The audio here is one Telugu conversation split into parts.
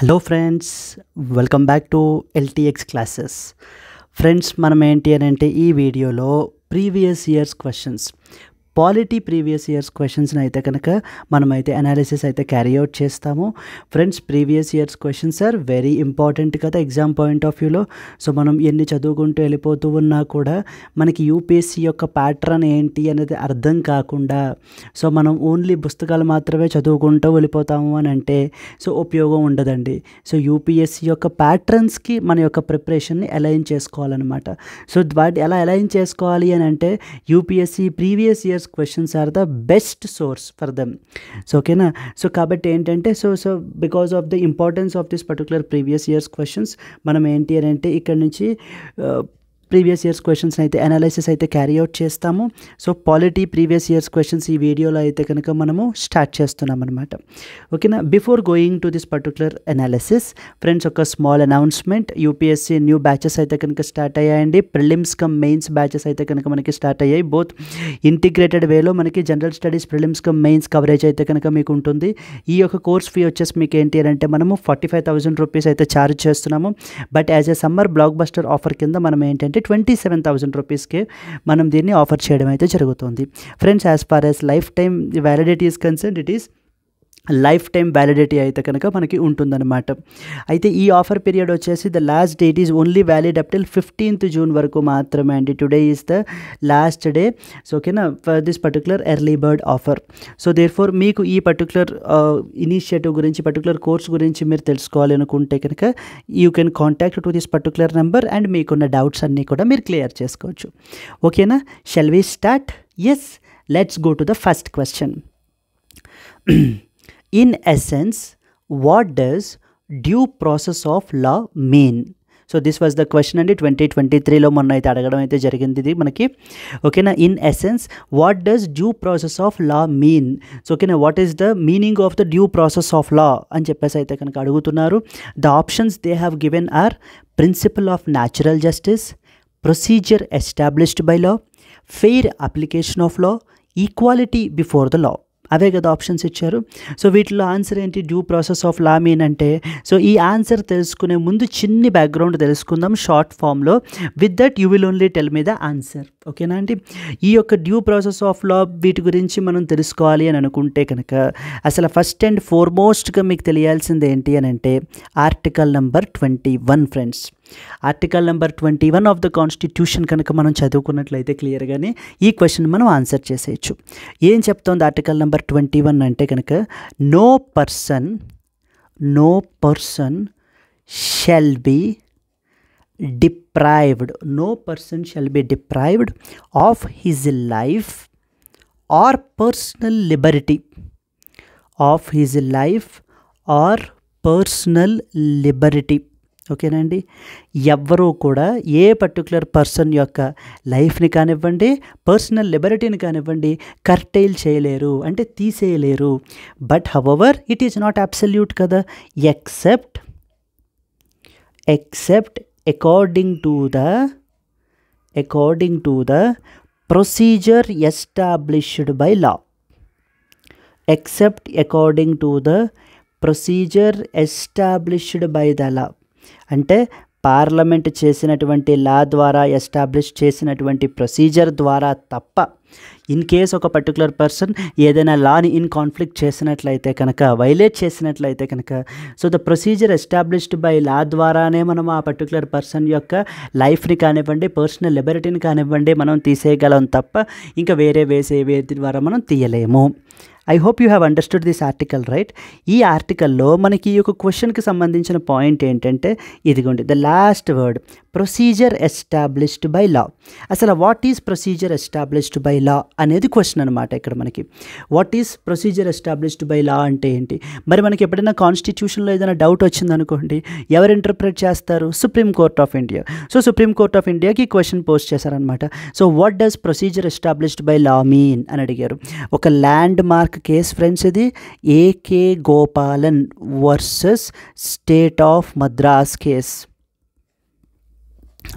Hello friends welcome back to LTX classes friends మనం ఏంటి అని అంటే ఈ వీడియోలో previous years questions polity previous years క్వశ్చన్స్ని అయితే కనుక మనమైతే అనాలిసిస్ అయితే క్యారీ అవుట్ చేస్తాము friends previous years questions are very important కదా ఎగ్జామ్ పాయింట్ ఆఫ్ వ్యూలో సో మనం ఎన్ని చదువుకుంటూ వెళ్ళిపోతూ ఉన్నా కూడా మనకి యూపీఎస్సీ యొక్క ప్యాటర్న్ ఏంటి అనేది అర్థం కాకుండా సో మనం ఓన్లీ పుస్తకాలు మాత్రమే చదువుకుంటూ వెళ్ళిపోతాము అని అంటే సో ఉపయోగం ఉండదండి సో యూపీఎస్సీ యొక్క ప్యాటర్న్స్కి మన యొక్క ప్రిపరేషన్ని అలైన్ చేసుకోవాలన్నమాట సో వాటి ఎలా అలైన్ చేసుకోవాలి అని అంటే UPSC previous years previous questions are the best source for them so ఓకేనా సో కాబట్టి ఏంటంటే so so because of the importance of this particular previous years questions మనం ఏంటి అని అంటే ఇక్కడ నుంచి ప్రీవియస్ ఇయర్స్ క్వశ్చన్స్ అయితే అనాలిసిస్ అయితే క్యారీ అవుట్ చేస్తాము so polity previous years questions ఈ వీడియోలో అయితే కనుక మనము స్టార్ట్ చేస్తున్నాం అనమాట ఓకేనా before going to this particular analysis friends ఒక small announcement UPSC new batches అయితే కనుక స్టార్ట్ అయ్యాయండి ప్రిలిమ్స్ కమ్ మెయిన్స్ బ్యాచెస్ అయితే కనుక మనకి స్టార్ట్ అయ్యాయి బోత్ ఇంటిగ్రేటెడ్ వేలో మనకి general studies prelims cum mains coverage అయితే కనుక మీకు ఉంటుంది ఈ యొక్క కోర్స్ ఫీ వచ్చేసి మీకు ఏంటి అంటే మనము ఫార్టీ ఫైవ్ థౌసండ్ రూపీస్ అయితే ఛార్జ్ చేస్తున్నాము but as a summer blockbuster offer కింద మనం ఏంటంటే ట్వంటీ సెవెన్ థౌసండ్ రూపీస్కి మనం దీన్ని ఆఫర్ చేయడం అయితే జరుగుతుంది friends as far as lifetime validity is concern it is lifetime validity అయితే కనుక మనకి ఉంటుందన్నమాట అయితే ఈ ఆఫర్ పీరియడ్ వచ్చేసి the last date is only valid up till fifteenth June వరకు మాత్రమే అండి today is the last day so ఓకేనా for this particular early bird offer so therefore మీకు ఈ పర్టికులర్ ఇనిషియేటివ్ గురించి పర్టికులర్ కోర్స్ గురించి మీరు తెలుసుకోవాలి అనుకుంటే కనుక you can contact to this particular number and మీకున్న డౌట్స్ అన్నీ కూడా మీరు క్లియర్ చేసుకోవచ్చు ఓకేనా shall we start yes let's go to the first question in essence what does due process of law mean so this was the question and 2023 lo manna okay now in essence what does due process of law mean so okay now what is the meaning of the due process of law the options they have given are principle of natural justice procedure established by law fair application of law equality before the law అవే కదా ఆప్షన్స్ ఇచ్చారు సో వీటిలో ఆన్సర్ ఏంటి due process of law mean అంటే సో ఈ ఆన్సర్ తెలుసుకునే ముందు చిన్ని బ్యాక్గ్రౌండ్ తెలుసుకుందాం షార్ట్ ఫామ్లో with that you will only tell me the answer ఓకేనా అండి ఈ యొక్క డ్యూ ప్రాసెస్ ఆఫ్ లా వీటి గురించి మనం తెలుసుకోవాలి అని అనుకుంటే కనుక అసలు ఫస్ట్ అండ్ ఫోర్మోస్ట్గా మీకు తెలియాల్సింది ఏంటి అని అంటే article number twenty one friends article number twenty one of the constitution కనుక మనం చదువుకున్నట్లయితే క్లియర్గానే ఈ క్వశ్చన్ మనం ఆన్సర్ చేసేయచ్చు ఏం చెప్తోంది ఆర్టికల్ నెంబర్ ట్వంటీ వన్ అంటే కనుక no person no person shall be deprived no person shall be deprived of his life or personal liberty of his life or personal liberty ఓకేనండి ఎవ్వరూ కూడా ఏ పర్టికులర్ పర్సన్ యొక్క లైఫ్ని కానివ్వండి పర్సనల్ లిబరిటీని కానివ్వండి కర్టైల్ చేయలేరు అంటే తీసేయలేరు but however it is not absolute కదా except except according to the according to the procedure established by law except according to the procedure established by the law అంటే పార్లమెంట్ చేసినటువంటి లా ద్వారా ఎస్టాబ్లిష్ చేసినటువంటి ప్రొసీజర్ ద్వారా తప్ప ఇన్ కేస్ ఒక పర్టికులర్ పర్సన్ ఏదైనా లాని ఇన్ కాన్ఫ్లిక్ట్ చేసినట్లయితే కనుక వైలేట్ చేసినట్లయితే కనుక so the procedure established by law ద్వారానే మనం ఆ పర్టికులర్ పర్సన్ యొక్క లైఫ్ని కానివ్వండి పర్సనల్ లిబరిటీని కానివ్వండి మనం తీసేయగలం తప్ప ఇంకా వేరే వేసే వేది ద్వారా మనం తీయలేము I hope you have understood this article right ఈ ఆర్టికల్లో మనకి ఈ యొక్క క్వశ్చన్కి సంబంధించిన పాయింట్ ఏంటంటే ఇదిగోండి the last word procedure established by law అసలు what is procedure established by law అనేది క్వశ్చన్ అనమాట ఇక్కడ మనకి what is procedure established by law అంటే ఏంటి మరి మనకి ఎప్పుడైనా కాన్స్టిట్యూషన్లో ఏదైనా డౌట్ వచ్చిందనుకోండి ఎవరు ఇంటర్ప్రిట్ చేస్తారు supreme court of India so supreme court of ఇండియాకి క్వశ్చన్ పోస్ట్ చేశారనమాట so what does procedure established by law mean అని అడిగారు ఒక ల్యాండ్ మార్క్ యొక్క కేస్ ఫ్రెండ్స్ ఇది AK Gopalan versus state of Madras case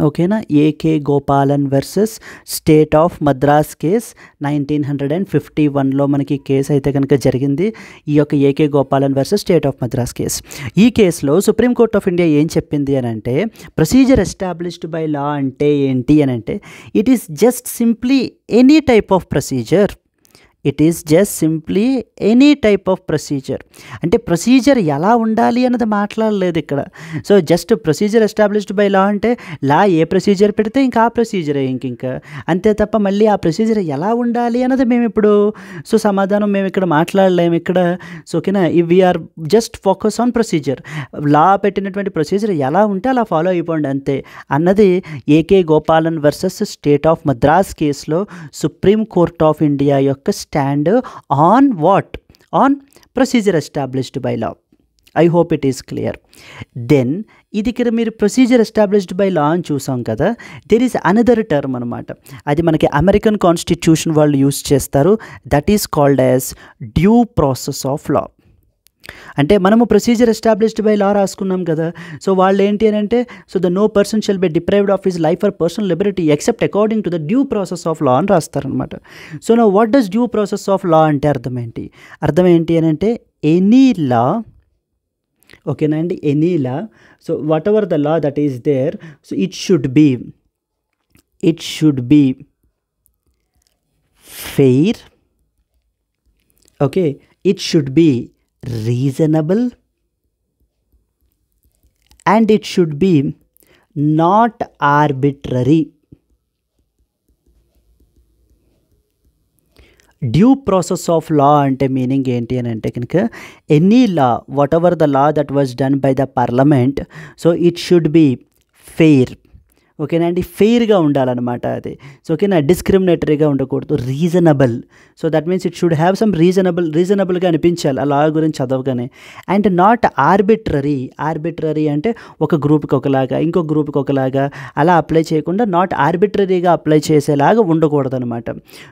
ఓకేనా AK Gopalan versus state of Madras case nineteen hundred and fifty వన్లో మనకి కేసు అయితే కనుక జరిగింది ఈ యొక్క AK Gopalan versus state of Madras case ఈ కేసులో సుప్రీంకోర్ట్ ఆఫ్ ఇండియా ఏం చెప్పింది అని అంటే ప్రొసీజర్ ఎస్టాబ్లిష్డ్ బై లా అంటే ఏంటి అని అంటే it is just simply any type of procedure it is just simply any type of procedure అంటే ప్రొసీజర్ ఎలా ఉండాలి అన్నది మాట్లాడలేదు ఇక్కడ so just procedure established by law అంటే లా ఏ ప్రొసీజర్ పెడితే ఇంకా ఆ ప్రొసీజరే ఇంక ఇంకా అంతే తప్ప మళ్ళీ ఆ ప్రొసీజర్ ఎలా ఉండాలి అన్నది మేము ఇప్పుడు సో సమాధానం మేము ఇక్కడ మాట్లాడలేము ఇక్కడ సో ఓకేనా we are just focus on procedure law పెట్టినటువంటి ప్రొసీజర్ ఎలా ఉంటే అలా ఫాలో అయిపోండి అంతే అన్నది AK Gopalan versus state of Madras కేసులో సుప్రీం కోర్ట్ ఆఫ్ ఇండియా యొక్క state stand on what on procedure established by law I hope it is clear then ఇది ఇక్కడ మీరు ప్రొసీజర్ ఎస్టాబ్లిష్డ్ బై లా అని చూసాం కదా దెర్ ఈస్ అనదర్ టర్మ్ అనమాట అది మనకి అమెరికన్ కాన్స్టిట్యూషన్ వాళ్ళు యూస్ చేస్తారు that is called as due process of law అంటే మనము ప్రొసీజర్ ఎస్టాబ్లిష్డ్ బై లా రాసుకున్నాం కదా సో వాళ్ళు ఏంటి అని అంటే so the no person shall be deprived of his life or personal liberty except according to the due process of law అని రాస్తారనమాట so no what does due process of law అంటే అర్థం ఏంటి అర్థం ఏంటి అని అంటే ఎనీ లా ఓకేనా అండి any law so whatever the law that is there so it should be it should be fair okay it should be reasonable and it should be not arbitrary. Due process of law and meaning any law, whatever the law that was done by the parliament, so it should be fair. ఓకేనా అండి ఫెయిర్గా ఉండాలన్నమాట అది సో ఓకేనా డిస్క్రిమినేటరీగా ఉండకూడదు reasonable so that means it should have some reasonable రీజనబుల్గా అనిపించాలి ఆ లా గురించి చదవగానే అండ్ నాట్ ఆర్బిట్రరీ ఆర్బిట్రరీ అంటే ఒక గ్రూప్కి ఒకలాగా ఇంకో గ్రూప్కి ఒకలాగా అలా అప్లై చేయకుండా నాట్ ఆర్బిట్రరీగా అప్లై చేసేలాగా ఉండకూడదు అనమాట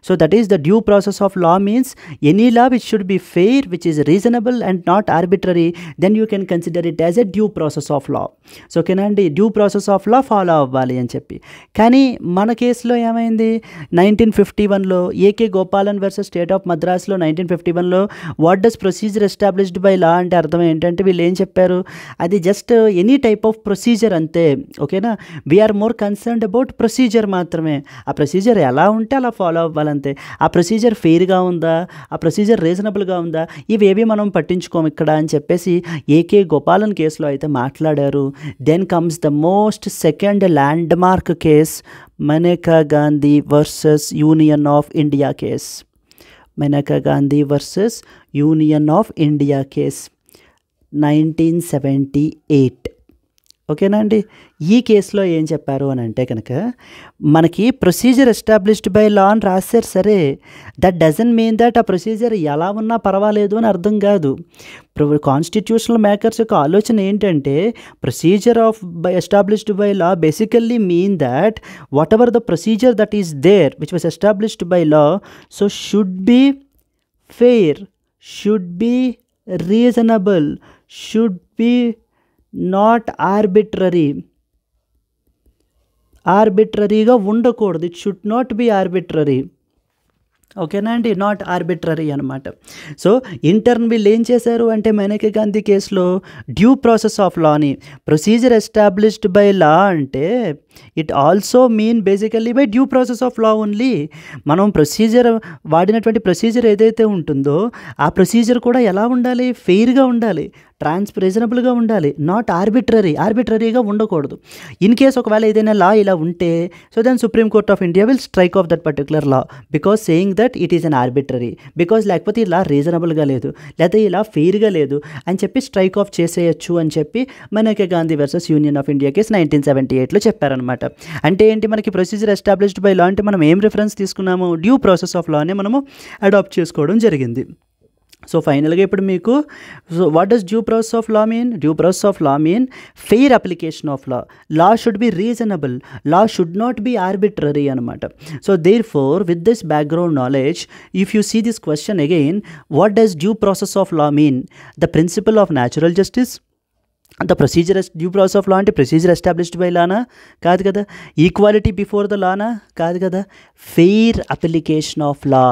so that is the due process of law means any law which should be fair which is reasonable and not arbitrary then you can consider it as a due process of law so ఓకేనా అండి due process of law follow అవ్వాలి చేయాలి అని చెప్పి కానీ మన కేసులో ఏమైంది నైన్టీన్ ఫిఫ్టీ వన్లో AK Gopalan versus state of మద్రాస్లో నైన్టీన్ ఫిఫ్టీ వన్లో what does procedure established by law అంటే అర్థం ఏంటంటే వీళ్ళు ఏం చెప్పారు అది just any type of procedure అంతే ఓకేనా we are more concerned about procedure మాత్రమే ఆ ప్రొసీజర్ ఎలా ఉంటే అలా ఫాలో అవ్వాలంతే ఆ ప్రొసీజర్ ఫెయిర్గా ఉందా ఆ ప్రొసీజర్ రీజనబుల్గా ఉందా ఇవేవి మనం పట్టించుకోము ఇక్కడ అని చెప్పేసి ఏకే గోపాలన్ కేసులో అయితే మాట్లాడారు then comes the most second land landmark case Maneka Gandhi versus union of India case Maneka Gandhi versus union of India case 1978 ఓకేనా అండి ఈ కేసులో ఏం చెప్పారు అని అంటే కనుక మనకి ప్రొసీజర్ ఎస్టాబ్లిష్డ్ బై లా అని రాశారు సరే దట్ డజన్ మీన్ దట్ ఆ ప్రొసీజర్ ఎలా ఉన్నా పర్వాలేదు అని అర్థం కాదు కాన్స్టిట్యూషనల్ మేకర్స్ యొక్క ఆలోచన ఏంటంటే procedure of by established by law basically mean that whatever the procedure that is there which was established by law so should be fair should be reasonable should be not arbitrary ఆర్బిట్రరీగా ఉండకూడదు it should not be arbitrary ఓకేనా అండి నాట్ ఆర్బిట్రరీ అనమాట సో ఇంటర్న్ వీళ్ళు ఏం చేశారు అంటే మేనకా గాంధీ కేసులో డ్యూ ప్రాసెస్ ఆఫ్ లాని ప్రొసీజర్ ఎస్టాబ్లిష్డ్ బై లా అంటే it also mean basically by due process of law only మనం ప్రొసీజర్ వాడినటువంటి ప్రొసీజర్ ఏదైతే ఉంటుందో ఆ ప్రొసీజర్ కూడా ఎలా ఉండాలి ఫెయిర్గా ఉండాలి ట్రాన్స్పరేజనబుల్గా ఉండాలి నాట్ ఆర్బిట్రరీ ఆర్బిట్రరీగా ఉండకూడదు ఇన్ కేస్ ఒకవేళ ఏదైనా లా ఇలా ఉంటే so then supreme court of India will strike off that particular law because saying that it is an arbitrary because లేకపోతే ఇలా రీజనబుల్గా లేదు లేదా ఇలా ఫెయిర్గా లేదు అని చెప్పి స్ట్రైక్ ఆఫ్ చేసేయచ్చు అని చెప్పి మనకే Gandhi versus union of India case nineteen seventy ఎయిట్లో చెప్పారన్నమాట అనమాట అంటే ఏంటి మనకి ప్రొసీజర్ ఎస్టాబ్లిష్డ్ బై లా అంటే మనం ఏం రిఫరెన్స్ తీసుకున్నాము డ్యూ ప్రాసెస్ ఆఫ్ లానే మనము అడాప్ట్ చేసుకోవడం జరిగింది సో ఫైనల్గా ఇప్పుడు మీకు so what does due process of law mean due process of law mean fair application of law law should be reasonable law should not be arbitrary అనమాట so therefore with this background knowledge if you see this question again what does due process of law mean the principle of natural justice the procedure due process of law అంటే ప్రొసీజర్ ఎస్టాబ్లిష్డ్ బై లానా కాదు కదా ఈక్వాలిటీ బిఫోర్ ద లానా కాదు కదా ఫెయిర్ అప్లికేషన్ ఆఫ్ లా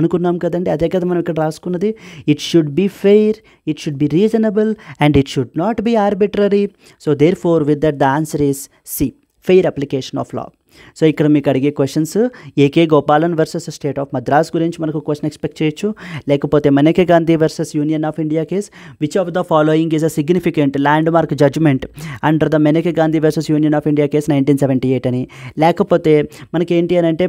అనుకున్నాం కదండి అదే కదా మనం ఇక్కడ రాసుకున్నది it should be fair it should be reasonable and it should not be arbitrary so therefore with that the answer is C fair application of law సో ఇక్కడ మీకు అడిగే questions AK Gopalan versus state of Madras గురించి మనకు క్వశ్చన్ ఎక్స్పెక్ట్ చేయొచ్చు లేకపోతే Maneka Gandhi versus union of India case which of the following is a significant landmark judgment under the Maneka Gandhi versus union of India case nineteen seventy eight అని లేకపోతే మనకి ఏంటి అని అంటే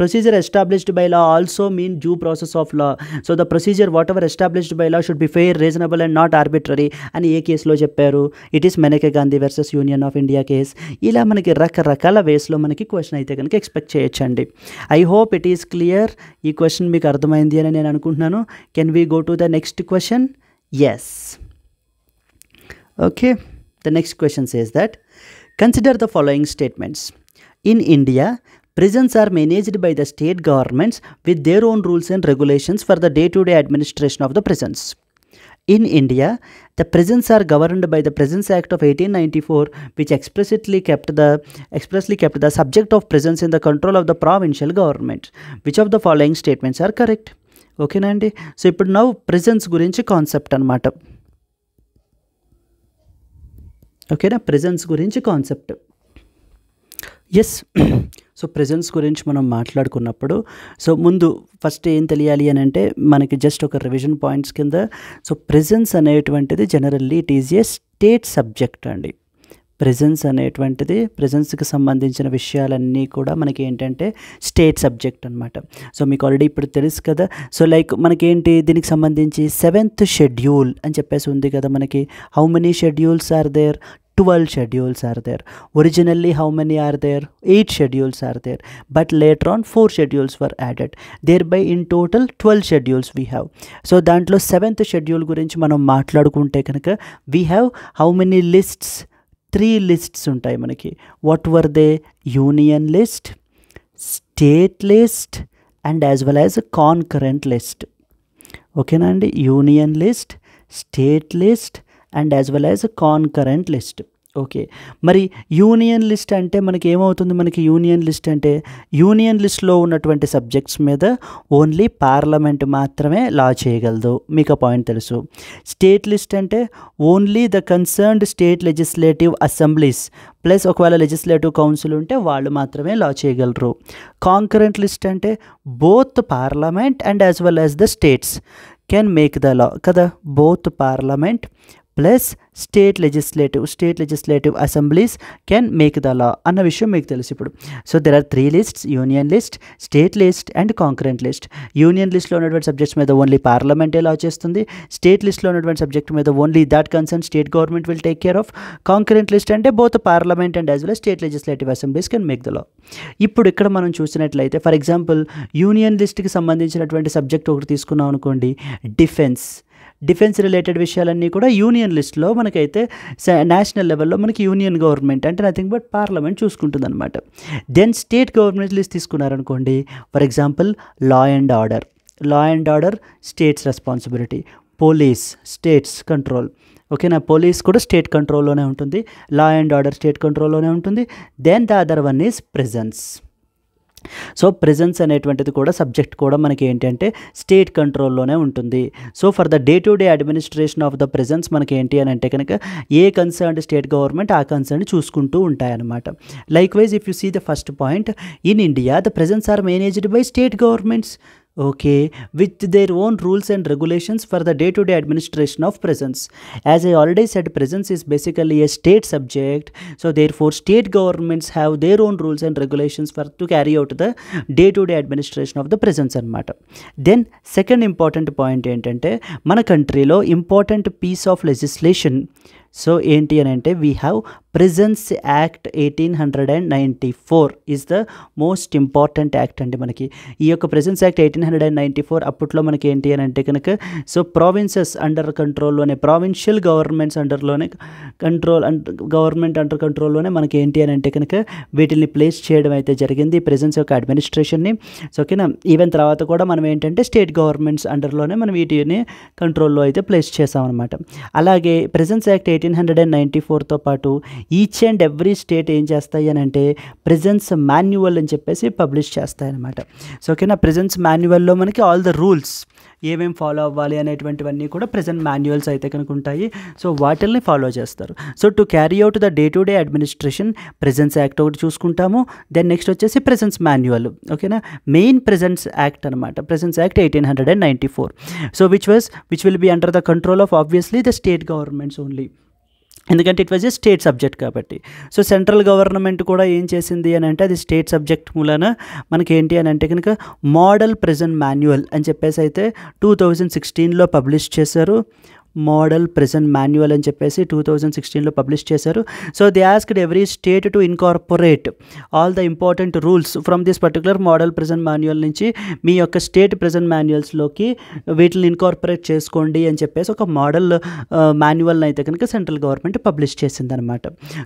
procedure established by law also mean due process of law so the procedure whatever established by law should be fair reasonable and not arbitrary అని ఏ కేసులో చెప్పారు it is Maneka Gandhi versus union of India case ఇలా మనకి రకరకాల వేస్లో మనకి క్వశ్చన్ అయితే కనుక ఎక్స్పెక్ట్ చేయొచ్చండి I hope it is clear ఈ క్వశ్చన్ మీకు అర్థమైంది అని నేను అనుకుంటున్నాను can we go to the next question yes okay the next question says that consider the following statements in India prisons are managed by the state governments with their own rules and regulations for the day to day administration of the prisons. In India, the prisons are governed by the Prisons Act of 1894, which explicitly kept the expressly kept the subject of prisons in the control of the provincial government. Which of the following statements are correct? ఓకేనా అండి సో ఇప్పుడు నవ్వు ప్రిజన్స్ గురించి కాన్సెప్ట్ అనమాట ఓకేనా ప్రిజన్స్ గురించి కాన్సెప్ట్ ఎస్ సో ప్రజెన్స్ గురించి మనం మాట్లాడుకున్నప్పుడు సో ముందు ఫస్ట్ ఏం తెలియాలి అని అంటే మనకి జస్ట్ ఒక రివిజన్ పాయింట్స్ కింద సో ప్రజెన్స్ అనేటువంటిది generally it is a state subject అండి ప్రజెన్స్ అనేటువంటిది ప్రజెన్స్కి సంబంధించిన విషయాలన్నీ కూడా మనకి ఏంటంటే స్టేట్ సబ్జెక్ట్ అనమాట సో మీకు ఆల్రెడీ ఇప్పుడు తెలుసు కదా సో లైక్ మనకేంటి దీనికి సంబంధించి సెవెంత్ షెడ్యూల్ అని చెప్పేసి ఉంది కదా మనకి how many schedules are there 12 schedules are there originally how many are there 8 schedules are there but later on 4 schedules were added thereby in total 12 schedules we have so దాంట్లో సెవెంత్ షెడ్యూల్ గురించి మనం మాట్లాడుకుంటే కనుక we have how many lists three lists ఉంటాయి మనకి what were they union list state list and as well as concurrent list ఓకేనా అండి union list state list and as well as concurrent list okay మరి యూనియన్ లిస్ట్ అంటే మనకి ఏమవుతుంది మనకి యూనియన్ లిస్ట్ అంటే యూనియన్ లిస్ట్లో ఉన్నటువంటి సబ్జెక్ట్స్ మీద ఓన్లీ పార్లమెంట్ మాత్రమే లా చేయగలదు మీకు ఆ పాయింట్ తెలుసు స్టేట్ లిస్ట్ అంటే only the concerned state legislative assemblies plus ఒకవేళ లెజిస్లేటివ్ కౌన్సిల్ ఉంటే వాళ్ళు మాత్రమే లా చేయగలరు కాంకరెంట్ లిస్ట్ అంటే both parliament and as well as the states can make the law కదా both parliament plus state legislative state legislative assemblies can make the law అన్న విషయం మీకు తెలుసు ఇప్పుడు so there are three lists union list state list and concurrent list union లిస్ట్లో ఉన్నటువంటి సబ్జెక్ట్స్ మీద ఓన్లీ పార్లమెంటే లా చేస్తుంది స్టేట్ లిస్ట్లో ఉన్నటువంటి సబ్జెక్ట్ మీద only that concern state government will take care of concurrent list అంటే both parliament and as well state legislative assemblies can make the law ఇప్పుడు ఇక్కడ మనం చూసినట్లయితే ఫర్ ఎగ్జాంపుల్ యూనియన్ లిస్ట్కి సంబంధించినటువంటి సబ్జెక్ట్ ఒకటి తీసుకున్నాం అనుకోండి డిఫెన్స్ డిఫెన్స్ రిలేటెడ్ విషయాలన్నీ కూడా యూనియన్ లిస్ట్లో మనకైతే నేషనల్ లెవెల్లో మనకి యూనియన్ గవర్నమెంట్ అంటే నథింగ్ బట్ పార్లమెంట్ అనమాట దెన్ స్టేట్ గవర్నమెంట్ లిస్ట్ తీసుకున్నారనుకోండి for example law and order law and order states responsibility police states control ఓకేనా పోలీస్ కూడా స్టేట్ కంట్రోల్లోనే ఉంటుంది లా అండ్ ఆర్డర్ స్టేట్ కంట్రోల్లోనే ఉంటుంది then the other one is prisons so prisons అనేటువంటిది కూడా సబ్జెక్ట్ కూడా మనకి ఏంటంటే స్టేట్ కంట్రోల్లోనే ఉంటుంది so for the day to day administration of the prisons మనకి ఏంటి అని అంటే కనుక ఏ కన్సర్న్ స్టేట్ గవర్నమెంట్ ఆ కన్సర్న్ చూసుకుంటూ ఉంటాయన్నమాట like wise if you see the first point in India the prisons are managed by state governments okay with their own rules and regulations for the day to day administration of prisons as I already set prisons is basically a state subject so therefore state governments have their own rules and regulations for to carry out the day to day administration of the prisons అనమాట దెన్ సెకండ్ ఇంపార్టెంట్ పాయింట్ ఏంటంటే మన కంట్రీలో important piece of legislation so ఏంటి అని అంటే we have prisons act eighteen hundred and ninety four is the most important act అండి మనకి ఈ యొక్క prisons act eighteen hundred and ninety four అప్పట్లో మనకి ఏంటి అని అంటే కనుక సో ప్రావిన్సెస్ అండర్ కంట్రోల్లోనే ప్రావిన్షియల్ గవర్నమెంట్స్ అండర్లోనే కంట్రోల్ అండ్ గవర్నమెంట్ అండర్ కంట్రోల్లోనే మనకి ఏంటి అని అంటే కనుక వీటిని ప్లేస్ చేయడం అయితే జరిగింది ప్రెజెన్స్ యొక్క అడ్మినిస్ట్రేషన్ని సో ఓకేనా ఈవెన్ తర్వాత కూడా మనం ఏంటంటే స్టేట్ గవర్నమెంట్స్ అండర్లోనే మనం వీటిని కంట్రోల్లో అయితే ప్లేస్ చేసామన్నమాట అలాగే prisons act eighteen hundred and ninety ఫోర్తో పాటు ఈచ్ అండ్ ఎవ్రీ స్టేట్ ఏం చేస్తాయి అని అంటే ప్రజెన్స్ మాన్యువల్ అని చెప్పేసి పబ్లిష్ చేస్తాయన్నమాట సో ఓకేనా ప్రజెన్స్ మాన్యువల్లో మనకి ఆల్ ద రూల్స్ ఏమేమి ఫాలో అవ్వాలి అనేటువంటివన్నీ కూడా ప్రజెంట్ మాన్యువల్స్ అయితే కనుక ఉంటాయి సో వాటిల్ని ఫాలో చేస్తారు so to carry out the day to day administration prisons act ఒకటి చూసుకుంటాము దెన్ నెక్స్ట్ వచ్చేసి ప్రజెన్స్ మాన్యువల్ ఓకేనా మెయిన్ ప్రజెన్స్ యాక్ట్ అనమాట prisons act eighteen hundred and ninety four so which was which will be under the control of obviously the state governments only ఎందుకంటే it was a state subject కాబట్టి సో సెంట్రల్ గవర్నమెంట్ కూడా ఏం చేసింది అని అంటే అది స్టేట్ సబ్జెక్ట్ మూలన మనకి ఏంటి అని అంటే కనుక మోడల్ ప్రజెంట్ మాన్యువల్ అని చెప్పేసి అయితే టూ థౌజండ్ సిక్స్టీన్లో పబ్లిష్ చేశారు మోడల్ ప్రెజెంట్ మాన్యువల్ అని చెప్పేసి టూ థౌజండ్ సిక్స్టీన్లో పబ్లిష్ చేశారు so they asked every state to incorporate all the important rules from this particular model prisons manual నుంచి మీ యొక్క స్టేట్ ప్రెసెంట్ మాన్యువల్స్లోకి వీటిని ఇన్కార్పొరేట్ చేసుకోండి అని చెప్పేసి ఒక మోడల్ మాన్యువల్ని uh, అయితే కనుక సెంట్రల్ గవర్నమెంట్ పబ్లిష్ చేసిందనమాట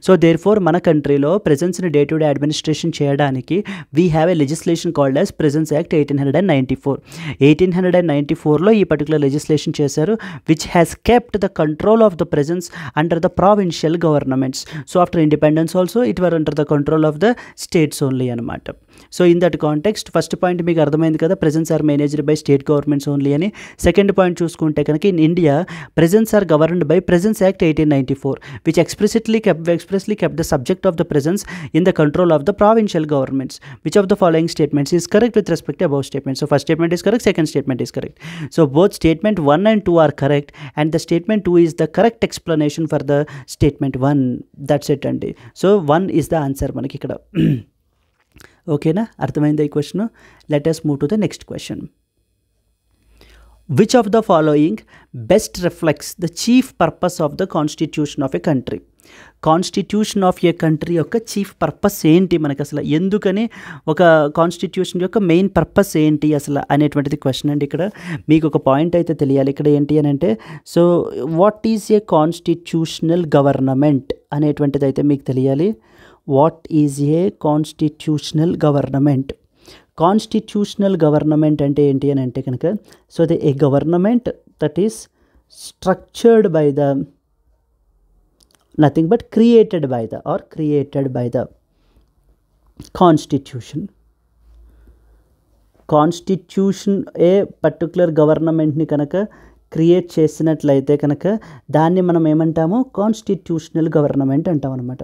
సో దేర్ ఫోర్ మన కంట్రీలో ప్రెజెన్స్ని డే టు డే అడ్మినిస్ట్రేషన్ చేయడానికి we have a legislation called as prisons act eighteen hundred and ninety four eighteen hundred and ninety ఫోర్లో ఈ పర్టికులర్ లెజిస్లేషన్ చేశారు which has kept the control of the prisons under the provincial governments. So after independence also it were under the control of the states only and matter. So in that context, first point make Ardhamayandhi kada presence are managed by state governments only and second point choose kunte in India prisons are governed by Prisons act 1894 which explicitly kept expressly kept the subject of the prisons in the control of the provincial governments which of the following statements is correct with respect to above statement so first statement is correct second statement is correct so both statement one and two are correct and and the statement 2 is the correct explanation for the statement 1 that's it అండి so one is the answer మనకి ఇక్కడ ఓకేనా అర్థమైంది ఈ question latest move to the next question which of the following best reflects the chief purpose of the constitution of a country constitution of a country యొక్క చీఫ్ పర్పస్ ఏంటి మనకు అసలు ఎందుకని ఒక కాన్స్టిట్యూషన్ యొక్క మెయిన్ పర్పస్ ఏంటి అసలు అనేటువంటిది క్వశ్చన్ అండి ఇక్కడ మీకు ఒక పాయింట్ అయితే తెలియాలి ఇక్కడ ఏంటి అని అంటే so what is a constitutional government అనేటువంటిది అయితే మీకు తెలియాలి what is a constitutional government constitutional government అంటే ఏంటి అని అంటే కనుక so the a government that is structured by the nothing but created by the or created by the constitution constitution a particular గవర్నమెంట్ని కనుక క్రియేట్ చేసినట్లయితే కనుక దాన్ని మనం ఏమంటాము కాన్స్టిట్యూషనల్ గవర్నమెంట్ అంటాం అనమాట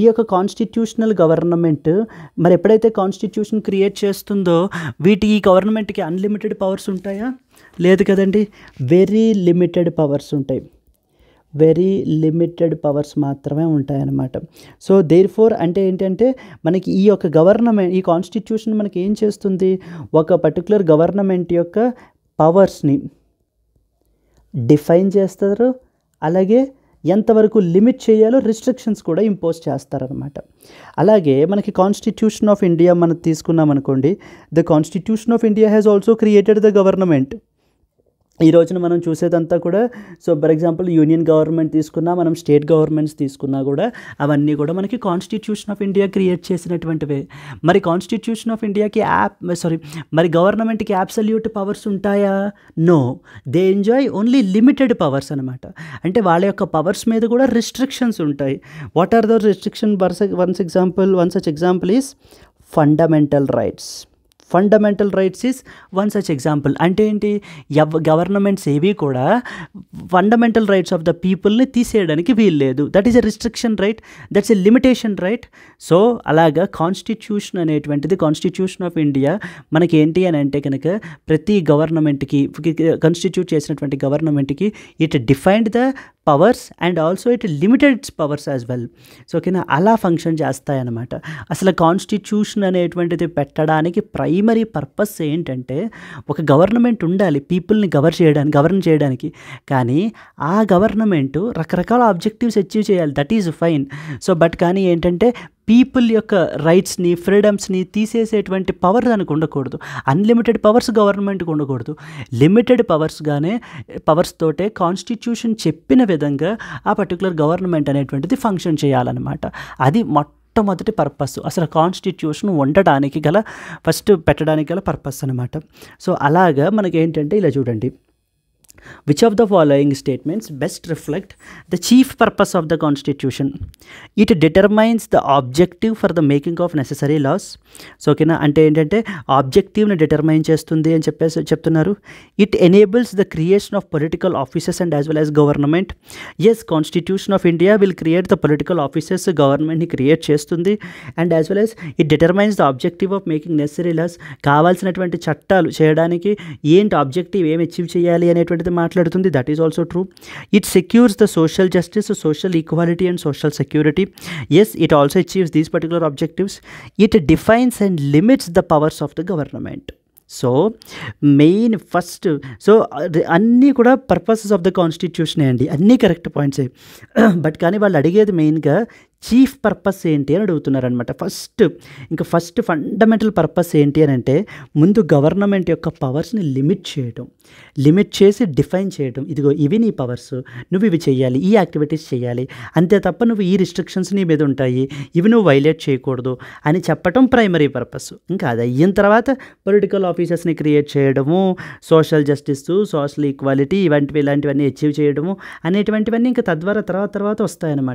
ఈ యొక్క కాన్స్టిట్యూషనల్ గవర్నమెంట్ మరి ఎప్పుడైతే కాన్స్టిట్యూషన్ క్రియేట్ చేస్తుందో వీటి ఈ గవర్నమెంట్కి అన్లిమిటెడ్ పవర్స్ ఉంటాయా లేదు కదండి వెరీ లిమిటెడ్ పవర్స్ ఉంటాయి వెరీ లిమిటెడ్ పవర్స్ మాత్రమే ఉంటాయన్నమాట సో దేర్ ఫోర్ అంటే ఏంటంటే మనకి ఈ యొక్క గవర్నమెంట్ ఈ కాన్స్టిట్యూషన్ మనకి ఏం చేస్తుంది ఒక పర్టికులర్ గవర్నమెంట్ యొక్క పవర్స్ని డిఫైన్ చేస్తారు అలాగే ఎంతవరకు లిమిట్ చేయాలో రిస్ట్రిక్షన్స్ కూడా ఇంపోజ్ చేస్తారనమాట అలాగే మనకి కాన్స్టిట్యూషన్ ఆఫ్ ఇండియా మనం తీసుకున్నాం అనుకోండి the constitution of India has also created the government ఈ రోజున మనం చూసేదంతా కూడా so for example union government తీసుకున్నా మనం స్టేట్ గవర్నమెంట్స్ తీసుకున్నా కూడా అవన్నీ కూడా మనకి కాన్స్టిట్యూషన్ ఆఫ్ ఇండియా క్రియేట్ చేసినటువంటివే మరి కాన్స్టిట్యూషన్ ఆఫ్ ఇండియాకి యాప్ సారీ మరి గవర్నమెంట్కి యాప్సల్యూట్ పవర్స్ ఉంటాయా no they enjoy only limited powers అనమాట అంటే వాళ్ళ యొక్క పవర్స్ మీద కూడా రిస్ట్రిక్షన్స్ ఉంటాయి what are those restriction ones example one such example is fundamental rights fundamental rights is one such example అంటే ఏంటి గవర్నమెంట్స్ ఏవి కూడా ఫండమెంటల్ రైట్స్ ఆఫ్ ద పీపుల్ని తీసేయడానికి వీలు లేదు that is a restriction right that's a limitation right so అలాగా కాన్స్టిట్యూషన్ అనేటువంటిది కాన్స్టిట్యూషన్ ఆఫ్ ఇండియా మనకి ఏంటి అని అంటే కనుక ప్రతి గవర్నమెంట్కి కాన్స్టిట్యూట్ చేసినటువంటి గవర్నమెంట్కి it defined the powers and also it limited its powers as well so ఓకేనా అలా ఫంక్షన్ చేస్తాయన్నమాట అసలు కాన్స్టిట్యూషన్ అనేటువంటిది పెట్టడానికి ప్రై ప్రైమరీ పర్పస్ ఏంటంటే ఒక గవర్నమెంట్ ఉండాలి పీపుల్ని గవర్ చేయడానికి గవర్న్ చేయడానికి కానీ ఆ గవర్నమెంట్ రకరకాల ఆబ్జెక్టివ్స్ అచీవ్ చేయాలి that is fine so but కానీ ఏంటంటే పీపుల్ యొక్క రైట్స్ని ఫ్రీడమ్స్ని తీసేసేటువంటి పవర్ దానికి ఉండకూడదు అన్లిమిటెడ్ పవర్స్ గవర్నమెంట్కి ఉండకూడదు లిమిటెడ్ పవర్స్గానే పవర్స్ తోటే కాన్స్టిట్యూషన్ చెప్పిన విధంగా ఆ పర్టికులర్ గవర్నమెంట్ అనేటువంటిది ఫంక్షన్ చేయాలన్నమాట అది మొట్ట మొట్టమొదటి పర్పస్ అసలు కాన్స్టిట్యూషన్ ఉండడానికి గల ఫస్ట్ పెట్టడానికి గల పర్పస్ అనమాట సో అలాగా మనకి ఏంటంటే ఇలా చూడండి which of the following statements best reflect the chief purpose of the constitution it determines the objective for the making of necessary laws so ఓకేనా అంటే ఏంటంటే ఆబ్జెక్టివ్ని డిటర్మైన్ చేస్తుంది అని చెప్పేసి చెప్తున్నారు it enables the creation of political offices and as well as government yes constitution of India will create the political offices గవర్నమెంట్ని క్రియేట్ చేస్తుంది and as well as it determines the objective of making necessary laws కావాల్సినటువంటి చట్టాలు చేయడానికి ఏంటి ఆబ్జెక్టివ్ ఏం అచీవ్ చేయాలి అనేటువంటిది మాట్లాడుతుంది that is also true it secures the social justice social equality and social security yes it also achieves these particular objectives it defines and limits the powers of the government so main first so అన్నీ కూడా పర్పసెస్ ఆఫ్ ద కాన్స్టిట్యూషనే అండి అన్నీ కరెక్ట్ పాయింట్సే బట్ కానీ వాళ్ళు అడిగేది మెయిన్గా చీఫ్ పర్పస్ ఏంటి అని అడుగుతున్నారనమాట ఫస్ట్ ఇంకా ఫస్ట్ ఫండమెంటల్ పర్పస్ ఏంటి అని అంటే ముందు గవర్నమెంట్ యొక్క పవర్స్ని లిమిట్ చేయడం లిమిట్ చేసి డిఫైన్ చేయడం ఇదిగో ఇవి నీ పవర్స్ నువ్వు ఇవి చేయాలి ఈ యాక్టివిటీస్ చేయాలి అంతే తప్ప నువ్వు ఈ రిస్ట్రిక్షన్స్ నీ మీద ఉంటాయి ఇవి నువ్వు వైలేట్ చేయకూడదు అని చెప్పటం ప్రైమరీ పర్పస్ ఇంకా అది అయిన తర్వాత పొలిటికల్ ఆఫీసర్స్ని క్రియేట్ చేయడము సోషల్ జస్టిస్ సోషల్ ఈక్వాలిటీ ఇవంటివి ఇలాంటివన్నీ అచీవ్ చేయడము అనేటువంటివన్నీ ఇంకా తద్వారా తర్వాత తర్వాత వస్తాయన్నమాట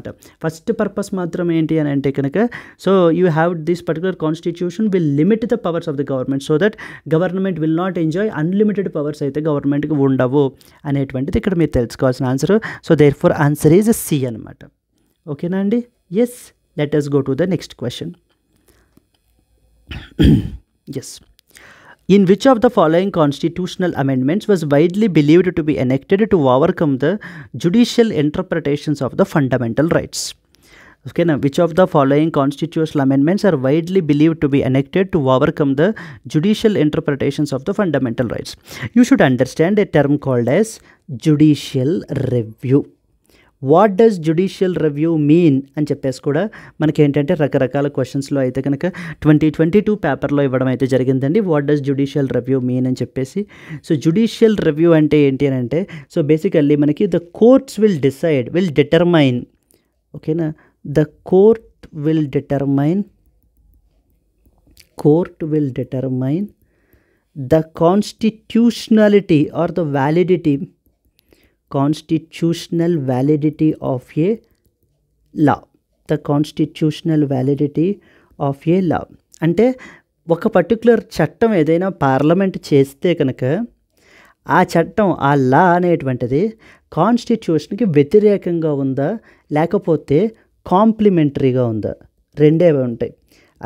ఫస్ట్ పర్పస్ మాత్రం ఏంటి అని అంటే కనుక so you have this particular constitution will limit the powers of the government so that government will not enjoy unlimited powers అయితే గవర్నమెంట్కి ఉండవు అనేటువంటిది ఇక్కడ మీరు తెలుసుకోవాల్సిన answer so therefore answer is C అనమాట ఓకేనా అండి yes let us go to the next question yes In which of the following constitutional amendments was widely believed to be enacted to overcome the judicial interpretations of the fundamental rights? ఓకేనా which of the following constitutional amendments are widely believe to be enacted to overcome the judicial interpretations of the fundamental rights you should understand a term called as judicial review what does judicial review mean అని చెప్పేసి కూడా మనకి ఏంటంటే రకరకాల క్వశ్చన్స్లో అయితే కనుక ట్వంటీ ట్వంటీ టూ పేపర్లో ఇవ్వడం అయితే జరిగిందండి what does judicial review mean అని చెప్పేసి సో జుడిషియల్ రివ్యూ అంటే ఏంటి అని అంటే సో బేసికల్లీ మనకి the courts will decide will determine ఓకేనా the court will determine court will determine the constitutionality or the validity constitutional validity of a law the constitutional validity of a law అంటే ఒక పర్టికులర్ చట్టం ఏదైనా పార్లమెంట్ చేస్తే కనుక ఆ చట్టం ఆ లా అనేటువంటిది కాన్స్టిట్యూషన్కి వ్యతిరేకంగా ఉందా లేకపోతే కాంప్లిమెంటరీగా ఉందా రెండే ఉంటాయి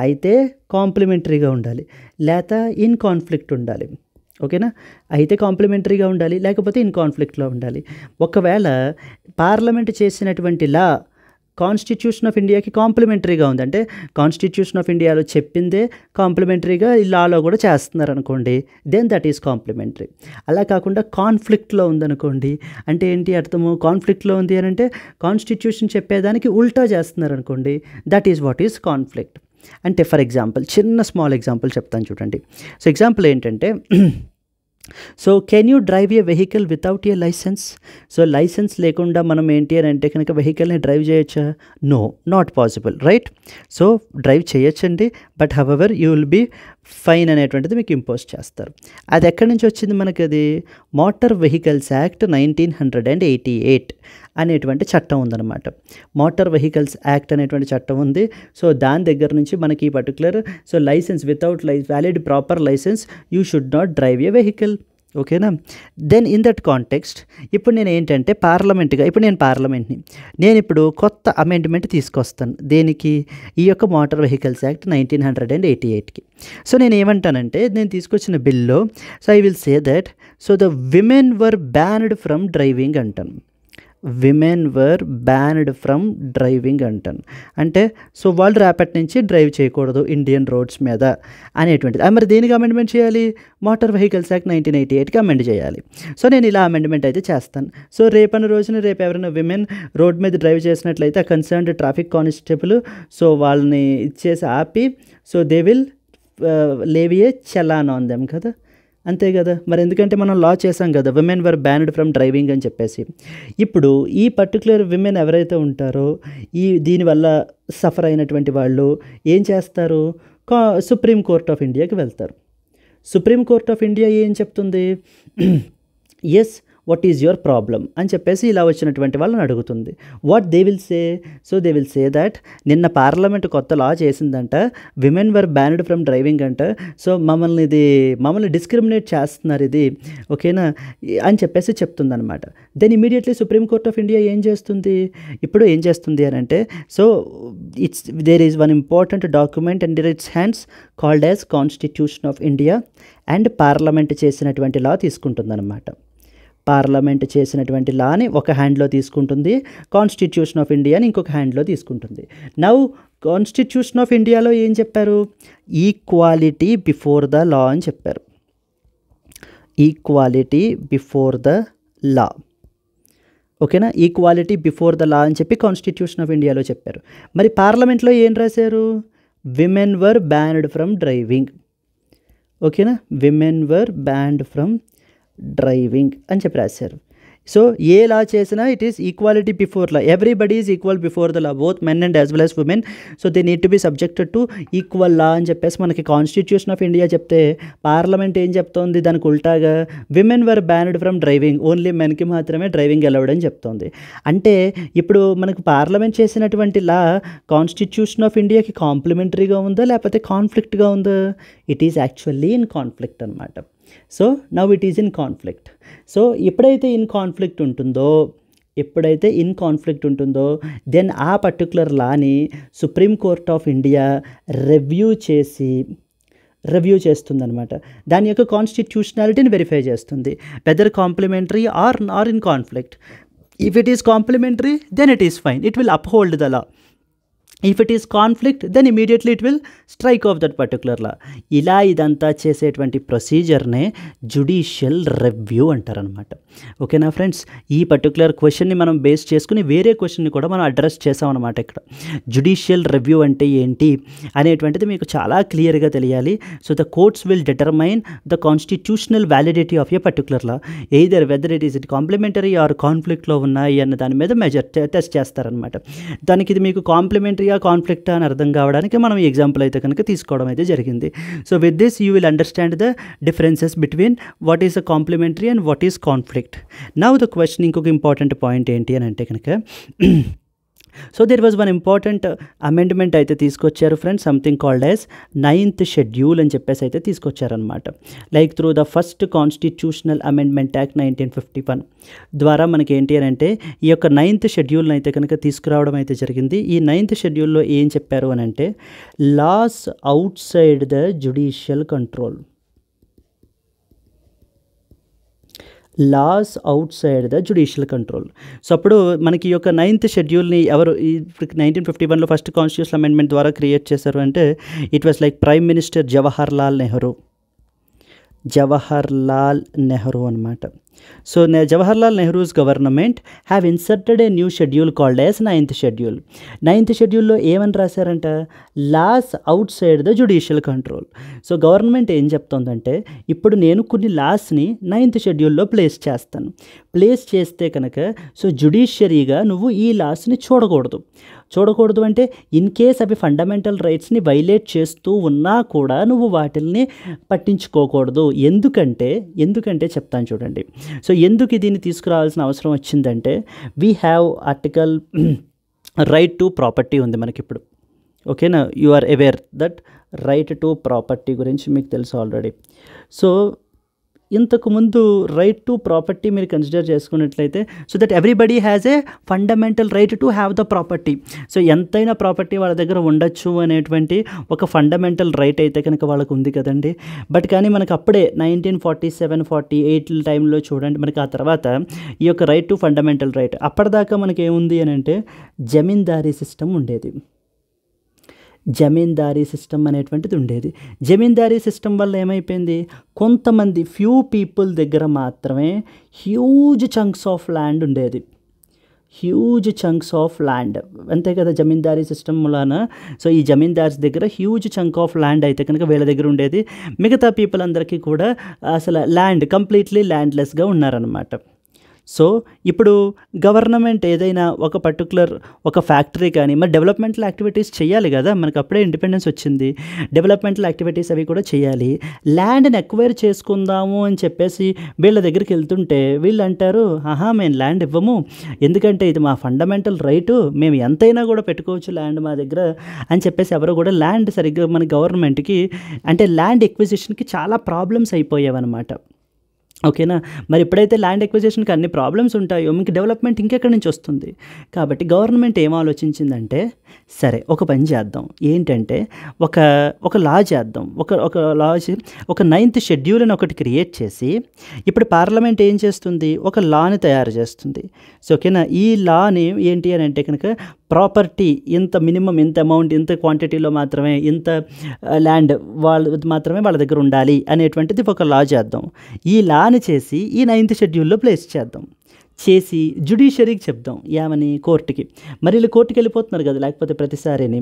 అయితే కాంప్లిమెంటరీగా ఉండాలి లేక ఇన్ కాన్ఫ్లిక్ట్ ఉండాలి ఓకేనా అయితే కాంప్లిమెంటరీగా ఉండాలి లేకపోతే ఇన్ కాన్ఫ్లిక్ట్లో ఉండాలి ఒకవేళ పార్లమెంట్ చేసినటువంటి లా కాన్స్టిట్యూషన్ ఆఫ్ ఇండియాకి కాంప్లిమెంటరీగా ఉంది అంటే కాన్స్టిట్యూషన్ ఆఫ్ ఇండియాలో చెప్పిందే కాంప్లిమెంటరీగా ఈ లాలో కూడా చేస్తున్నారు అనుకోండి దెన్ దట్ ఈస్ కాంప్లిమెంటరీ అలా కాకుండా కాన్ఫ్లిక్ట్లో ఉందనుకోండి అంటే ఏంటి అర్థము కాన్ఫ్లిక్ట్లో ఉంది అని అంటే కాన్స్టిట్యూషన్ చెప్పేదానికి ఉల్టా చేస్తున్నారు అనుకోండి that is what is conflict అంటే ఫర్ ఎగ్జాంపుల్ చిన్న స్మాల్ ఎగ్జాంపుల్ చెప్తాను చూడండి సో ఎగ్జాంపుల్ ఏంటంటే so can you drive a vehicle without a licence so licence లేకుండా మనం ఏంటి అని అంటే కనుక వెహికల్ని డ్రైవ్ చేయొచ్చా no not possible right so drive చేయొచ్చండి but however you will be fined అనేటువంటిది మీకు ఇంపోజ్ చేస్తారు అది ఎక్కడి నుంచి వచ్చింది మనకి అది motor vehicles act nineteen hundred and eighty eight అనేటువంటి చట్టం ఉందన్నమాట మోటార్ వెహికల్స్ యాక్ట్ అనేటువంటి చట్టం ఉంది సో దాని దగ్గర నుంచి మనకి ఈ పర్టికులర్ సో లైసెన్స్ వితౌట్ లై valid proper licence you should not drive a vehicle ఓకేనా దెన్ ఇన్ దట్ కాంటెక్స్ట్ ఇప్పుడు నేను ఏంటంటే పార్లమెంట్గా ఇప్పుడు నేను పార్లమెంట్ని నేను ఇప్పుడు కొత్త అమెండ్మెంట్ తీసుకొస్తాను దేనికి ఈ యొక్క motor vehicles act nineteen hundred and eighty ఎయిట్కి సో నేను ఏమంటానంటే నేను తీసుకొచ్చిన బిల్లో so I will say that so the women were banned from driving అంటాను women were banned from driving అంటాను అంటే సో వాళ్ళు రేపటి నుంచి డ్రైవ్ చేయకూడదు ఇండియన్ రోడ్స్ మీద అనేటువంటిది మరి దేనికి అమెండ్మెంట్ చేయాలి motor vehicles act nineteen eighty ఎయిట్కి అమెండ్ చేయాలి సో నేను ఇలా అమెండ్మెంట్ అయితే చేస్తాను సో రేపన్న రోజున రేపు ఎవరైనా విమెన్ రోడ్ మీద డ్రైవ్ చేసినట్లయితే ఆ కన్సర్న్డ్ ట్రాఫిక్ కానిస్టేబుల్ సో వాళ్ళని ఇచ్చేసి ఆపి so they will levy challan on them కదా అంతే కదా మరి ఎందుకంటే మనం లా చేసాం కదా women were banned from driving అని చెప్పేసి ఇప్పుడు ఈ పర్టికులర్ విమెన్ ఎవరైతే ఉంటారో ఈ దీనివల్ల సఫర్ అయినటువంటి వాళ్ళు ఏం చేస్తారు కా సుప్రీం కోర్ట్ ఆఫ్ ఇండియాకి వెళ్తారు సుప్రీం కోర్ట్ ఆఫ్ ఇండియా ఏం చెప్తుంది yes what is your problem అని చెప్పేసి ఇలా వచ్చినటువంటి వాళ్ళని అడుగుతుంది what they will say so they will say that నిన్న పార్లమెంట్ కొత్త లా చేసిందంట women were banned from driving అంట సో మమ్మల్ని ఇది మమ్మల్ని డిస్క్రిమినేట్ చేస్తున్నారు ఇది ఓకేనా అని చెప్పేసి చెప్తుందనమాట then immediately supreme court of India ఏం చేస్తుంది ఇప్పుడు ఏం చేస్తుంది అని అంటే so it's there is one important document and it's hands called as constitution of India and parliament చేసినటువంటి లా తీసుకుంటుందన్నమాట పార్లమెంట్ చేసినటువంటి లాని ఒక హ్యాండ్లో తీసుకుంటుంది కాన్స్టిట్యూషన్ ఆఫ్ ఇండియాని ఇంకొక హ్యాండ్లో తీసుకుంటుంది నౌ కాన్స్టిట్యూషన్ ఆఫ్ ఇండియాలో ఏం చెప్పారు ఈక్వాలిటీ బిఫోర్ ద లా అని చెప్పారు ఈక్వాలిటీ బిఫోర్ ద లా ఓకేనా ఈక్వాలిటీ బిఫోర్ ద లా అని చెప్పి కాన్స్టిట్యూషన్ ఆఫ్ ఇండియాలో చెప్పారు మరి పార్లమెంట్లో ఏం రాశారు women were banned from driving ఓకేనా women were banned from driving అని చెప్పి రాశారు సో ఏ లా చేసినా it is equality before law everybody is equal before the law both men and as well as women so they need to be subjected to equal law అని చెప్పేసి మనకి కాన్స్టిట్యూషన్ ఆఫ్ ఇండియా చెప్తే పార్లమెంట్ ఏం చెప్తోంది దానికి ఉల్టాగా women were banned from driving only మెన్కి మాత్రమే డ్రైవింగ్ అలౌడ్ అని చెప్తోంది అంటే ఇప్పుడు మనకు పార్లమెంట్ చేసినటువంటి లా కాన్స్టిట్యూషన్ ఆఫ్ ఇండియాకి కాంప్లిమెంటరీగా ఉందా లేకపోతే కాన్ఫ్లిక్ట్గా ఉందా it is actually in conflict అనమాట so now it is in conflict so ఎప్పుడైతే ఇన్ కాన్ఫ్లిక్ట్ ఉంటుందో ఎప్పుడైతే ఇన్ కాన్ఫ్లిక్ట్ ఉంటుందో దెన్ ఆ పర్టికులర్ లాని supreme court of India review చేసి రివ్యూ చేస్తుందనమాట దాని యొక్క కాన్స్టిట్యూషనాలిటీని వెరిఫై చేస్తుంది whether complementary or or in conflict if it is complementary then it is fine it will uphold the law if it is conflict then immediately it will strike off that particular law ఇలా ఇదంతా చేసేటువంటి ప్రొసీజర్నే జుడిషియల్ రివ్యూ అంటారనమాట ఓకేనా ఫ్రెండ్స్ ఈ పర్టికులర్ క్వశ్చన్ని మనం బేస్ చేసుకుని వేరే క్వశ్చన్ని కూడా మనం అడ్రస్ చేసామన్నమాట ఇక్కడ జుడిషియల్ రివ్యూ అంటే ఏంటి అనేటువంటిది మీకు చాలా క్లియర్గా తెలియాలి so the courts will determine the constitutional validity of a particular law either whether it is it complementary or కాన్ఫ్లిక్ట్లో ఉన్నాయి అన్న దాని మీద మెజర్ టెస్ట్ చేస్తారనమాట దానికి ఇది మీకు కాంప్లిమెంటరీ డైరెక్ట్గా కాన్ఫ్లిక్ట్ అని అర్థం కావడానికి మనం ఈ ఎగ్జాంపుల్ అయితే కనుక తీసుకోవడం అయితే జరిగింది so with this you will understand the differences between what is a complementary and what is conflict నా ద క్వశ్చన్ ఇంకొక ఇంపార్టెంట్ పాయింట్ ఏంటి అని అంటే కనుక so there was one important amendment అయితే తీసుకొచ్చారు friends something called as ninth schedule అని చెప్పేసి అయితే తీసుకొచ్చారనమాట like through the first constitutional amendment act nineteen fifty one ద్వారా మనకి ఏంటి అని అంటే ఈ యొక్క నైన్త్ షెడ్యూల్ని అయితే కనుక తీసుకురావడం అయితే జరిగింది ఈ నైన్త్ షెడ్యూల్లో ఏం చెప్పారు అని అంటే laws outside the judicial control laws outside the judicial control so అప్పుడు మనకి ఈ యొక్క నైన్త్ షెడ్యూల్ని ఎవరు నైన్టీన్ ఫిఫ్టీ వన్లో ఫస్ట్ కాన్స్టిట్యూషన్ అమెండ్మెంట్ ద్వారా క్రియేట్ చేశారు అంటే it was like prime minister Jawahar Lal Nehru Jawahar Lal Nehru అనమాట so So, Jawaharlal Nehru's government have inserted a new schedule called as ninth schedule ninth షెడ్యూల్లో ఏమని రాశారంట laws outside the judicial control so government ఏం చెప్తోందంటే ఇప్పుడు నేను కొన్ని లాస్ని నైన్త్ షెడ్యూల్లో ప్లేస్ చేస్తాను ప్లేస్ చేస్తే కనుక సో జ్యుడిషియరీగా నువ్వు ఈ లాస్ని చూడకూడదు చూడకూడదు అంటే ఇన్ కేస్ అవి ఫండమెంటల్ రైట్స్ని వైలేట్ చేస్తూ ఉన్నా కూడా నువ్వు వాటిల్ని పట్టించుకోకూడదు ఎందుకంటే ఎందుకంటే చెప్తాను చూడండి సో ఎందుకు దీన్ని తీసుకురావాల్సిన అవసరం వచ్చిందంటే we have article right to property ఉంది మనకిప్పుడు ఓకేనా you are aware that right to property గురించి మీకు తెలుసు ఆల్రెడీ సో ఇంతకుముందు రైట్ టు ప్రాపర్టీ మీరు కన్సిడర్ చేసుకున్నట్లయితే so that everybody has a fundamental right to have the property so ఎంతైనా ప్రాపర్టీ వాళ్ళ దగ్గర ఉండొచ్చు అనేటువంటి ఒక ఫండమెంటల్ రైట్ అయితే కనుక వాళ్ళకు ఉంది కదండి బట్ కానీ మనకు అప్పుడే nineteen forty seven forty eight టైంలో చూడండి మనకి ఆ తర్వాత ఈ యొక్క రైట్ టు ఫండమెంటల్ రైట్ అప్పటిదాకా మనకి ఏముంది అని అంటే జమీందారీ సిస్టమ్ ఉండేది జమీందారీ సిస్టమ్ అనేటువంటిది ఉండేది జమీందారీ సిస్టమ్ వల్ల ఏమైపోయింది కొంతమంది ఫ్యూ పీపుల్ దగ్గర మాత్రమే హ్యూజ్ చంక్స్ ఆఫ్ ల్యాండ్ ఉండేది హ్యూజ్ చంక్స్ ఆఫ్ ల్యాండ్ అంతే కదా జమీందారీ సిస్టమ్ వలన సో ఈ జమీందార్స్ దగ్గర హ్యూజ్ చంక్ ఆఫ్ ల్యాండ్ అయితే కనుక వీళ్ళ దగ్గర ఉండేది మిగతా పీపుల్ అందరికీ కూడా అసలు ల్యాండ్ కంప్లీట్లీ ల్యాండ్లెస్గా ఉన్నారనమాట సో ఇప్పుడు గవర్నమెంట్ ఏదైనా ఒక పర్టికులర్ ఒక ఫ్యాక్టరీ కానీ మరి డెవలప్మెంటల్ యాక్టివిటీస్ చేయాలి కదా మనకు అప్పుడే ఇండిపెండెన్స్ వచ్చింది డెవలప్మెంటల్ యాక్టివిటీస్ అవి కూడా చేయాలి ల్యాండ్ని ఎక్వైర్ చేసుకుందాము అని చెప్పేసి వీళ్ళ దగ్గరికి వెళ్తుంటే వీళ్ళు అంటారు ఆహా మేము ల్యాండ్ ఇవ్వము ఎందుకంటే ఇది మా ఫండమెంటల్ రైటు మేము ఎంతైనా కూడా పెట్టుకోవచ్చు ల్యాండ్ మా దగ్గర అని చెప్పేసి ఎవరు కూడా ల్యాండ్ సరిగ్గా మన గవర్నమెంట్కి అంటే ల్యాండ్ ఎక్విజిషన్కి చాలా ప్రాబ్లమ్స్ అయిపోయావన్నమాట ఓకేనా మరి ఎప్పుడైతే ల్యాండ్ ఎక్విజిషన్కి అన్ని ప్రాబ్లమ్స్ ఉంటాయో మీకు డెవలప్మెంట్ ఇంకెక్కడి నుంచి వస్తుంది కాబట్టి గవర్నమెంట్ ఏం ఆలోచించిందంటే సరే ఒక పని చేద్దాం ఏంటంటే ఒక ఒక లా చేద్దాం ఒక ఒక లా ఒక నైన్త్ షెడ్యూల్ అని ఒకటి క్రియేట్ చేసి ఇప్పుడు పార్లమెంట్ ఏం చేస్తుంది ఒక లాని తయారు చేస్తుంది సో ఓకేనా ఈ లాని ఏంటి అని అంటే కనుక ప్రాపర్టీ ఇంత మినిమం ఇంత అమౌంట్ ఇంత క్వాంటిటీలో మాత్రమే ఇంత ల్యాండ్ వాళ్ళ మాత్రమే వాళ్ళ దగ్గర ఉండాలి అనేటువంటిది ఒక లా చేద్దాం ఈ లా ఆన్ చేసి ఈ నైన్త్ షెడ్యూల్లో ప్లేస్ చేద్దాం చేసి జ్యుడిషియరీకి చెప్దాం ఏమని కోర్టుకి మరి వీళ్ళు కోర్టుకి వెళ్ళిపోతున్నారు కదా లేకపోతే ప్రతిసారిని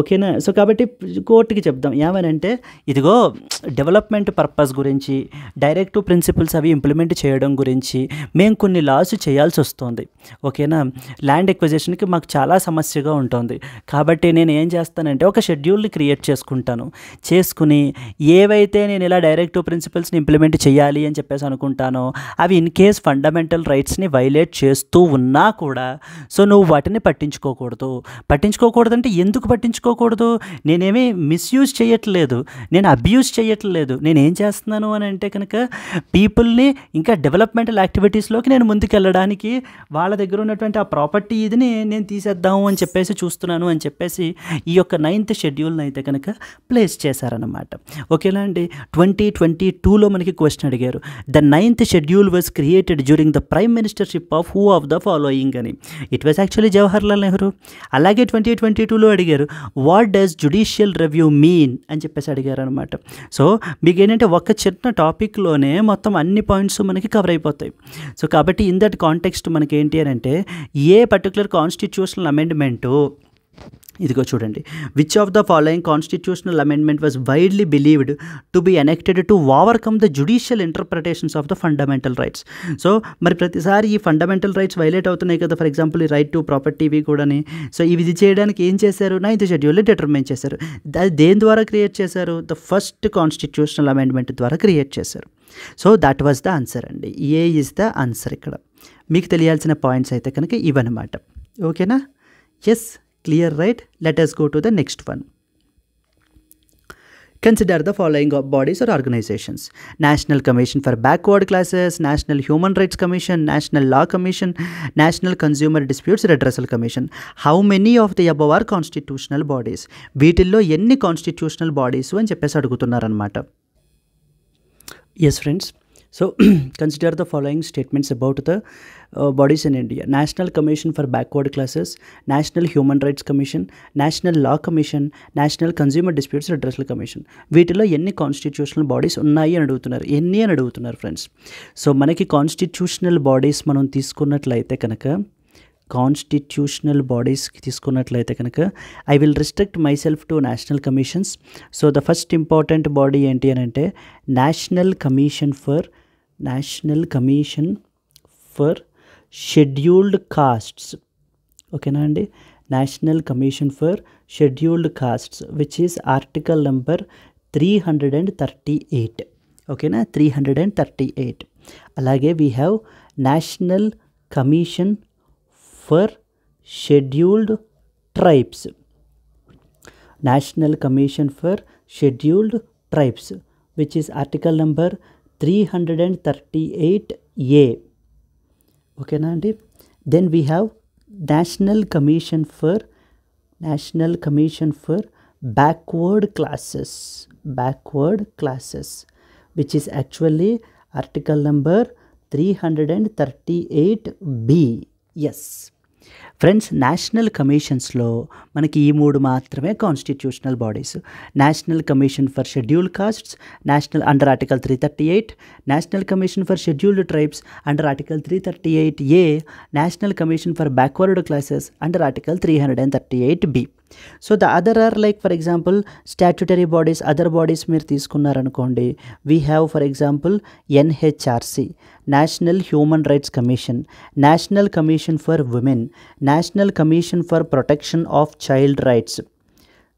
ఓకేనా సో కాబట్టి కోర్టుకి చెప్దాం ఏమని అంటే ఇదిగో డెవలప్మెంట్ పర్పస్ గురించి డైరెక్టివ్ ప్రిన్సిపల్స్ అవి ఇంప్లిమెంట్ చేయడం గురించి మేము కొన్ని లాస్ చేయాల్సి వస్తుంది ఓకేనా ల్యాండ్ ఎక్విజిషన్కి మాకు చాలా సమస్యగా ఉంటుంది కాబట్టి నేను ఏం చేస్తానంటే ఒక షెడ్యూల్ని క్రియేట్ చేసుకుంటాను చేసుకుని ఏవైతే నేను ఇలా డైరెక్టివ్ ప్రిన్సిపల్స్ని ఇంప్లిమెంట్ చేయాలి అని చెప్పేసి అనుకుంటానో అవి ఇన్ కేస్ ఫండమెంటల్ రైట్స్ని వైలేట్ చేస్తూ ఉన్నా కూడా సో నువ్వు వాటిని పట్టించుకోకూడదు పట్టించుకోకూడదు అంటే ఎందుకు పట్టించుకోకూడదు నేనేమి మిస్యూజ్ చేయట్లేదు నేను అబ్యూజ్ చేయట్లేదు నేను ఏం చేస్తున్నాను అని అంటే కనుక పీపుల్ని ఇంకా డెవలప్మెంటల్ యాక్టివిటీస్లోకి నేను ముందుకెళ్ళడానికి వాళ్ళ దగ్గర ఉన్నటువంటి ఆ ప్రాపర్టీ ఇదిని నేను తీసేద్దాము అని చెప్పేసి చూస్తున్నాను అని చెప్పేసి ఈ యొక్క నైన్త్ షెడ్యూల్ని అయితే కనుక ప్లేస్ చేశారనమాట ఓకేలా అండి ట్వంటీ ట్వంటీ టూలో మనకి క్వశ్చన్ అడిగారు the ninth schedule was created during the prime minister ministership of who of the following అని it was actually Jawaharlal Nehru అలాగే ట్వంటీ ట్వంటీ టూలో అడిగారు what does judicial review mean అని చెప్పేసి అడిగారు అనమాట సో మీకు ఏంటంటే ఒక చిన్న టాపిక్లోనే మొత్తం అన్ని పాయింట్స్ మనకి కవర్ అయిపోతాయి సో కాబట్టి ఇన్ దట్ కాంటెక్స్ట్ మనకి ఏంటి అని అంటే ఏ పర్టికులర్ కాన్స్టిట్యూషనల్ అమెండ్మెంటు ఇదిగో చూడండి which of the following constitutional amendment was widely believed to be enacted to overcome the judicial interpretations of the fundamental rights so మరి ప్రతిసారి ఈ ఫండమెంటల్ రైట్స్ వైలేట్ అవుతున్నాయి కదా ఫర్ ఎగ్జాంపుల్ ఈ రైట్ టు ప్రాపర్టీ ఇవి కూడాని సో ఇవి ఇది చేయడానికి ఏం చేశారు నా ఇది షెడ్యూల్ని డిటర్మైన్ చేశారు అది దేని ద్వారా క్రియేట్ చేశారు ద ఫస్ట్ కాన్స్టిట్యూషనల్ అమెండ్మెంట్ ద్వారా క్రియేట్ చేశారు so that was the answer అండి ఏ ఈజ్ ద ఆన్సర్ ఇక్కడ మీకు తెలియాల్సిన పాయింట్స్ అయితే కనుక ఇవన్నమాట ఓకేనా yes Clear, right? Let us go to the next one. Consider the following bodies or organizations National Commission for Backward Classes, National Human Rights Commission, National Law Commission, National Consumer Disputes Redressal Commission. How many of the above are constitutional bodies? వీటిల్లో ఎన్ని కాన్స్టిట్యూషనల్ బాడీస్ అని చెప్పేసి అడుగుతున్నారనమాట yes friends So consider the following statements about the uh, bodies in India. National Commission for Backward Classes, National Human Rights Commission, National Law Commission, National Consumer Disputes Redressal Commission. వీటిలో ఎన్ని కాన్స్టిట్యూషనల్ బాడీస్ ఉన్నాయి అని అడుగుతున్నారు ఎన్ని అని అడుగుతున్నారు ఫ్రెండ్స్ సో మనకి కాన్స్టిట్యూషనల్ బాడీస్ మనం తీసుకున్నట్లయితే కనుక కాన్స్టిట్యూషనల్ బాడీస్కి తీసుకున్నట్లయితే కనుక I will restrict myself to national commissions so the first important body ఏంటి అని అంటే national commission for National Commission for Scheduled Castes. Okay, na andi? National Commission for Scheduled Castes, which is Article number 338. Okay, na? 338. Alage, we have National Commission for Scheduled Tribes. National Commission for Scheduled Tribes, which is Article number 338 A. Okay, Nandi. Then we have National Commission for National Commission for Backward Classes. Backward Classes, which is actually article number 338 B. Yes. Friends national కమిషన్స్లో మనకి ఈ మూడు మాత్రమే constitutional bodies national commission for schedule castes national under article three thirty eight national commission for scheduled tribes under article three thirty eight A national commission for backward classes under article three hundred and thirty eight B so the other are like for example statutory bodies other bodies మీరు తీసుకున్నారనుకోండి we have for example NHRC national human rights commission national commission for women national commission for protection of child rights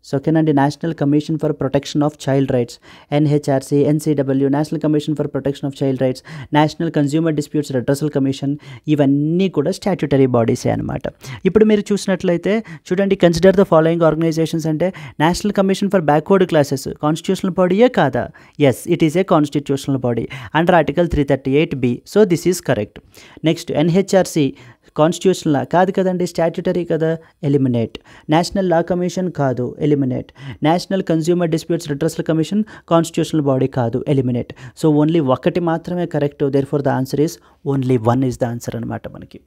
so and national commission for protection of child rights NHRC NCW national commission for protection of child rights national consumer disputes redressal commission ఇవన్నీ కూడా స్టాట్యుటరీ బాడీసే అనమాట ఇప్పుడు మీరు చూసినట్లయితే చూడండి కన్సిడర్ ద ఫాలోయింగ్ ఆర్గనైజేషన్స్ అంటే national commission for backward classes constitutional బాడీయే కాదా yes it is a constitutional body under article three thirty eight B so this is correct next NHRC constitutional కాదు కదండి స్టాట్యుటరీ కదా ఎలిమినేట్ నేషనల్ లా కమిషన్ కాదు eliminate national consumer disputes redressal commission constitutional body కాదు ఎలిమినేట్ సో ఓన్లీ ఒకటి మాత్రమే correct there for the answer is only one is the answer అనమాట మనకి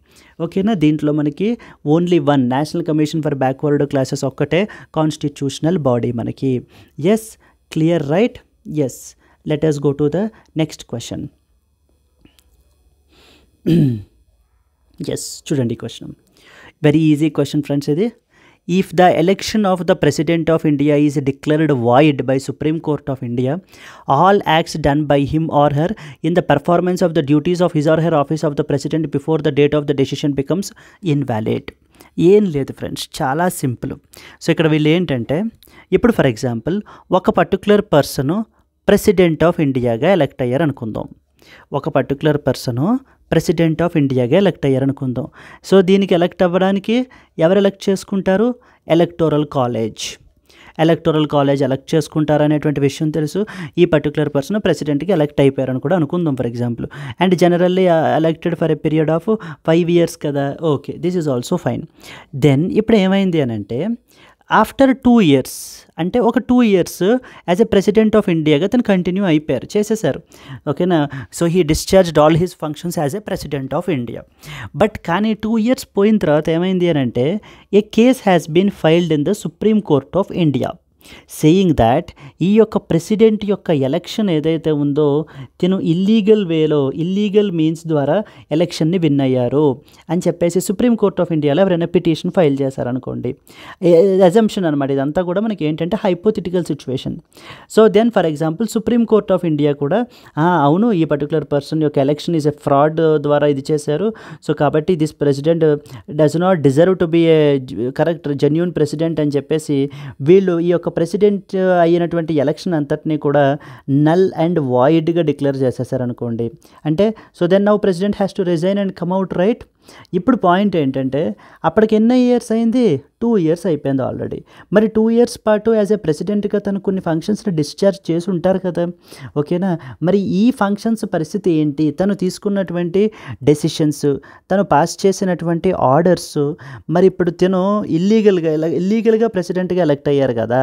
ఓకేనా దీంట్లో మనకి only one national commission for backward classes ఒక్కటే కాన్స్టిట్యూషనల్ బాడీ మనకి yes clear right yes let go to the next question question yes చూడండి question very easy question friends ఇది if the election of the president of India is declared void by supreme court of India all acts done by him or her in the performance of the duties of his or her office of the president before the date of the decision becomes invalid ఏం లేదు ఫ్రెండ్స్ చాలా సింపుల్ సో ఇక్కడ వీళ్ళు ఏంటంటే ఇప్పుడు ఫర్ ఎగ్జాంపుల్ ఒక పర్టికులర్ పర్సను ప్రెసిడెంట్ ఆఫ్ ఇండియాగా ఎలక్ట్ అయ్యారు అనుకుందాం ఒక పర్టికులర్ పర్సను ప్రెసిడెంట్ ఆఫ్ ఇండియాగా ఎలక్ట్ అయ్యారనుకుందాం సో దీనికి ఎలక్ట్ అవ్వడానికి ఎవరు ఎలక్ట్ చేసుకుంటారు electoral college electoral college elect చేసుకుంటారు అనేటువంటి విషయం తెలుసు ఈ పర్టికులర్ పర్సన్ ప్రెసిడెంట్కి ఎలక్ట్ అయిపోయారని కూడా అనుకుందాం for example and generally elected for a period of five years కదా okay this is also fine then ఇప్పుడు ఏమైంది అని అంటే ఆఫ్టర్ టూ ఇయర్స్ అంటే ఒక two years as a president of ఇండియాగా తను కంటిన్యూ అయిపోయారు చేసేసారు ఓకేనా so he discharged all his functions as a president of India but కానీ టూ ఇయర్స్ పోయిన తర్వాత ఏమైంది అని అంటే a case has been filed in the supreme court of India saying that ఈ యొక్క ప్రెసిడెంట్ యొక్క ఎలక్షన్ ఏదైతే ఉందో తిను ఇల్లీగల్ వేలో ఇల్లీగల్ మీన్స్ ద్వారా ఎలక్షన్ని విన్ అయ్యారు అని చెప్పేసి సుప్రీంకోర్ట్ ఆఫ్ ఇండియాలో ఎవరైనా పిటిషన్ ఫైల్ చేశారనుకోండి అజంప్షన్ అనమాట ఇదంతా కూడా మనకి ఏంటంటే hypothetical situation so then for example supreme court of India కూడా అవును ఈ పర్టికులర్ పర్సన్ యొక్క ఎలక్షన్ ఈజ్ ఎ ఫ్రాడ్ ద్వారా ఇది చేశారు సో కాబట్టి this president does not deserve to be a correct genuine president అని చెప్పేసి వీళ్ళు ఈ యొక్క ప్రెసిడెంట్ అయినటువంటి ఎలక్షన్ అంతటినీ కూడా నల్ అండ్ వాయిడ్గా డిక్లేర్ చేసేసారనుకోండి అంటే so then now president has to resign and come out right ఇప్పుడు పాయింట్ ఏంటంటే అప్పటికి ఎన్ని ఇయర్స్ అయింది టూ ఇయర్స్ అయిపోయింది ఆల్రెడీ మరి టూ ఇయర్స్ పాటు యాజ్ ఏ ప్రెసిడెంట్గా తను కొన్ని ఫంక్షన్స్ని డిశ్చార్జ్ చేసి ఉంటారు కదా ఓకేనా మరి ఈ ఫంక్షన్స్ పరిస్థితి ఏంటి తను తీసుకున్నటువంటి డెసిషన్స్ తను పాస్ చేసినటువంటి ఆర్డర్స్ మరి ఇప్పుడు తను ఇల్లీగల్గా ఇలా ఇల్లీగల్గా ప్రెసిడెంట్గా ఎలక్ట్ అయ్యారు కదా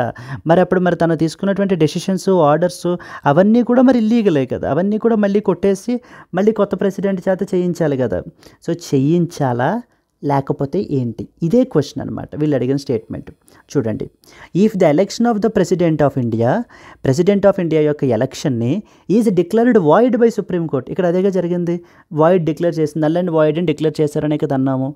మరి అప్పుడు మరి తను తీసుకున్నటువంటి డెసిషన్స్ ఆర్డర్స్ అవన్నీ కూడా మరి ఇల్లీగలే కదా అవన్నీ కూడా మళ్ళీ కొట్టేసి మళ్ళీ కొత్త ప్రెసిడెంట్ చేత చేయించాలి కదా సో చెయ్యి చేయించాలా లేకపోతే ఏంటి ఇదే క్వశ్చన్ అనమాట వీళ్ళు అడిగిన స్టేట్మెంట్ చూడండి if the election of the president of India president of India యొక్క ఎలక్షన్ని is declared void by supreme court ఇక్కడ అదేగా జరిగింది వాయిడ్ డిక్లేర్ చేసి నల్ అండ్ వాయిడ్ అని డిక్లేర్ చేశారనే కదా అన్నాము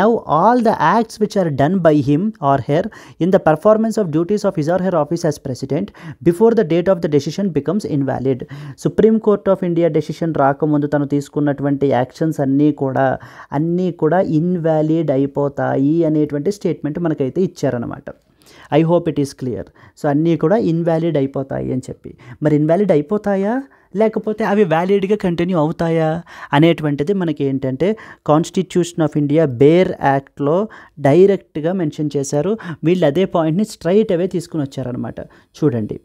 now all the acts which are done by him or her in the performance of duties of his or her office as president before the date of the decision becomes invalid supreme court of India decision రాకముందు తను తీసుకున్నటువంటి యాక్షన్స్ అన్నీ కూడా అన్నీ కూడా ఇన్వాలిడ్ వ్యాలీడ్ అయిపోతాయి అనేటువంటి స్టేట్మెంట్ మనకైతే ఇచ్చారనమాట I hope it is clear so అన్నీ కూడా ఇన్వాలిడ్ అయిపోతాయి అని చెప్పి మరి ఇన్వాలిడ్ అయిపోతాయా లేకపోతే అవి వ్యాలిడ్గా కంటిన్యూ అవుతాయా అనేటువంటిది మనకి ఏంటంటే కాన్స్టిట్యూషన్ ఆఫ్ ఇండియా బేర్ యాక్ట్లో డైరెక్ట్గా మెన్షన్ చేశారు వీళ్ళు అదే పాయింట్ని స్ట్రైట్ అవే తీసుకుని వచ్చారనమాట చూడండి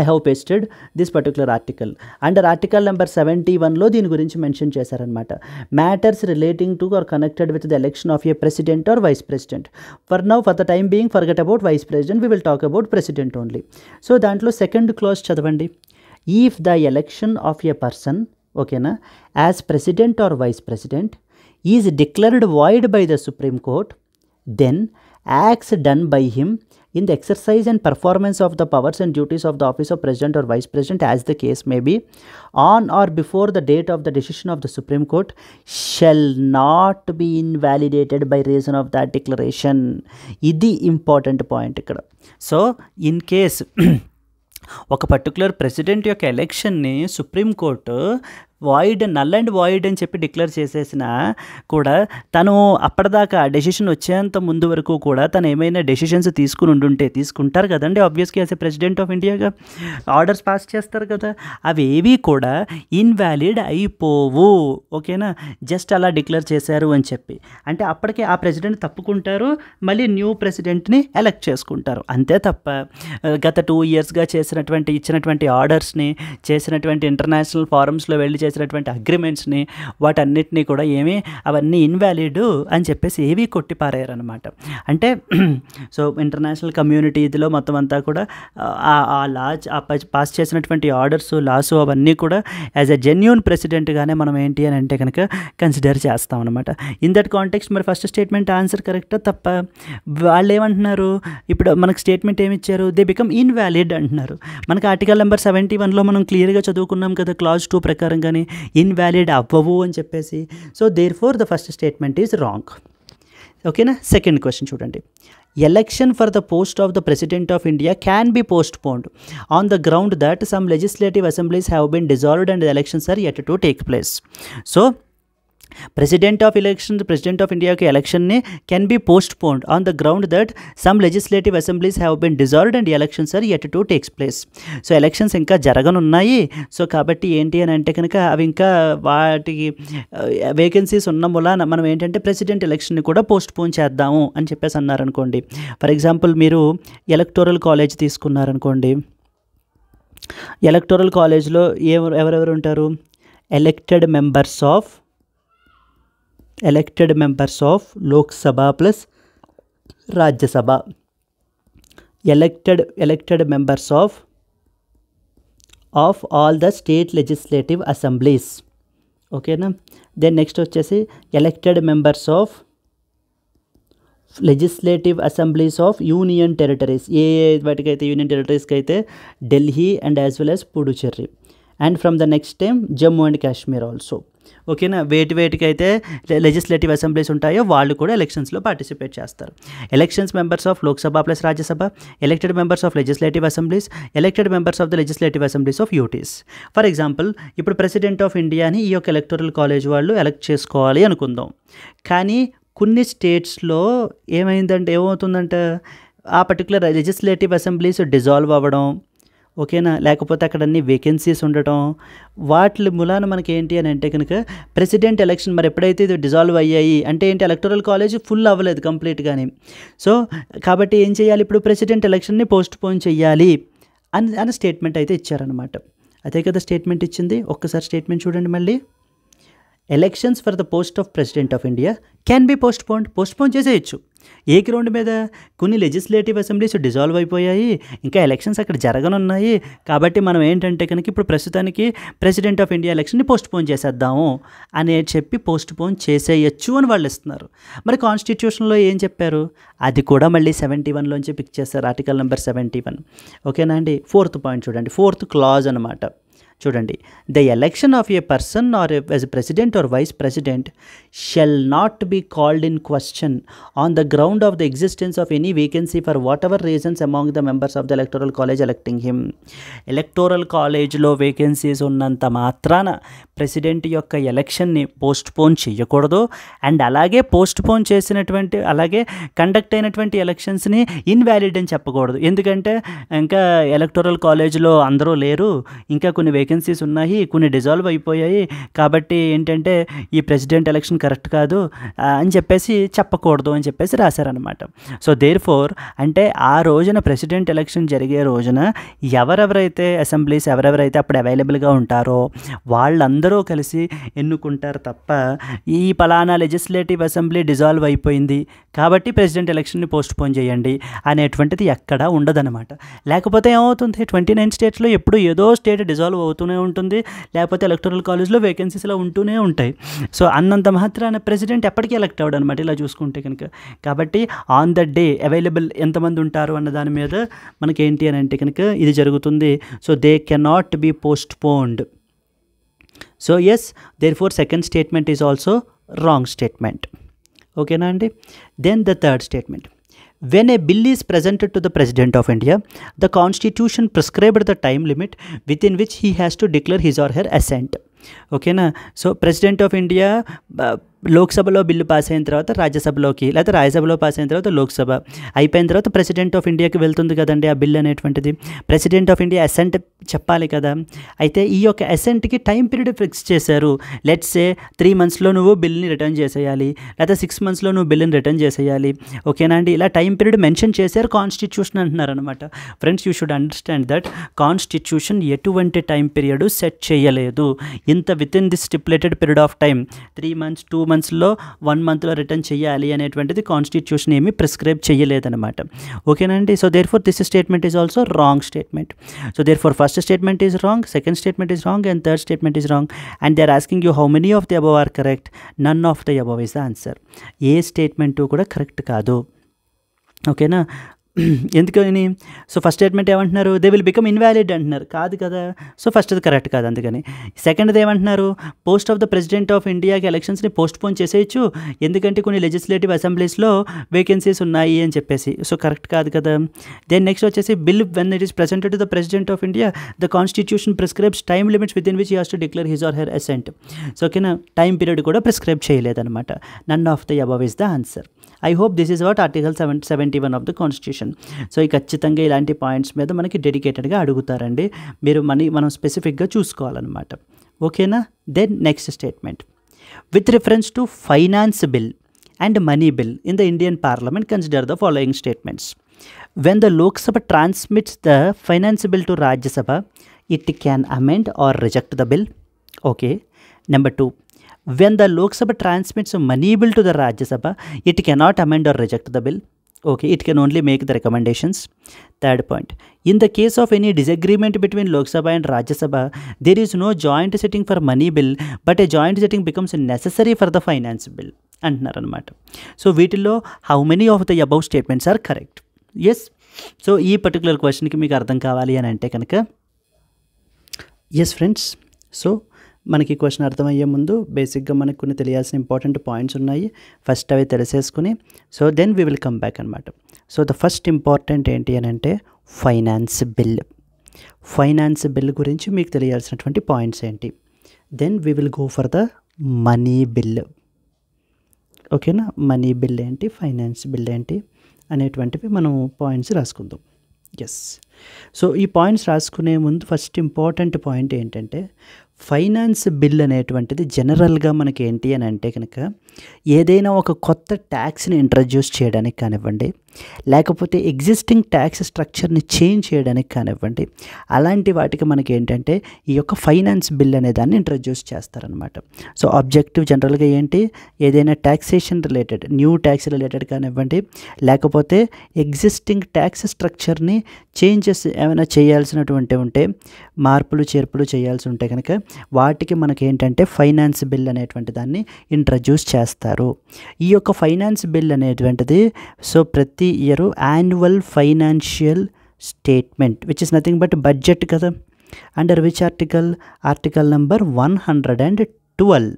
I have pasted this particular article under article number seventy వన్లో దీని గురించి మెన్షన్ చేశారనమాట matters relating to or connected with the election of a president or vice president for now for the time being forget about vice president we will talk about president only so దాంట్లో సెకండ్ క్లోజ్ చదవండి if the election of a person ఓకేనా as president or vice president is declared void by the supreme Court then acts done by him in the exercise and performance of the powers and duties of the office of president or vice president as the case may be on or before the date of the decision of the supreme Court shall not be invalidated by reason of that declaration ఇది ఇంపార్టెంట్ పాయింట్ ఇక్కడ సో ఇన్ కేస్ ఒక పర్టికులర్ ప్రెసిడెంట్ యొక్క ఎలక్షన్ని Supreme Court void null and void అని చెప్పి డిక్లేర్ చేసేసిన కూడా తను అప్పటిదాకా డెసిషన్ వచ్చేంత ముందు వరకు కూడా తను ఏమైనా డెసిషన్స్ తీసుకుని ఉండుంటే తీసుకుంటారు కదండి ఆబ్వియస్గా యాజ్ ఎ ప్రెసిడెంట్ ఆఫ్ ఇండియాగా ఆర్డర్స్ పాస్ చేస్తారు కదా అవి ఏవి కూడా ఇన్వాలిడ్ అయిపోవు ఓకేనా జస్ట్ అలా డిక్లేర్ చేశారు అని చెప్పి అంటే అప్పటికే ఆ ప్రెసిడెంట్ తప్పుకుంటారు మళ్ళీ న్యూ ప్రెసిడెంట్ని ఎలక్ట్ చేసుకుంటారు అంతే తప్ప గత టూ ఇయర్స్గా చేసినటువంటి ఇచ్చినటువంటి ఆర్డర్స్ని చేసినటువంటి ఇంటర్నేషనల్ ఫారమ్స్లో వెళ్ళి చేసినటువంటి అగ్రిమెంట్స్ని వాటన్నిటినీ కూడా ఏమి అవన్నీ ఇన్వాలిడ్ అని చెప్పేసి ఏవి కొట్టిపారారనమాట అంటే సో ఇంటర్నేషనల్ కమ్యూనిటీ ఇదిలో మొత్తం అంతా కూడా ఆ లాజ్ ఆ పాస్ చేసినటువంటి ఆర్డర్స్ లాస్ అవన్నీ కూడా యాజ్ ఎ జెన్యున్ ప్రెసిడెంట్గానే మనం ఏంటి అని అంటే కనుక కన్సిడర్ చేస్తాం అనమాట ఇన్ దట్ కాంటెక్స్ట్ మరి ఫస్ట్ స్టేట్మెంట్ ఆన్సర్ కరెక్టా తప్ప వాళ్ళు ఏమంటున్నారు ఇప్పుడు మనకు స్టేట్మెంట్ ఏమి ఇచ్చారు దే బికమ్ ఇన్వాలిడ్ అంటున్నారు మనకు ఆర్టికల్ నెంబర్ సెవెంటీ వన్లో మనం క్లియర్గా చదువుకున్నాం కదా క్లాజ్ టూ ప్రకారం కానీ కానీ ఇన్వాలిడ్ అవ్వవు అని చెప్పేసి so therefore the first statement is wrong ఓకేనా సెకండ్ క్వశ్చన్ చూడండి election for the post of the president of India can be postponed on the ground that some legislative assemblies have been dissolved and elections are yet to take place so president of elections president of ఇండియాకి ఎలక్షన్ని can be postpone on the ground that some legislative assemblies have been dissolved and elections are yet to takes place so elections ఇంకా జరగనున్నాయి సో కాబట్టి ఏంటి అని అంటే కనుక అవి ఇంకా వాటికి వేకెన్సీస్ ఉన్న మూలన మనం ఏంటంటే ప్రెసిడెంట్ ఎలక్షన్ని కూడా పోస్ట్ పోన్ చేద్దాము అని చెప్పేసి అన్నారనుకోండి ఫర్ ఎగ్జాంపుల్ మీరు ఎలక్టోరల్ కాలేజ్ తీసుకున్నారనుకోండి ఎలక్టోరల్ కాలేజ్లో ఏ ఎవరెవరు ఉంటారు elected members of elected members of Lok Sabha plus Rajya Sabha elected elected members of of all the state legislative assemblies ఓకేనా దెన్ నెక్స్ట్ వచ్చేసి elected members of legislative assemblies of union territories ఏ వాటికైతే యూనియన్ టెరిటరీస్కి అయితే Delhi and as well as Puducherry and from the next time Jammu and Kashmir also ఓకేనా వేటి వేటికి అయితే లెజిస్లేటివ్ అసెంబ్లీస్ ఉంటాయో వాళ్ళు కూడా ఎలక్షన్స్లో పార్టిసిపేట్ చేస్తారు elections members of Lok Sabha plus Rajya Sabha elected members of legislative assemblies elected members of the legislative assemblies of UTs for example ఇప్పుడు ప్రెసిడెంట్ ఆఫ్ ఇండియాని ఈ యొక్క ఎలక్టోరల్ కాలేజ్ వాళ్ళు ఎలక్ట్ చేసుకోవాలి అనుకుందాం కానీ కొన్ని స్టేట్స్లో ఏమైందంటే ఏమవుతుందంటే ఆ పర్టికులర్ లెజిస్లేటివ్ అసెంబ్లీస్ డిజాల్వ్ అవ్వడం ఓకేనా లేకపోతే అక్కడ అన్ని వేకెన్సీస్ ఉండటం వాటి ములాన మనకి ఏంటి అని అంటే కనుక ప్రెసిడెంట్ ఎలక్షన్ మరి ఎప్పుడైతే ఇది డిజాల్వ్ అయ్యాయి అంటే ఏంటి ఎలక్టోరల్ కాలేజ్ ఫుల్ అవ్వలేదు కంప్లీట్గానే సో కాబట్టి ఏం చేయాలి ఇప్పుడు ప్రెసిడెంట్ ఎలక్షన్ని పోస్ట్పోన్ చేయాలి అని అని స్టేట్మెంట్ అయితే ఇచ్చారనమాట అదే కదా స్టేట్మెంట్ ఇచ్చింది ఒక్కసారి స్టేట్మెంట్ చూడండి మళ్ళీ elections for the post of president of India can be postpone postpone చేసేయచ్చు ఏ గ్రౌండ్ మీద కొన్ని లెజిస్లేటివ్ అసెంబ్లీస్ డిజాల్వ్ అయిపోయాయి ఇంకా ఎలక్షన్స్ అక్కడ జరగనున్నాయి కాబట్టి మనం ఏంటంటే కనుక ఇప్పుడు ప్రస్తుతానికి ప్రెసిడెంట్ ఆఫ్ ఇండియా ఎలక్షన్ని పోస్ట్పోన్ చేసేద్దాము అని చెప్పి పోస్ట్పోన్ చేసేయచ్చు అని వాళ్ళు ఇస్తున్నారు మరి కాన్స్టిట్యూషన్లో ఏం చెప్పారు అది కూడా మళ్ళీ సెవెంటీ వన్లోంచి పిక్ చేస్తారు ఆర్టికల్ నెంబర్ సెవెంటీ వన్ ఓకేనా అండి ఫోర్త్ పాయింట్ చూడండి ఫోర్త్ క్లాజ్ అనమాట చూడండి the election of a person as president or vice president shall not be called in question on the ground of the existence of any vacancy for whatever reasons among the members of the electoral college electing him electoral కాలేజ్లో వేకెన్సీస్ ఉన్నంత మాత్రాన ప్రెసిడెంట్ యొక్క ఎలక్షన్ని పోస్ట్ పోన్ చేయకూడదు అండ్ అలాగే పోస్ట్ పోన్ చేసినటువంటి అలాగే కండక్ట్ అయినటువంటి ఎలక్షన్స్ని ఇన్వాలిడ్ అని చెప్పకూడదు ఎందుకంటే ఇంకా ఎలక్టోరల్ కాలేజ్లో అందరూ లేరు ఇంకా కొన్ని వేకెన్సీస్ ఉన్నాయి కొన్ని డిజాల్వ్ అయిపోయాయి కాబట్టి ఏంటంటే ఈ ప్రెసిడెంట్ ఎలక్షన్ కరెక్ట్ కాదు అని చెప్పేసి చెప్పకూడదు అని చెప్పేసి రాశారనమాట సో దేర్ ఫోర్ అంటే ఆ రోజున ప్రెసిడెంట్ ఎలక్షన్ జరిగే రోజున ఎవరెవరైతే అసెంబ్లీస్ ఎవరెవరైతే అప్పుడు అవైలబుల్గా ఉంటారో వాళ్ళందరూ కలిసి ఎన్నుకుంటారు తప్ప ఈ పలానా లెజిస్లేటివ్ అసెంబ్లీ డిజాల్వ్ అయిపోయింది కాబట్టి ప్రెసిడెంట్ ఎలక్షన్ని పోస్ట్పోన్ చేయండి అనేటువంటిది ఎక్కడా ఉండదనమాట లేకపోతే ఏమవుతుంది ట్వంటీ నైన్ స్టేట్స్లో ఎప్పుడు ఏదో స్టేట్ డిజాల్వ్ అవుతుంది అవుతూనే ఉంటుంది లేకపోతే ఎలక్టోరల్ కాలేజ్లో వేకెన్సీస్ ఇలా ఉంటూనే ఉంటాయి సో అన్నంత మాత్రాన ప్రెసిడెంట్ ఎప్పటికీ ఎలక్ట్ అవ్వడం అనమాట ఇలా చూసుకుంటే కనుక కాబట్టి ఆన్ ద డే అవైలబుల్ ఎంతమంది ఉంటారు అన్న దాని మీద మనకి ఏంటి అని అంటే కనుక ఇది జరుగుతుంది so they cannot be postponed so yes therefore second statement is also wrong statement ఓకేనా అండి then the third statement When a bill is presented to the President of India, the Constitution prescribed the time limit within which he has to declare his or her assent. Okay, na? so President of India uh, లోక్సభలో బిల్లు పాస్ అయిన తర్వాత రాజ్యసభలోకి లేకపోతే రాజ్యసభలో పాస్ అయిన తర్వాత లోక్సభ అయిపోయిన తర్వాత ప్రెసిడెంట్ ఆఫ్ ఇండియాకి వెళ్తుంది కదండి ఆ బిల్ అనేటువంటిది ప్రెసిడెంట్ ఆఫ్ ఇండియా అసెంట్ చెప్పాలి కదా అయితే ఈ యొక్క అసెంట్కి టైం పీరియడ్ ఫిక్స్ చేశారు లెట్స్ ఏ త్రీ మంత్స్లో నువ్వు బిల్ని రిటర్న్ చేసేయాలి లేకపోతే సిక్స్ మంత్స్లో నువ్వు బిల్ని రిటర్న్ చేసేయాలి ఓకేనా అండి ఇలా టైం పీరియడ్ మెన్షన్ చేశారు కాన్స్టిట్యూషన్ అంటున్నారనమాట friends you should understand that constitution ఎటువంటి టైం పీరియడ్ సెట్ చేయలేదు ఇంత within this stipulated period of time three months two months one మంత్లో రిటర్న్ చేయాలి అనేటువంటిది కాన్స్టిట్యూషన్ ఏమీ ప్రిస్క్రైబ్ చేయలేదన్నమాట ఓకేనండి so therefore this statement is also wrong statement so therefore first statement is wrong second statement is wrong and third statement is wrong and they are asking you how many of the above are correct none of the above is the answer ఏ స్టేట్మెంటు కూడా కరెక్ట్ కాదు ఓకేనా ఎందుకని సో ఫస్ట్ స్టేట్మెంట్ ఏమంటున్నారు దే విల్ బికమ్ ఇన్వాలిడ్ అంటున్నారు కాదు కదా సో ఫస్ట్ అది కరెక్ట్ కాదు అందుకని సెకండ్ది ఏమంటున్నారు post of the president of ఇండియాకి ఎలక్షన్స్ని పోస్ట్ పోన్ చేసేయచ్చు ఎందుకంటే కొన్ని లెజిస్లేటివ్ అసెంబ్లీస్లో వేకెన్సీస్ ఉన్నాయి అని చెప్పేసి సో కరెక్ట్ కాదు కదా దెన్ నెక్స్ట్ వచ్చేసి bill when it is presented to the president of India the constitution prescribes time limits within which has to declare his or her assent so ఓకేనా టైం పీరియడ్ కూడా ప్రిస్క్రైబ్ చేయలేదన్నమాట none of the above is the answer I hope this is about article seven seventy one of the constitution so ఈ ఖచ్చితంగా ఇలాంటి పాయింట్స్ మీద మనకి డెడికేటెడ్గా అడుగుతారండి మీరు మనీ మనం స్పెసిఫిక్గా చూసుకోవాలన్నమాట ఓకేనా then next statement with reference to finance bill and money bill in the Indian parliament consider the following statements when the Lok Sabha transmits the finance bill to Rajya Sabha it can amend or reject the bill okay number two when the Lok Sabha transmits money bill to the Rajya Sabha it cannot amend or reject the bill okay it can only make the recommendations third point in the case of any disagreement between Lok Sabha and Rajya Sabha there is no joint sitting for money bill but a joint sitting becomes necessary for the finance bill అంటున్నారనమాట సో వీటిల్లో how many of the above statements are correct yes so ఈ పర్టికులర్ క్వశ్చన్కి మీకు అర్థం కావాలి అని అంటే కనుక ఎస్ ఫ్రెండ్స్ సో మనకి క్వశ్చన్ అర్థమయ్యే ముందు బేసిక్గా మనకు కొన్ని తెలియాల్సిన ఇంపార్టెంట్ పాయింట్స్ ఉన్నాయి ఫస్ట్ అవి తెలిసేసుకుని so then we will come back అనమాట సో ద ఫస్ట్ ఇంపార్టెంట్ ఏంటి అని అంటే ఫైనాన్స్ బిల్ ఫైనాన్స్ బిల్ గురించి మీకు తెలియాల్సినటువంటి పాయింట్స్ ఏంటి then we will go for the money bill ఓకేనా మనీ బిల్ ఏంటి ఫైనాన్స్ బిల్ ఏంటి అనేటువంటివి మనం పాయింట్స్ రాసుకుందాం ఎస్ సో ఈ పాయింట్స్ రాసుకునే ముందు ఫస్ట్ ఇంపార్టెంట్ పాయింట్ ఏంటంటే ఫైనాన్స్ బిల్ అనేటువంటిది జనరల్గా మనకి ఏంటి అని అంటే కనుక ఏదైనా ఒక కొత్త ట్యాక్స్ని ఇంట్రడ్యూస్ చేయడానికి కానివ్వండి లేకపోతే ఎగ్జిస్టింగ్ ట్యాక్స్ స్ట్రక్చర్ని చేంజ్ చేయడానికి కానివ్వండి అలాంటి వాటికి మనకి ఏంటంటే ఈ యొక్క ఫైనాన్స్ బిల్ అనే దాన్ని ఇంట్రడ్యూస్ చేస్తారనమాట సో ఆబ్జెక్టివ్ జనరల్గా ఏంటి ఏదైనా taxation related new tax related కానివ్వండి లేకపోతే ఎగ్జిస్టింగ్ ట్యాక్స్ స్ట్రక్చర్ని చేంజెస్ ఏమైనా చేయాల్సినటువంటి ఉంటే మార్పులు చేర్పులు చేయాల్సి ఉంటే కనుక వాటికి మనకి ఏంటంటే ఫైనాన్స్ బిల్ అనేటువంటి దాన్ని ఇంట్రడ్యూస్ చేస్తారు ఈ యొక్క ఫైనాన్స్ బిల్ అనేటువంటిది సో ప్రతి ప్రతి year annual financial statement which is nothing but budget కదా under which article article number one hundred and twelve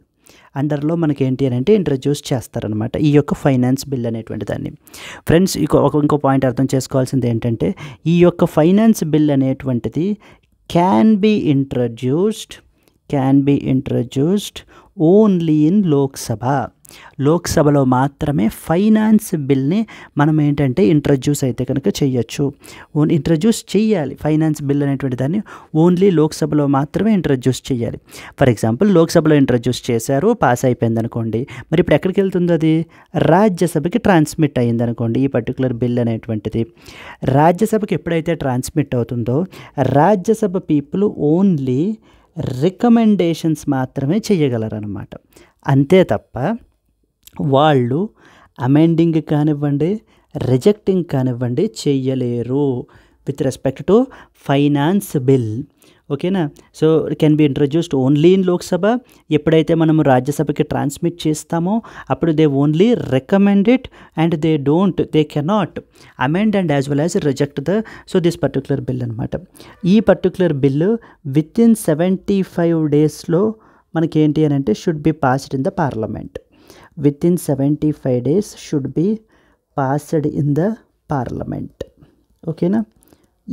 అండర్లో మనకి ఏంటి అని అంటే ఇంట్రడ్యూస్ చేస్తారనమాట ఈ యొక్క ఫైనాన్స్ బిల్ అనేటువంటి దాన్ని ఫ్రెండ్స్ ఇంకో పాయింట్ అర్థం చేసుకోవాల్సింది ఏంటంటే ఈ యొక్క ఫైనాన్స్ బిల్ అనేటువంటిది can be introduced can be introduced only in Lok Sabha లోక్సభలో మాత్రమే ఫైనాన్స్ బిల్ని మనం ఏంటంటే ఇంట్రడ్యూస్ అయితే కనుక చేయొచ్చు ఓన్ ఇంట్రడ్యూస్ చేయాలి ఫైనాన్స్ బిల్ అనేటువంటి దాన్ని ఓన్లీ లోక్సభలో మాత్రమే ఇంట్రడ్యూస్ చేయాలి ఫర్ ఎగ్జాంపుల్ లోక్సభలో ఇంట్రడ్యూస్ చేశారు పాస్ అయిపోయింది అనుకోండి మరి ఇప్పుడు ఎక్కడికి వెళ్తుంది అది రాజ్యసభకి ట్రాన్స్మిట్ అయ్యింది అనుకోండి ఈ పర్టికులర్ బిల్ అనేటువంటిది రాజ్యసభకి ఎప్పుడైతే ట్రాన్స్మిట్ అవుతుందో రాజ్యసభ పీపుల్ ఓన్లీ రికమెండేషన్స్ మాత్రమే చేయగలరు అనమాట అంతే తప్ప వాళ్ళు అమెండింగ్ కానివ్వండి రిజెక్టింగ్ కానివ్వండి చెయ్యలేరు with respect to finance bill ఓకేనా so can be introduced only in Lok Sabha ఎప్పుడైతే మనం రాజ్యసభకి ట్రాన్స్మిట్ చేస్తామో అప్పుడు they only recommend it and they don't they cannot amend and as well as reject the so this particular bill అనమాట ఈ particular bill within seventy five డేస్లో మనకేంటి అని అంటే should be passed in the parliament within seventy five days should be passed in the parliament ఓకేనా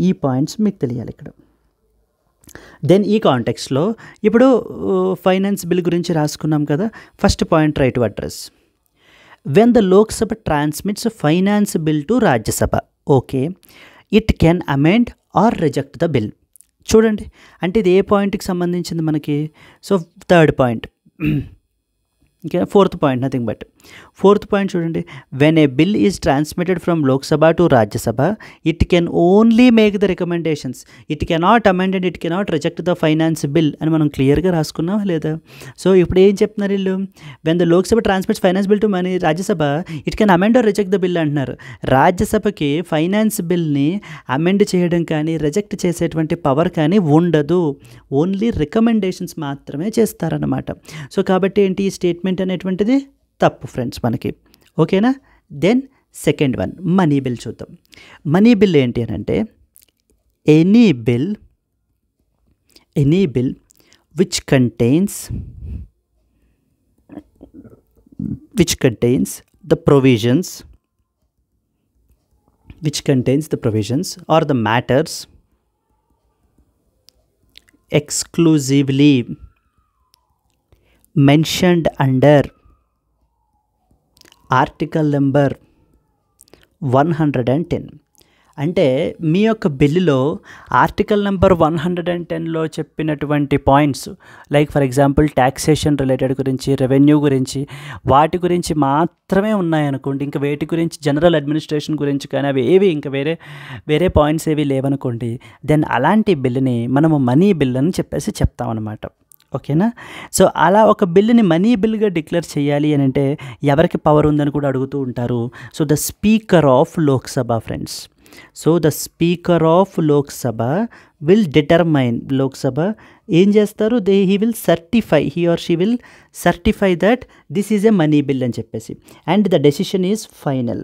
ఈ పాయింట్స్ మీకు తెలియాలి ఇక్కడ దెన్ ఈ కాంటెక్స్లో ఇప్పుడు ఫైనాన్స్ uh, బిల్ గురించి రాసుకున్నాం కదా first point right address when the Lok Sabha transmits finance bill to Rajya Sabha okay it can amend or reject the bill చూడండి అంటే ఇది ఏ పాయింట్కి సంబంధించింది మనకి so third point okay fourth point nothing but fourth point చూడండి when a bill is transmitted from Lok Sabha to Rajya Sabha it can only make the recommendations it cannot amend and it cannot reject the finance bill అని మనం క్లియర్గా రాసుకున్నాం లేదా సో ఇప్పుడు ఏం చెప్తున్నారు వీళ్ళు when the Lok Sabha transmits finance bill to money Rajya Sabha it can amend or reject the bill అంటున్నారు రాజ్యసభకి ఫైనాన్స్ బిల్ని అమెండ్ చేయడం కానీ రిజెక్ట్ చేసేటువంటి పవర్ కానీ ఉండదు ఓన్లీ రికమెండేషన్స్ మాత్రమే చేస్తారన్నమాట సో కాబట్టి ఏంటి ఈ స్టేట్మెంట్ అనేటువంటిది తప్పు ఫ్రెండ్స్ మనకి ఓకేనా then second one money bill చూద్దాం మనీ బిల్ ఏంటి అని అంటే any bill any bill which contains which contains the provisions which contains the provisions or the matters exclusively mentioned under article number one hundred and ten అంటే మీ యొక్క బిల్లులో article number one hundred and టెన్లో చెప్పినటువంటి points like for example taxation related గురించి రెవెన్యూ గురించి వాటి గురించి మాత్రమే ఉన్నాయనుకోండి ఇంకా వేటి గురించి జనరల్ అడ్మినిస్ట్రేషన్ గురించి కానీ అవి ఏవి ఇంకా వేరే వేరే పాయింట్స్ ఏవి లేవనుకోండి దెన్ అలాంటి బిల్లుని మనము మనీ బిల్ అని చెప్పేసి చెప్తామన్నమాట ఓకేనా సో అలా ఒక బిల్లుని మనీ బిల్గా డిక్లేర్ చేయాలి అని అంటే ఎవరికి పవర్ ఉందని కూడా అడుగుతూ ఉంటారు so the speaker of Lok Sabha friends so the speaker of Lok Sabha will determine Lok Sabha ఏం చేస్తారు they he will certify he or she will certify that this is a money bill అని చెప్పేసి and the decision is final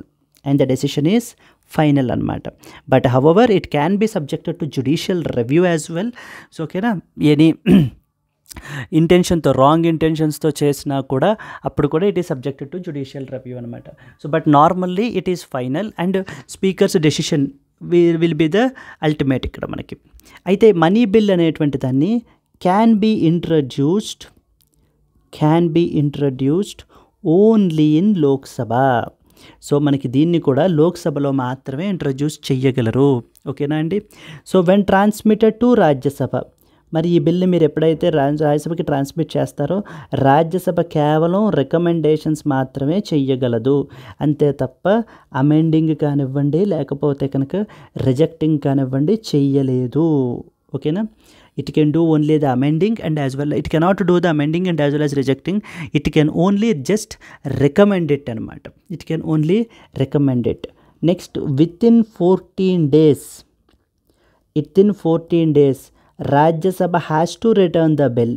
and the decision is final అనమాట but however it can be subjected to judicial review as well so ఓకేనా ఎనీ ఇంటెన్షన్తో రాంగ్ ఇంటెన్షన్స్తో చేసినా కూడా అప్పుడు కూడా it is subjected to judicial review అనమాట so but normally it is final and speaker's decision will be the ultimate ఇక్కడ మనకి అయితే మనీ బిల్ అనేటువంటి దాన్ని can be introduced can be introduced only in Lok Sabha so మనకి దీన్ని కూడా లోక్సభలో మాత్రమే ఇంట్రడ్యూస్ చెయ్యగలరు ఓకేనా అండి so when transmitted to Rajya Sabha మరి ఈ బిల్లు మీరు ఎప్పుడైతే రాజ్యసభకి ట్రాన్స్మిట్ చేస్తారో రాజ్యసభ కేవలం రికమెండేషన్స్ మాత్రమే చెయ్యగలదు అంతే తప్ప అమెండింగ్ కానివ్వండి లేకపోతే కనుక రిజెక్టింగ్ కానివ్వండి చెయ్యలేదు ఓకేనా it can do only the amending and as well it cannot do the amending and as well as rejecting it can only just recommend it అనమాట it can only recommend it next within fourteen days it in fourteen days Rajya Sabha has to return the bill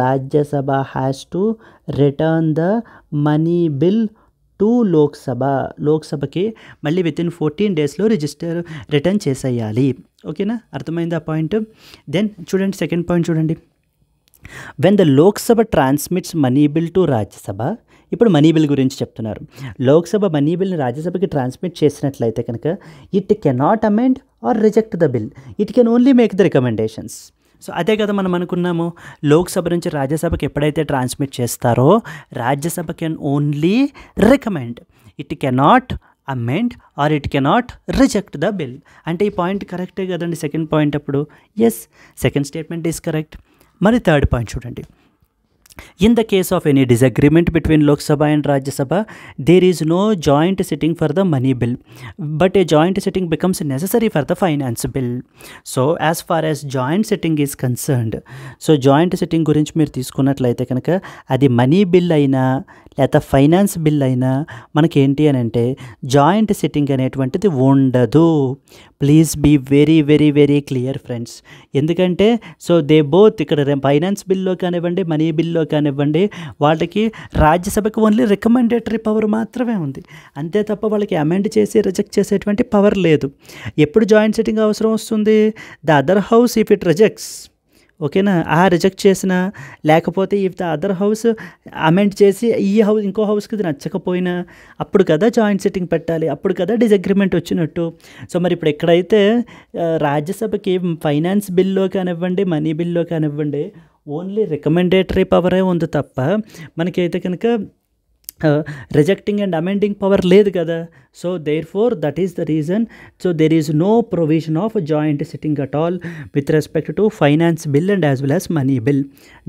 Rajya Sabha has to return the money bill to Lok Sabha లోక్సభకి మళ్ళీ విత్ ఇన్ ఫోర్టీన్ డేస్లో రిజిస్టర్ రిటర్న్ చేసేయాలి ఓకేనా అర్థమైంది ఆ పాయింట్ దెన్ చూడండి సెకండ్ పాయింట్ చూడండి when the Lok Sabha transmits money bill to Rajya Sabha ఇప్పుడు మనీ బిల్ గురించి చెప్తున్నారు లోక్సభ మనీ బిల్ని రాజ్యసభకి ట్రాన్స్మిట్ చేసినట్లయితే కనుక it cannot amend or reject the bill it can only make the recommendations so అదే కదా మనం అనుకున్నాము లోక్సభ నుంచి రాజ్యసభకి ఎప్పుడైతే ట్రాన్స్మిట్ చేస్తారో Rajya Sabha can only recommend it cannot amend or it cannot reject the bill అంటే ఈ పాయింట్ కరెక్టే కదండి సెకండ్ పాయింట్ అప్పుడు yes second statement is correct మరి థర్డ్ పాయింట్ చూడండి in the case of any disagreement between Lok Sabha and Rajya Sabha there is no joint sitting for the money bill but a joint sitting becomes necessary for the finance bill so as far as joint sitting is concerned so joint sitting గురించి మీరు తీసుకున్నట్లయితే కనుక అది మనీ బిల్ అయినా లేదా ఫైనాన్స్ బిల్ అయినా మనకి ఏంటి అని అంటే జాయింట్ సిట్టింగ్ అనేటువంటిది ఉండదు please be very very very clear friends ఎందుకంటే సో దే బోత్ ఇక్కడ ఫైనాన్స్ బిల్లో కానివ్వండి మనీ బిల్లో కానివ్వండి వాళ్ళకి రాజ్యసభకు ఓన్లీ రికమెండేటరీ పవర్ మాత్రమే ఉంది అంతే తప్ప వాళ్ళకి అమెండ్ చేసి రిజెక్ట్ చేసేటువంటి పవర్ లేదు ఎప్పుడు జాయింట్ సిట్టింగ్ అవసరం వస్తుంది the other house if it rejects ఓకేనా ఆ రిజెక్ట్ చేసిన లేకపోతే if the other house amend చేసి ఈ హౌస్ ఇంకో హౌస్కి ఇది నచ్చకపోయినా అప్పుడు కదా జాయింట్ సిట్టింగ్ పెట్టాలి అప్పుడు కదా డిసగ్రిమెంట్ వచ్చినట్టు సో మరి ఇప్పుడు ఎక్కడైతే రాజ్యసభకి ఫైనాన్స్ బిల్లో కానివ్వండి మనీ బిల్లో కానివ్వండి ఓన్లీ రికమెండేటరీ పవరే ఉంది తప్ప మనకైతే కనుక rejecting and amending power లేదు కదా so therefore that is the reason so there is no provision of joint sitting at all with respect to finance bill and as well as money bill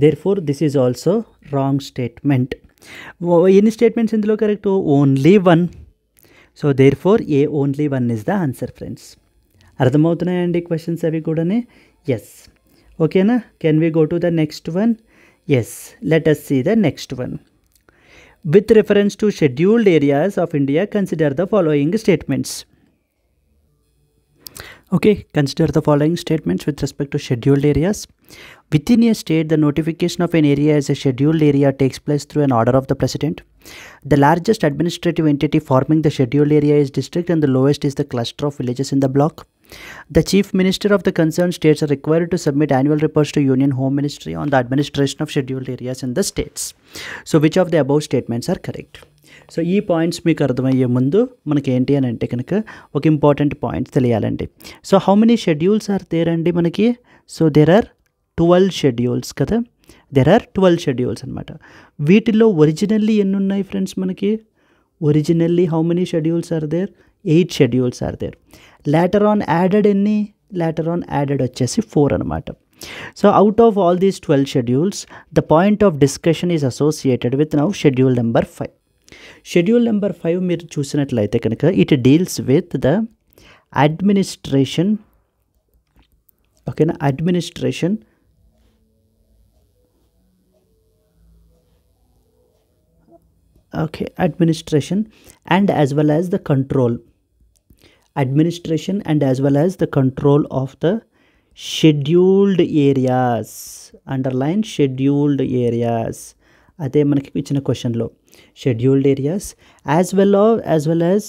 therefore this is also wrong statement ఎన్ని స్టేట్మెంట్స్ ఇందులో correct only one so therefore a only one is the answer friends అర్థమవుతున్నాయండి క్వశ్చన్స్ అవి కూడానే ఎస్ ఓకేనా can we go to the next one yes let us see the next one With reference to scheduled areas of India, consider the following statements. Okay, consider the following statements with respect to scheduled areas. Within a state, the notification of an area as a scheduled area takes place through an order of the president. The largest administrative entity forming the scheduled area is district and the lowest is the cluster of villages in the block. The Chief Minister of the concerned states are required to submit annual reports to Union Home Ministry on the administration of scheduled areas in the states. So which of the above statements are correct? So ఈ పాయింట్స్ మీకు అర్థమయ్యే ముందు మనకి ఏంటి అని అంటే కనుక ఒక ఇంపార్టెంట్ పాయింట్ తెలియాలండి so how many schedules are there అండి మనకి so there are twelve schedules కదా దెర్ ఆర్ ట్వెల్వ్ షెడ్యూల్స్ అనమాట వీటిలో ఒరిజినల్లీ ఎన్ని ఉన్నాయి ఫ్రెండ్స్ మనకి originally how many schedules are there eight schedules are there later on added ఎన్ని లేటర్ ఆన్ యాడెడ్ వచ్చేసి ఫోర్ అనమాట so out of all these twelve schedules the point of discussion is associated with now schedule number five schedule number five మీరు చూసినట్లయితే కనుక it deals with the administration ఓకేనా administration okay administration and as well as the control administration and as well as the control of the scheduled areas underline scheduled areas ade manaki ichina question lo scheduled areas as well of, as well as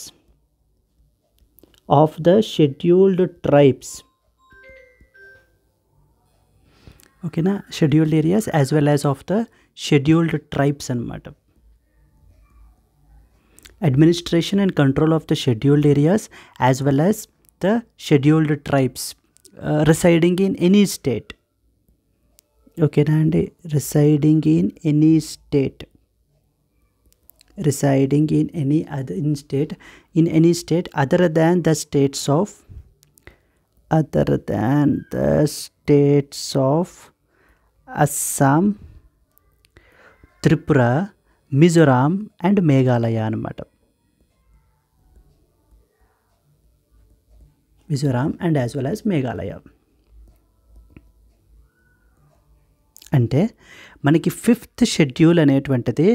of the scheduled tribes okay na scheduled areas as well as of the scheduled tribes and matter administration and control of the scheduled areas as well as the scheduled tribes uh, residing in any state okay and residing in any state residing in any other state in any state other than the states of other than the states of assam tripura mizoram and meghalaya anamata Mizoram and as well as Meghalaya అంటే మనకి ఫిఫ్త్ షెడ్యూల్ అనేటువంటిది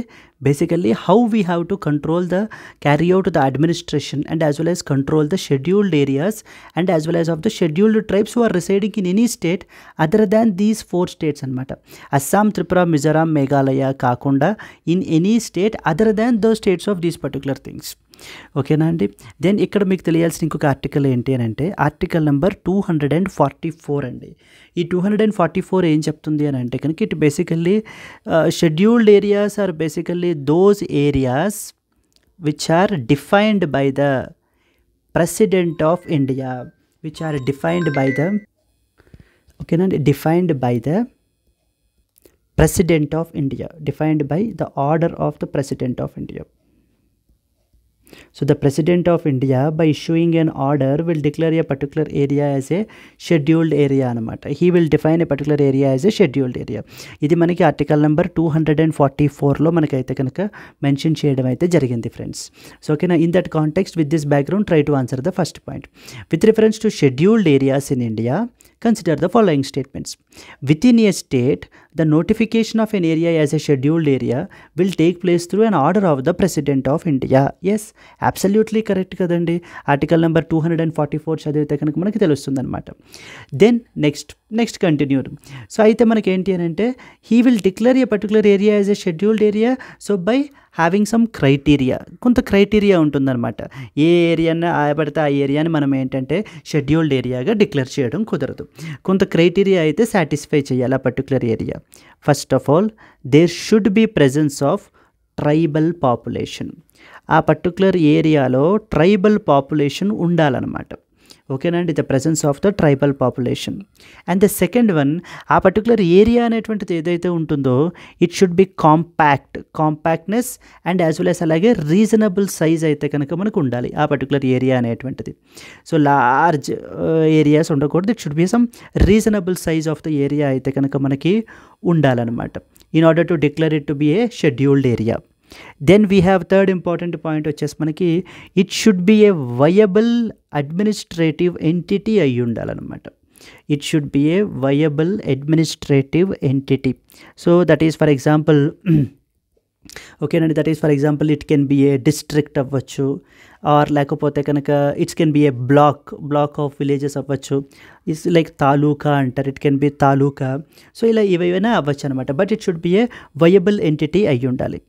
basically how we have to control the carry out the administration and as well as control the scheduled areas and as well as of the scheduled tribes who are residing in any state other than these four states అనమాట అస్సాం త్రిపుర మిజోరాం మేఘాలయ కాకుండా in any state other than those states of these particular things ఓకేనా అండి దెన్ ఇక్కడ మీకు తెలియాల్సిన ఇంకొక ఆర్టికల్ ఏంటి అని అంటే article number two hundred and forty four అండి ఈ two hundred and forty four ఏం చెప్తుంది అని అంటే కనుక it basically scheduled areas are basically those areas which are defined by the president of India which are defined by the ఓకేనండి defined by the president of India defined by the order of the president of India So the president of India by issuing an order will declare a particular area as a scheduled area. He will define a particular area as a scheduled area. This is article number 244 mention mentioned friends. So okay, now in that context with this background try to answer the first point. With reference to scheduled areas in India consider the following statements. Within a state The notification of an area as a scheduled area will take place through an order of the President of India. Yes, absolutely correct కదండి article number two hundred and forty four చదివితే కనుక మనకి తెలుస్తుంది అనమాట then next next continue so అయితే మనకి ఏంటి అని అంటే he will declare a particular area as a scheduled area so by having some criteria కొంత క్రైటీరియా ఉంటుందన్నమాట ఏ ఏరియాని ఆయపడితే ఆ ఏరియాని మనం ఏంటంటే షెడ్యూల్డ్ ఏరియాగా డిక్లేర్ చేయడం కుదరదు కొంత క్రైటీరియా అయితే సాటిస్ఫై చేయాలి ఆ particular area first of all there should be presence of tribal population ఆ పర్టికులర్ ఏరియాలో ట్రైబల్ పాపులేషన్ ఉండాలన్నమాట ఓకేనండి the presence of the tribal population and the second one ఆ పర్టికులర్ ఏరియా అనేటువంటిది ఏదైతే ఉంటుందో it should be compact compactness and as well as అలాగే రీజనబుల్ సైజ్ అయితే కనుక మనకు ఉండాలి ఆ పర్టికులర్ ఏరియా అనేటువంటిది సో లార్జ్ ఏరియాస్ ఉండకూడదు it should be some reasonable size of the area అయితే కనుక మనకి ఉండాలన్నమాట in order to declare it to be a scheduled area then we have third important point వచ్చేసి మనకి it should be a viable administrative entity అయి ఉండాలన్నమాట it should be a viable administrative entity so that is for example ఓకేనండి that is for example it can be a district అవ్వచ్చు ఆర్ లేకపోతే కనుక it's can be a block block of villages అవ్వచ్చు ఇట్స్ లైక్ తాలూకా అంటారు it can be taluka so ఇలా ఇవైనా అవ్వచ్చు అనమాట but it should be a viable entity అయి ఉండాలి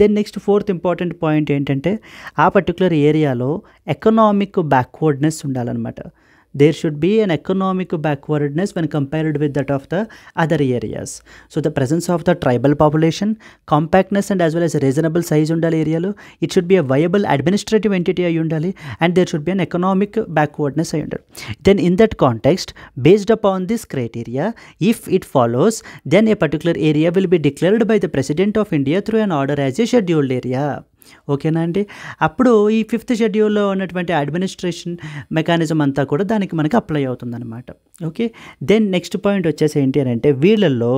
then next fourth important point ఏంటంటే ఆ పర్టికులర్ ఏరియాలో ఎకనామిక్ బ్యాక్వర్డ్నెస్ ఉండాలన్నమాట there should be an economic backwardness when compared with that of the other areas. So the presence of the tribal population, compactness and as well as reasonable size undali area, it should be a viable administrative entity ayundali and there should be an economic backwardness ayundali. Then in that context, based upon this criteria, if it follows, then a particular area will be declared by the President of India through an order as a scheduled area. ఓకేనా అండి అప్పుడు ఈ ఫిఫ్త్ షెడ్యూల్లో ఉన్నటువంటి అడ్మినిస్ట్రేషన్ మెకానిజం అంతా కూడా దానికి మనకి అప్లై అవుతుందన్నమాట ఓకే దెన్ నెక్స్ట్ పాయింట్ వచ్చేసి ఏంటి అని అంటే వీళ్ళల్లో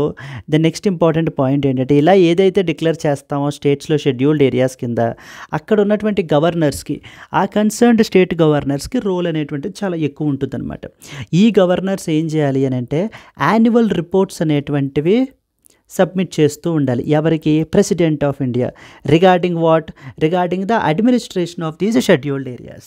ద నెక్స్ట్ ఇంపార్టెంట్ పాయింట్ ఏంటంటే ఇలా ఏదైతే డిక్లేర్ చేస్తామో స్టేట్స్లో షెడ్యూల్డ్ ఏరియాస్ కింద అక్కడ ఉన్నటువంటి గవర్నర్స్కి ఆ కన్సర్న్డ్ స్టేట్ గవర్నర్స్కి రోల్ అనేటువంటిది చాలా ఎక్కువ ఉంటుందన్నమాట ఈ గవర్నర్స్ ఏం చేయాలి అని అంటే యాన్యువల్ రిపోర్ట్స్ అనేటువంటివి సబ్మిట్ చేస్తూ ఉండాలి ఎవరికి president of India regarding what regarding the administration of these scheduled areas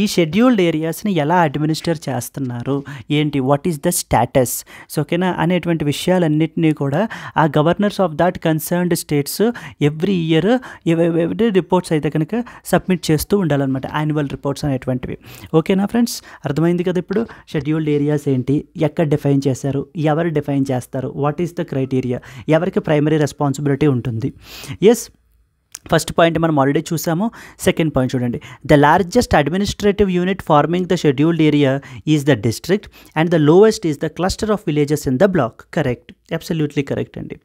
ఈ షెడ్యూల్డ్ ఏరియాస్ని ఎలా అడ్మినిస్టర్ చేస్తున్నారు ఏంటి వాట్ ఈస్ ద స్టేటస్ సోకేనా ఓకేనా అనేటువంటి విషయాలన్నింటినీ కూడా ఆ governors of that concerned states every year every reports అయితే కనుక సబ్మిట్ చేస్తూ ఉండాలన్నమాట యాన్యువల్ రిపోర్ట్స్ అనేటువంటివి ఓకేనా ఫ్రెండ్స్ అర్థమైంది కదా ఇప్పుడు షెడ్యూల్డ్ ఏరియాస్ ఏంటి ఎక్కడ డిఫైన్ చేశారు ఎవరు డిఫైన్ చేస్తారు వాట్ ఈస్ ద క్రైటీరియా ఎవరికి ప్రైమరీ రెస్పాన్సిబిలిటీ ఉంటుంది ఎస్ ఫస్ట్ పాయింట్ మనం ఆల్రెడీ చూసాము సెకండ్ పాయింట్ చూడండి the largest administrative unit forming the scheduled area is the district and the lowest is the cluster of villages in the block correct absolutely correct అండి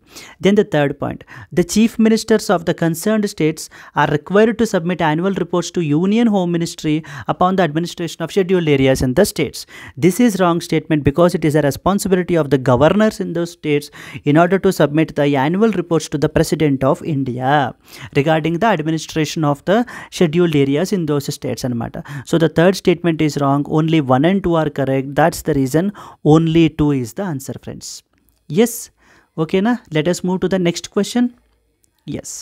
then the third point the chief ministers of the concerned states are required to submit annual reports to union home ministry upon the administration of scheduled areas in the states this is wrong statement because it is a responsibility of the governors in the states in order to submit the annual reports to the president of India regarding the administration of the scheduled areas in those states and matter. So the third statement is wrong. Only one and two are correct. That's the reason only two is the answer friends. Yes. Okay na. Let us move to the next question. Yes.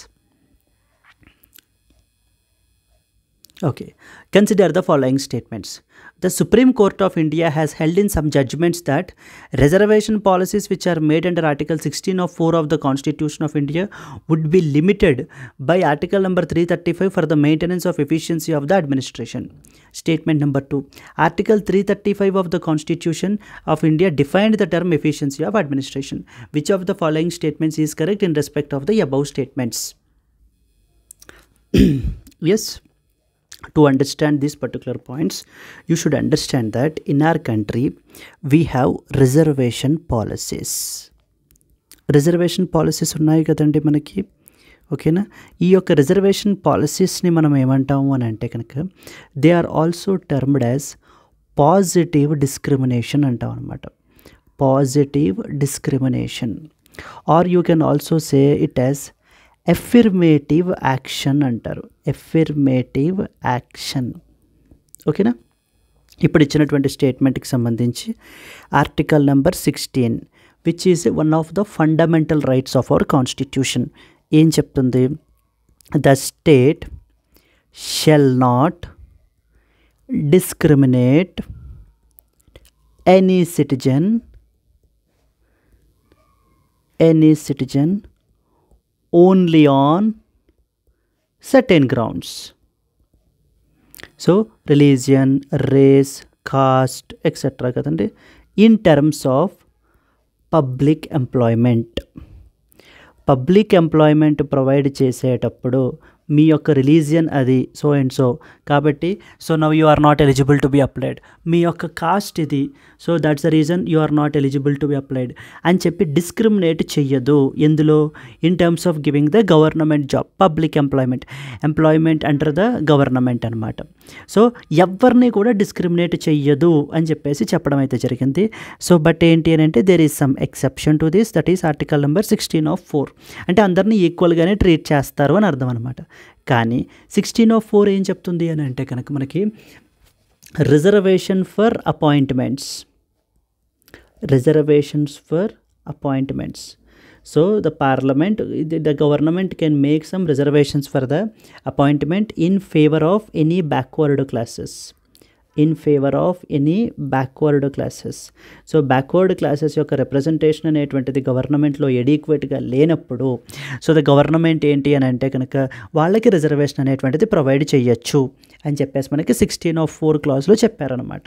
Okay, consider the following statements. The Supreme Court of India has held in some judgments that reservation policies which are made under Article 16 of 4 of the Constitution of India would be limited by Article number 335 for the maintenance of efficiency of the administration. Statement number 2. Article 335 of the Constitution of India defined the term efficiency of administration. Which of the following statements is correct in respect of the above statements? yes. To understand these particular points you should understand that in our country we have reservation policies reservation policies ఉన్నాయి కదండి మనకి ఓకేనా ఈ యొక్క రిజర్వేషన్ పాలసీస్ని మనం ఏమంటాము అని అంటే కనుక they are also termed as positive discrimination అంటాం అనమాట positive discrimination or you can also say it as affirmative action అంటారు ఎఫిర్మేటివ్ యాక్షన్ ఓకేనా ఇప్పుడు ఇచ్చినటువంటి స్టేట్మెంట్కి సంబంధించి article number sixteen which is one of the fundamental rights of our constitution ఏం చెప్తుంది the state shall not discriminate any citizen any citizen only on certain grounds. So, religion, race, caste, etc. In terms of public employment public employment provide చేసేటప్పుడు మీ యొక్క రిలీజియన్ అది సో అండ్ సో కాబట్టి so now you are not eligible to be applied మీ యొక్క కాస్ట్ ఇది so that's the reason you are not eligible to be applied అని చెప్పి డిస్క్రిమినేట్ చెయ్యదు ఎందులో in terms of giving the government job public employment employment under the government అనమాట సో ఎవరిని కూడా డిస్క్రిమినేట్ చెయ్యదు అని చెప్పేసి చెప్పడం అయితే జరిగింది సో బట్ ఏంటి అని అంటే there is some exception to this that is article number sixteen of four అంటే అందరినీ ఈక్వల్గానే ట్రీట్ చేస్తారు అని అర్థం అనమాట కానీ సిక్స్టీన్ ఓ ఫోర్ ఏం చెప్తుంది అని అంటే కనుక మనకి reservation for appointments reservations for appointments so the parliament the government can make some reservations for the appointment in favour of any backward classes in favour of any backward classes so backward classes యొక్క రిప్రజెంటేషన్ అనేటువంటిది గవర్నమెంట్లో ఎడీక్వేట్గా లేనప్పుడు సో ద గవర్నమెంట్ ఏంటి అని అంటే కనుక వాళ్ళకి రిజర్వేషన్ అనేటువంటిది ప్రొవైడ్ చేయొచ్చు అని చెప్పేసి మనకి సిక్స్టీన్ ఆఫ్ ఫోర్ క్లాస్లో చెప్పారనమాట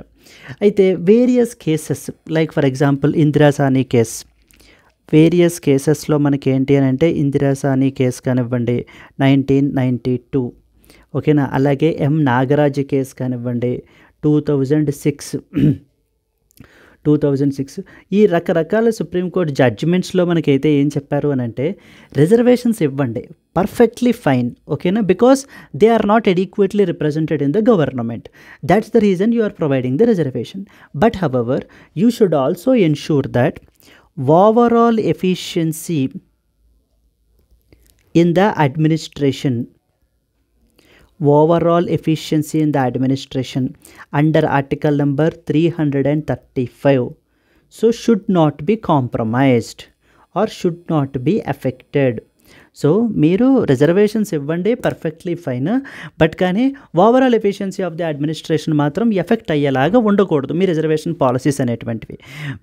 అయితే various cases like for example ఇందిరాసాని case various కేసెస్లో మనకి ఏంటి అని అంటే ఇందిరాసాని కేసు కానివ్వండి నైన్టీన్ నైంటీ టూ ఓకేనా అలాగే ఎం నాగరాజు కేసు కానివ్వండి two thousand six two thousand six ఈ రకరకాల సుప్రీంకోర్టు జడ్జిమెంట్స్లో మనకైతే ఏం చెప్పారు అని అంటే రిజర్వేషన్స్ ఇవ్వండి పర్ఫెక్ట్లీ ఫైన్ ఓకేనా because they are not adequately represented in the government that's the reason you are providing the reservation but however you should also ensure that overall efficiency in the administration overall efficiency in the administration under article number 335 so should not be compromised or should not be affected so మీరు రిజర్వేషన్స్ ఇవ్వండి పర్ఫెక్ట్లీ ఫైన్ బట్ కానీ overall efficiency of the administration మాత్రం ఎఫెక్ట్ అయ్యేలాగా ఉండకూడదు మీ రిజర్వేషన్ పాలసీస్ అనేటువంటివి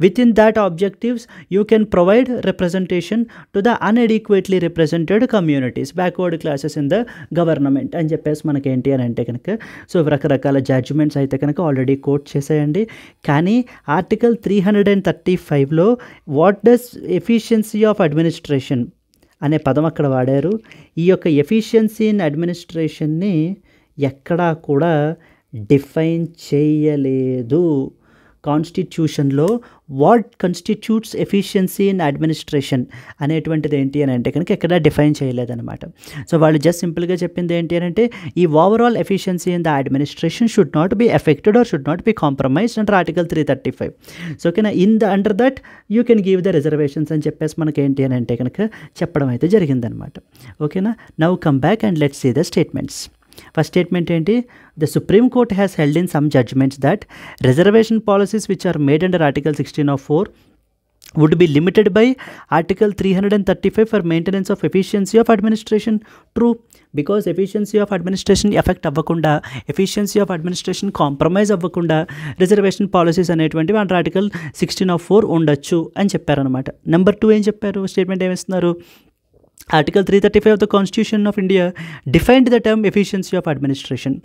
within that objectives you can provide representation to the inadequately represented communities backward classes in the government అని చెప్పేసి మనకి ఏంటి అని అంటే కనుక సో రకరకాల జడ్జ్మెంట్స్ అయితే కనుక ఆల్రెడీ కోట్ చేసేయండి కానీ article three hundred and thirty ఫైవ్లో what does efficiency of administration అనే పదం అక్కడ వాడారు ఈ యొక్క ఎఫిషియన్సీ ఇన్ అడ్మినిస్ట్రేషన్ని ఎక్కడా కూడా డిఫైన్ చేయలేదు కాన్స్టిట్యూషన్లో what constitutes efficiency in administration అనేటువంటిది ఏంటి అని అంటే కనుక ఎక్కడ డిఫైన్ చేయలేదన్నమాట సో వాళ్ళు జస్ట్ సింపుల్గా చెప్పింది ఏంటి అని అంటే ఈ overall efficiency in the administration should not be affected or should not be compromise and article three thirty five so ఓకేనా in the under that you can give the reservations అని చెప్పేసి మనకి ఏంటి అని అంటే కనుక చెప్పడం అయితే జరిగిందనమాట ఓకేనా now come back and let's see the statements first statement ఏంటి the supreme court has held in some judgments that reservation policies which are made under article sixteen of four would be limited by article three hundred and thirty five for maintenance of efficiency of administration true because efficiency of administration affect అవ్వకుండా ఎఫిషియన్సీ ఆఫ్ అడ్మినిస్ట్రేషన్ కాంప్రమైజ్ అవ్వకుండా రిజర్వేషన్ పాలసీస్ అనేటువంటివి అంటే ఆర్టికల్ సిక్స్టీన్ ఆఫ్ ఫోర్ ఉండొచ్చు అని చెప్పారనమాట నెంబర్ టూ ఏం చెప్పారు స్టేట్మెంట్ ఏమిస్తున్నారు article three thirty five of the constitution of India defined the term efficiency of administration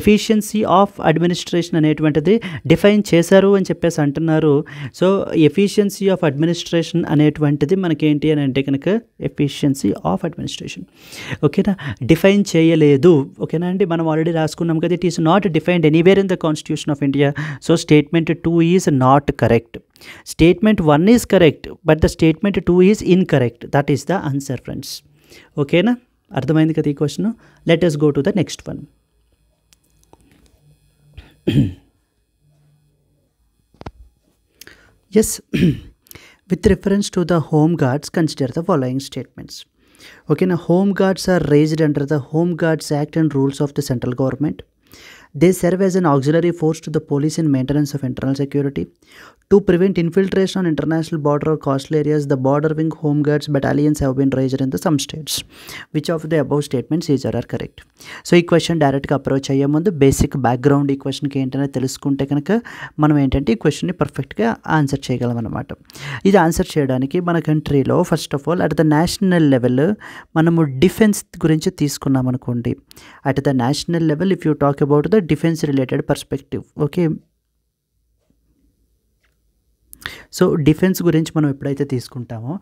efficiency of administration అనేటువంటిది డిఫైన్ చేశారు అని చెప్పేసి అంటున్నారు సో ఎఫిషియన్సీ ఆఫ్ అడ్మినిస్ట్రేషన్ అనేటువంటిది మనకేంటి అని అంటే కనుక ఎఫిషియన్సీ ఆఫ్ అడ్మినిస్ట్రేషన్ ఓకేనా డిఫైన్ చేయలేదు ఓకేనా అండి మనం ఆల్రెడీ రాసుకున్నాం కదా it is not defined anywhere in the constitution of India so statement two is not correct statement 1 is correct but the statement 2 is incorrect that is the answer friends okay na arthamaindi kada ee let us go to the next one yes with reference to the home guards consider the following statements okay now home guards are raised under the home guards act and rules of the central government they serve as an auxiliary force to the police in maintenance of internal security To prevent infiltration on international border or coastal areas, the border wing home guards have been been in the some states which of the above statements is are are correct so ఈ క్వశ్చన్ డైరెక్ట్గా అప్రోచ్ అయ్యే ముందు బేసిక్ బ్యాక్గ్రౌండ్ ఈ క్వశ్చన్కి ఏంటనే తెలుసుకుంటే కనుక మనం ఏంటంటే ఈ క్వశ్చన్ని పర్ఫెక్ట్గా ఆన్సర్ చేయగలం అనమాట ఇది ఆన్సర్ చేయడానికి మన కంట్రీలో first of all at the national level మనము డిఫెన్స్ గురించి తీసుకున్నాం అనుకోండి at the national level if you talk about the defence related perspective okay so defence గురించి మనం ఎప్పుడైతే తీసుకుంటామో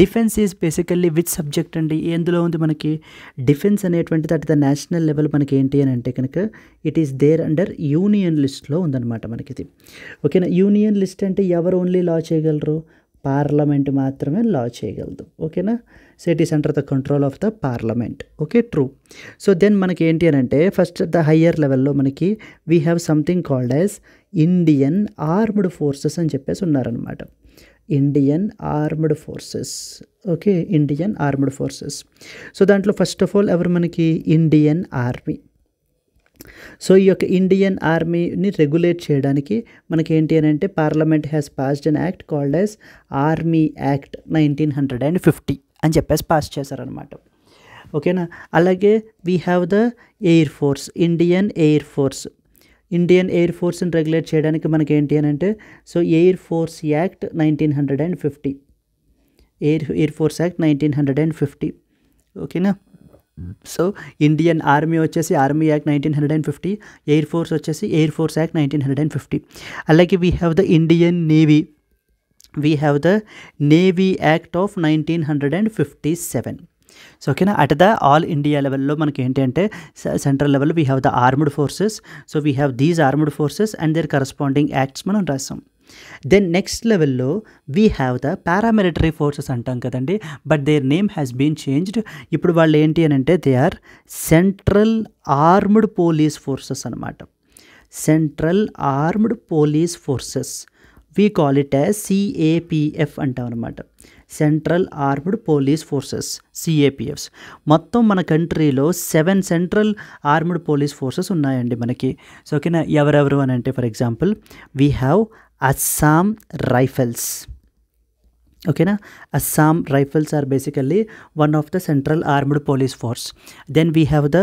డిఫెన్స్ ఈజ్ బేసికల్లీ విచ్ సబ్జెక్ట్ అండి ఎందులో ఉంది మనకి డిఫెన్స్ అనేటువంటిది అట్ ద నేషనల్ లెవెల్ మనకి ఏంటి అని అంటే కనుక it is there under union లిస్ట్లో ఉందన్నమాట మనకి ఇది ఓకేనా యూనియన్ లిస్ట్ అంటే ఎవరు ఓన్లీ లా చేయగలరు పార్లమెంట్ మాత్రమే లా చేయగలదు ఓకేనా city centre is under the control of the parliament okay true so then మనకి ఏంటి అని అంటే ఫస్ట్ ద హయ్యర్ లెవెల్లో మనకి we have something called as Indian armed forces అని చెప్పేసి ఉన్నారనమాట Indian armed forces okay Indian armed forces so దాంట్లో ఫస్ట్ ఆఫ్ ఆల్ ఎవరు మనకి ఇండియన్ ఆర్మీ సో ఈ యొక్క ఇండియన్ ఆర్మీని రెగ్యులేట్ చేయడానికి మనకి ఏంటి అని అంటే parliament has passed an act called as army act nineteen hundred and fifty అని చెప్పేసి పాస్ చేశారనమాట ఓకేనా అలాగే we have the air force Indian air force Indian air ఫోర్స్ని రెగ్యులేట్ చేయడానికి మనకి ఏంటి అని అంటే so air force act nineteen hundred and fifty air air force act nineteen hundred and fifty ఓకేనా సో ఇండియన్ ఆర్మీ వచ్చేసి army act nineteen hundred and fifty air force వచ్చేసి air force act nineteen hundred and fifty అలాగే we have the Indian navy we have the navy act of nineteen hundred and fifty seven so ఓకేనా అట్ ద ఆల్ ఇండియా లెవెల్లో మనకి ఏంటంటే central level we have the armed forces so we have these armed forces and their corresponding acts మనం రాసాం దెన్ నెక్స్ట్ లెవెల్లో we have the paramilitary forces అంటాం కదండి but their name has been changed ఇప్పుడు వాళ్ళు ఏంటి అని అంటే they are central armed police forces అనమాట central armed police forces we call it as CAPF అంటాం అనమాట central armed police forces CAPFs మొత్తం మన కంట్రీలో seven central armed police forces ఉన్నాయండి మనకి సో ఓకేనా ఎవరెవరు అని అంటే for example we have Assam rifles okay na assam rifles are basically one of the central armed police force then we have the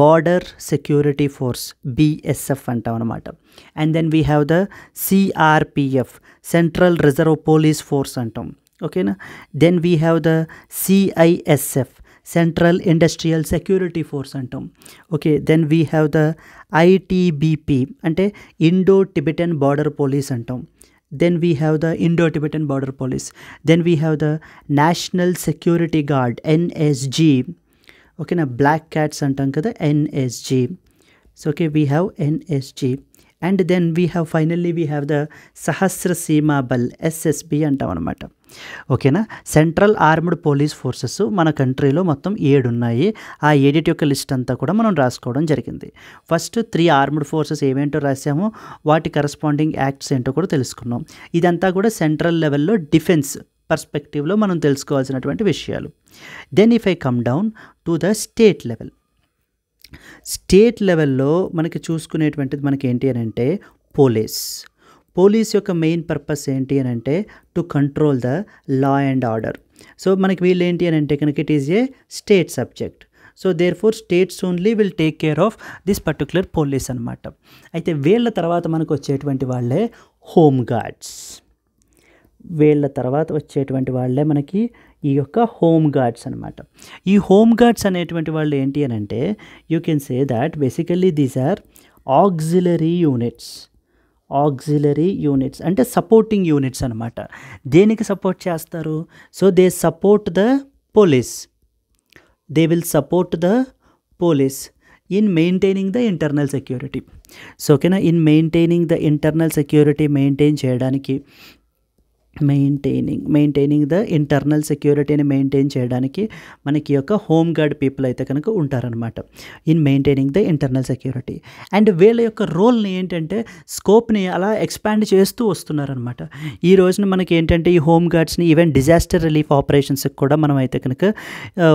border security force bsf antavanamata and then we have the crpf central reserve police force antam okay na then we have the cisf Central Industrial Security Force Okay, then we have the ITBP ITBP indo tibetan Border Police) police అంటాం then we have the Indo-Tibetan Border Police, then we have the National Security Guard NSG, okay, now black cats and the NSG. So okay, we have NSG. And then we have finally we have the Sashastra Seema Bal SSB అంటాం అనమాట ఓకేనా సెంట్రల్ ఆర్మ్డ్ పోలీస్ ఫోర్సెస్ మన కంట్రీలో మొత్తం ఏడు ఉన్నాయి ఆ ఏడిటి యొక్క లిస్ట్ అంతా కూడా మనం రాసుకోవడం జరిగింది ఫస్ట్ త్రీ ఆర్మ్డ్ ఫోర్సెస్ ఏమేంటో రాసాము వాటి కరస్పాండింగ్ యాక్ట్స్ ఏంటో కూడా తెలుసుకున్నాం ఇదంతా కూడా సెంట్రల్ లెవెల్లో డిఫెన్స్ పర్స్పెక్టివ్లో మనం తెలుసుకోవాల్సినటువంటి విషయాలు then if I come down to the state level state లెవెల్లో మనకి చూసుకునేటువంటిది మనకి ఏంటి అని అంటే పోలీస్ పోలీస్ యొక్క మెయిన్ పర్పస్ ఏంటి అని అంటే to control the law and order so మనకి వీళ్ళు ఏంటి అని అంటే కనుక it is a state subject so therefore states only will take care of this particular police అనమాట అయితే వీళ్ళ తర్వాత మనకు వచ్చేటువంటి వాళ్ళే హోమ్ గార్డ్స్ వీళ్ళ తర్వాత వచ్చేటువంటి వాళ్ళే మనకి ఈ యొక్క హోమ్ గార్డ్స్ అనమాట ఈ హోమ్ గార్డ్స్ అనేటువంటి వాళ్ళు ఏంటి అని అంటే you can say that basically these are auxiliary units auxiliary units అంటే సపోర్టింగ్ యూనిట్స్ అనమాట దేనికి సపోర్ట్ చేస్తారు so they support the police they will support the police in maintaining the internal security so ఓకేనా in maintaining the internal security maintain చేయడానికి మెయింటైనింగ్ మెయింటైనింగ్ ద ఇంటర్నల్ సెక్యూరిటీని మెయింటైన్ చేయడానికి మనకి యొక్క హోమ్ గార్డ్ పీపుల్ అయితే కనుక ఉంటారనమాట in maintaining the internal security and వీళ్ళ యొక్క రోల్ని ఏంటంటే స్కోప్ని అలా ఎక్స్పాండ్ చేస్తూ వస్తున్నారనమాట ఈ రోజున మనకి ఏంటంటే ఈ హోమ్ గార్డ్స్ని ఈవెన్ డిజాస్టర్ రిలీఫ్ ఆపరేషన్స్కి కూడా మనం అయితే కనుక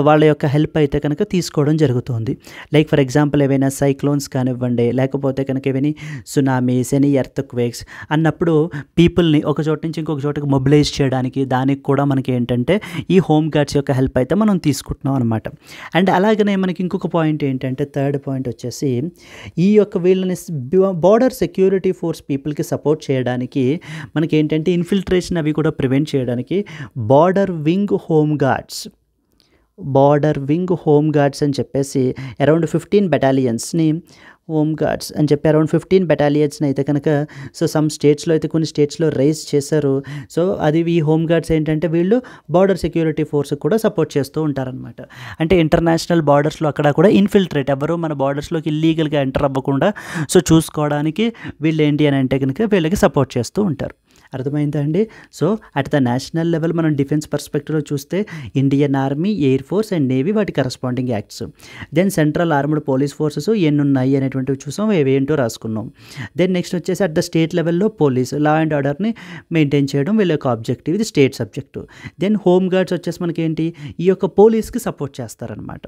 వాళ్ళ యొక్క హెల్ప్ అయితే కనుక తీసుకోవడం జరుగుతుంది లైక్ ఫర్ ఎగ్జాంపుల్ ఏవైనా సైక్లోన్స్ కానివ్వండి లేకపోతే కనుక ఏవైనా సునామీస్ ఎనీ ఎర్త్ క్వేక్స్ అన్నప్పుడు పీపుల్ని ఒక చోట నుంచి ఇంకొక చోటకి మొబిలైజ్ చేయడానికి దానికి కూడా మనకి ఏంటంటే ఈ హోమ్ గార్డ్స్ యొక్క హెల్ప్ అయితే మనం తీసుకుంటున్నాం అనమాట అండ్ అలాగనే మనకి ఇంకొక పాయింట్ ఏంటంటే థర్డ్ పాయింట్ వచ్చేసి ఈ యొక్క వీళ్ళని బార్డర్ సెక్యూరిటీ ఫోర్స్ పీపుల్కి సపోర్ట్ చేయడానికి మనకి ఏంటంటే ఇన్ఫిల్ట్రేషన్ అవి కూడా ప్రివెంట్ చేయడానికి border wing home guards border wing home guards అని చెప్పేసి అరౌండ్ ఫిఫ్టీన్ బెటాలియన్స్ని హోమ్ గార్డ్స్ అని చెప్పి అరౌండ్ ఫిఫ్టీన్ బెటాలియన్స్ని అయితే కనుక సో సమ్ స్టేట్స్లో అయితే కొన్ని స్టేట్స్లో రైజ్ చేశారు సో అది ఈ హోమ్ గార్డ్స్ ఏంటంటే వీళ్ళు బార్డర్ సెక్యూరిటీ ఫోర్స్ కూడా సపోర్ట్ చేస్తూ ఉంటారనమాట అంటే ఇంటర్నేషనల్ బార్డర్స్లో అక్కడ కూడా ఇన్ఫిల్ట్రేట్ ఎవరు మన బార్డర్స్లోకి ఇల్లీగల్గా ఎంటర్ అవ్వకుండా సో చూసుకోవడానికి వీళ్ళు ఏంటి అని అంటే కనుక వీళ్ళకి సపోర్ట్ చేస్తూ ఉంటారు అర్థమైందా అండి so at the national level మనం డిఫెన్స్ పర్స్పెక్టివ్లో చూస్తే Indian army air force and navy వాటి corresponding acts then central armed police forces ఎన్నున్నాయి అనేటువంటివి చూసాం ఏవేంటో రాసుకున్నాం దెన్ నెక్స్ట్ వచ్చేసి అట్ ద స్టేట్ లెవెల్లో పోలీస్ లా అండ్ ఆర్డర్ని మెయింటైన్ చేయడం వీళ్ళ యొక్క ఆబ్జెక్టివ్ ఇది state subject then home guards వచ్చేసి మనకేంటి ఈ యొక్క పోలీస్కి సపోర్ట్ చేస్తారనమాట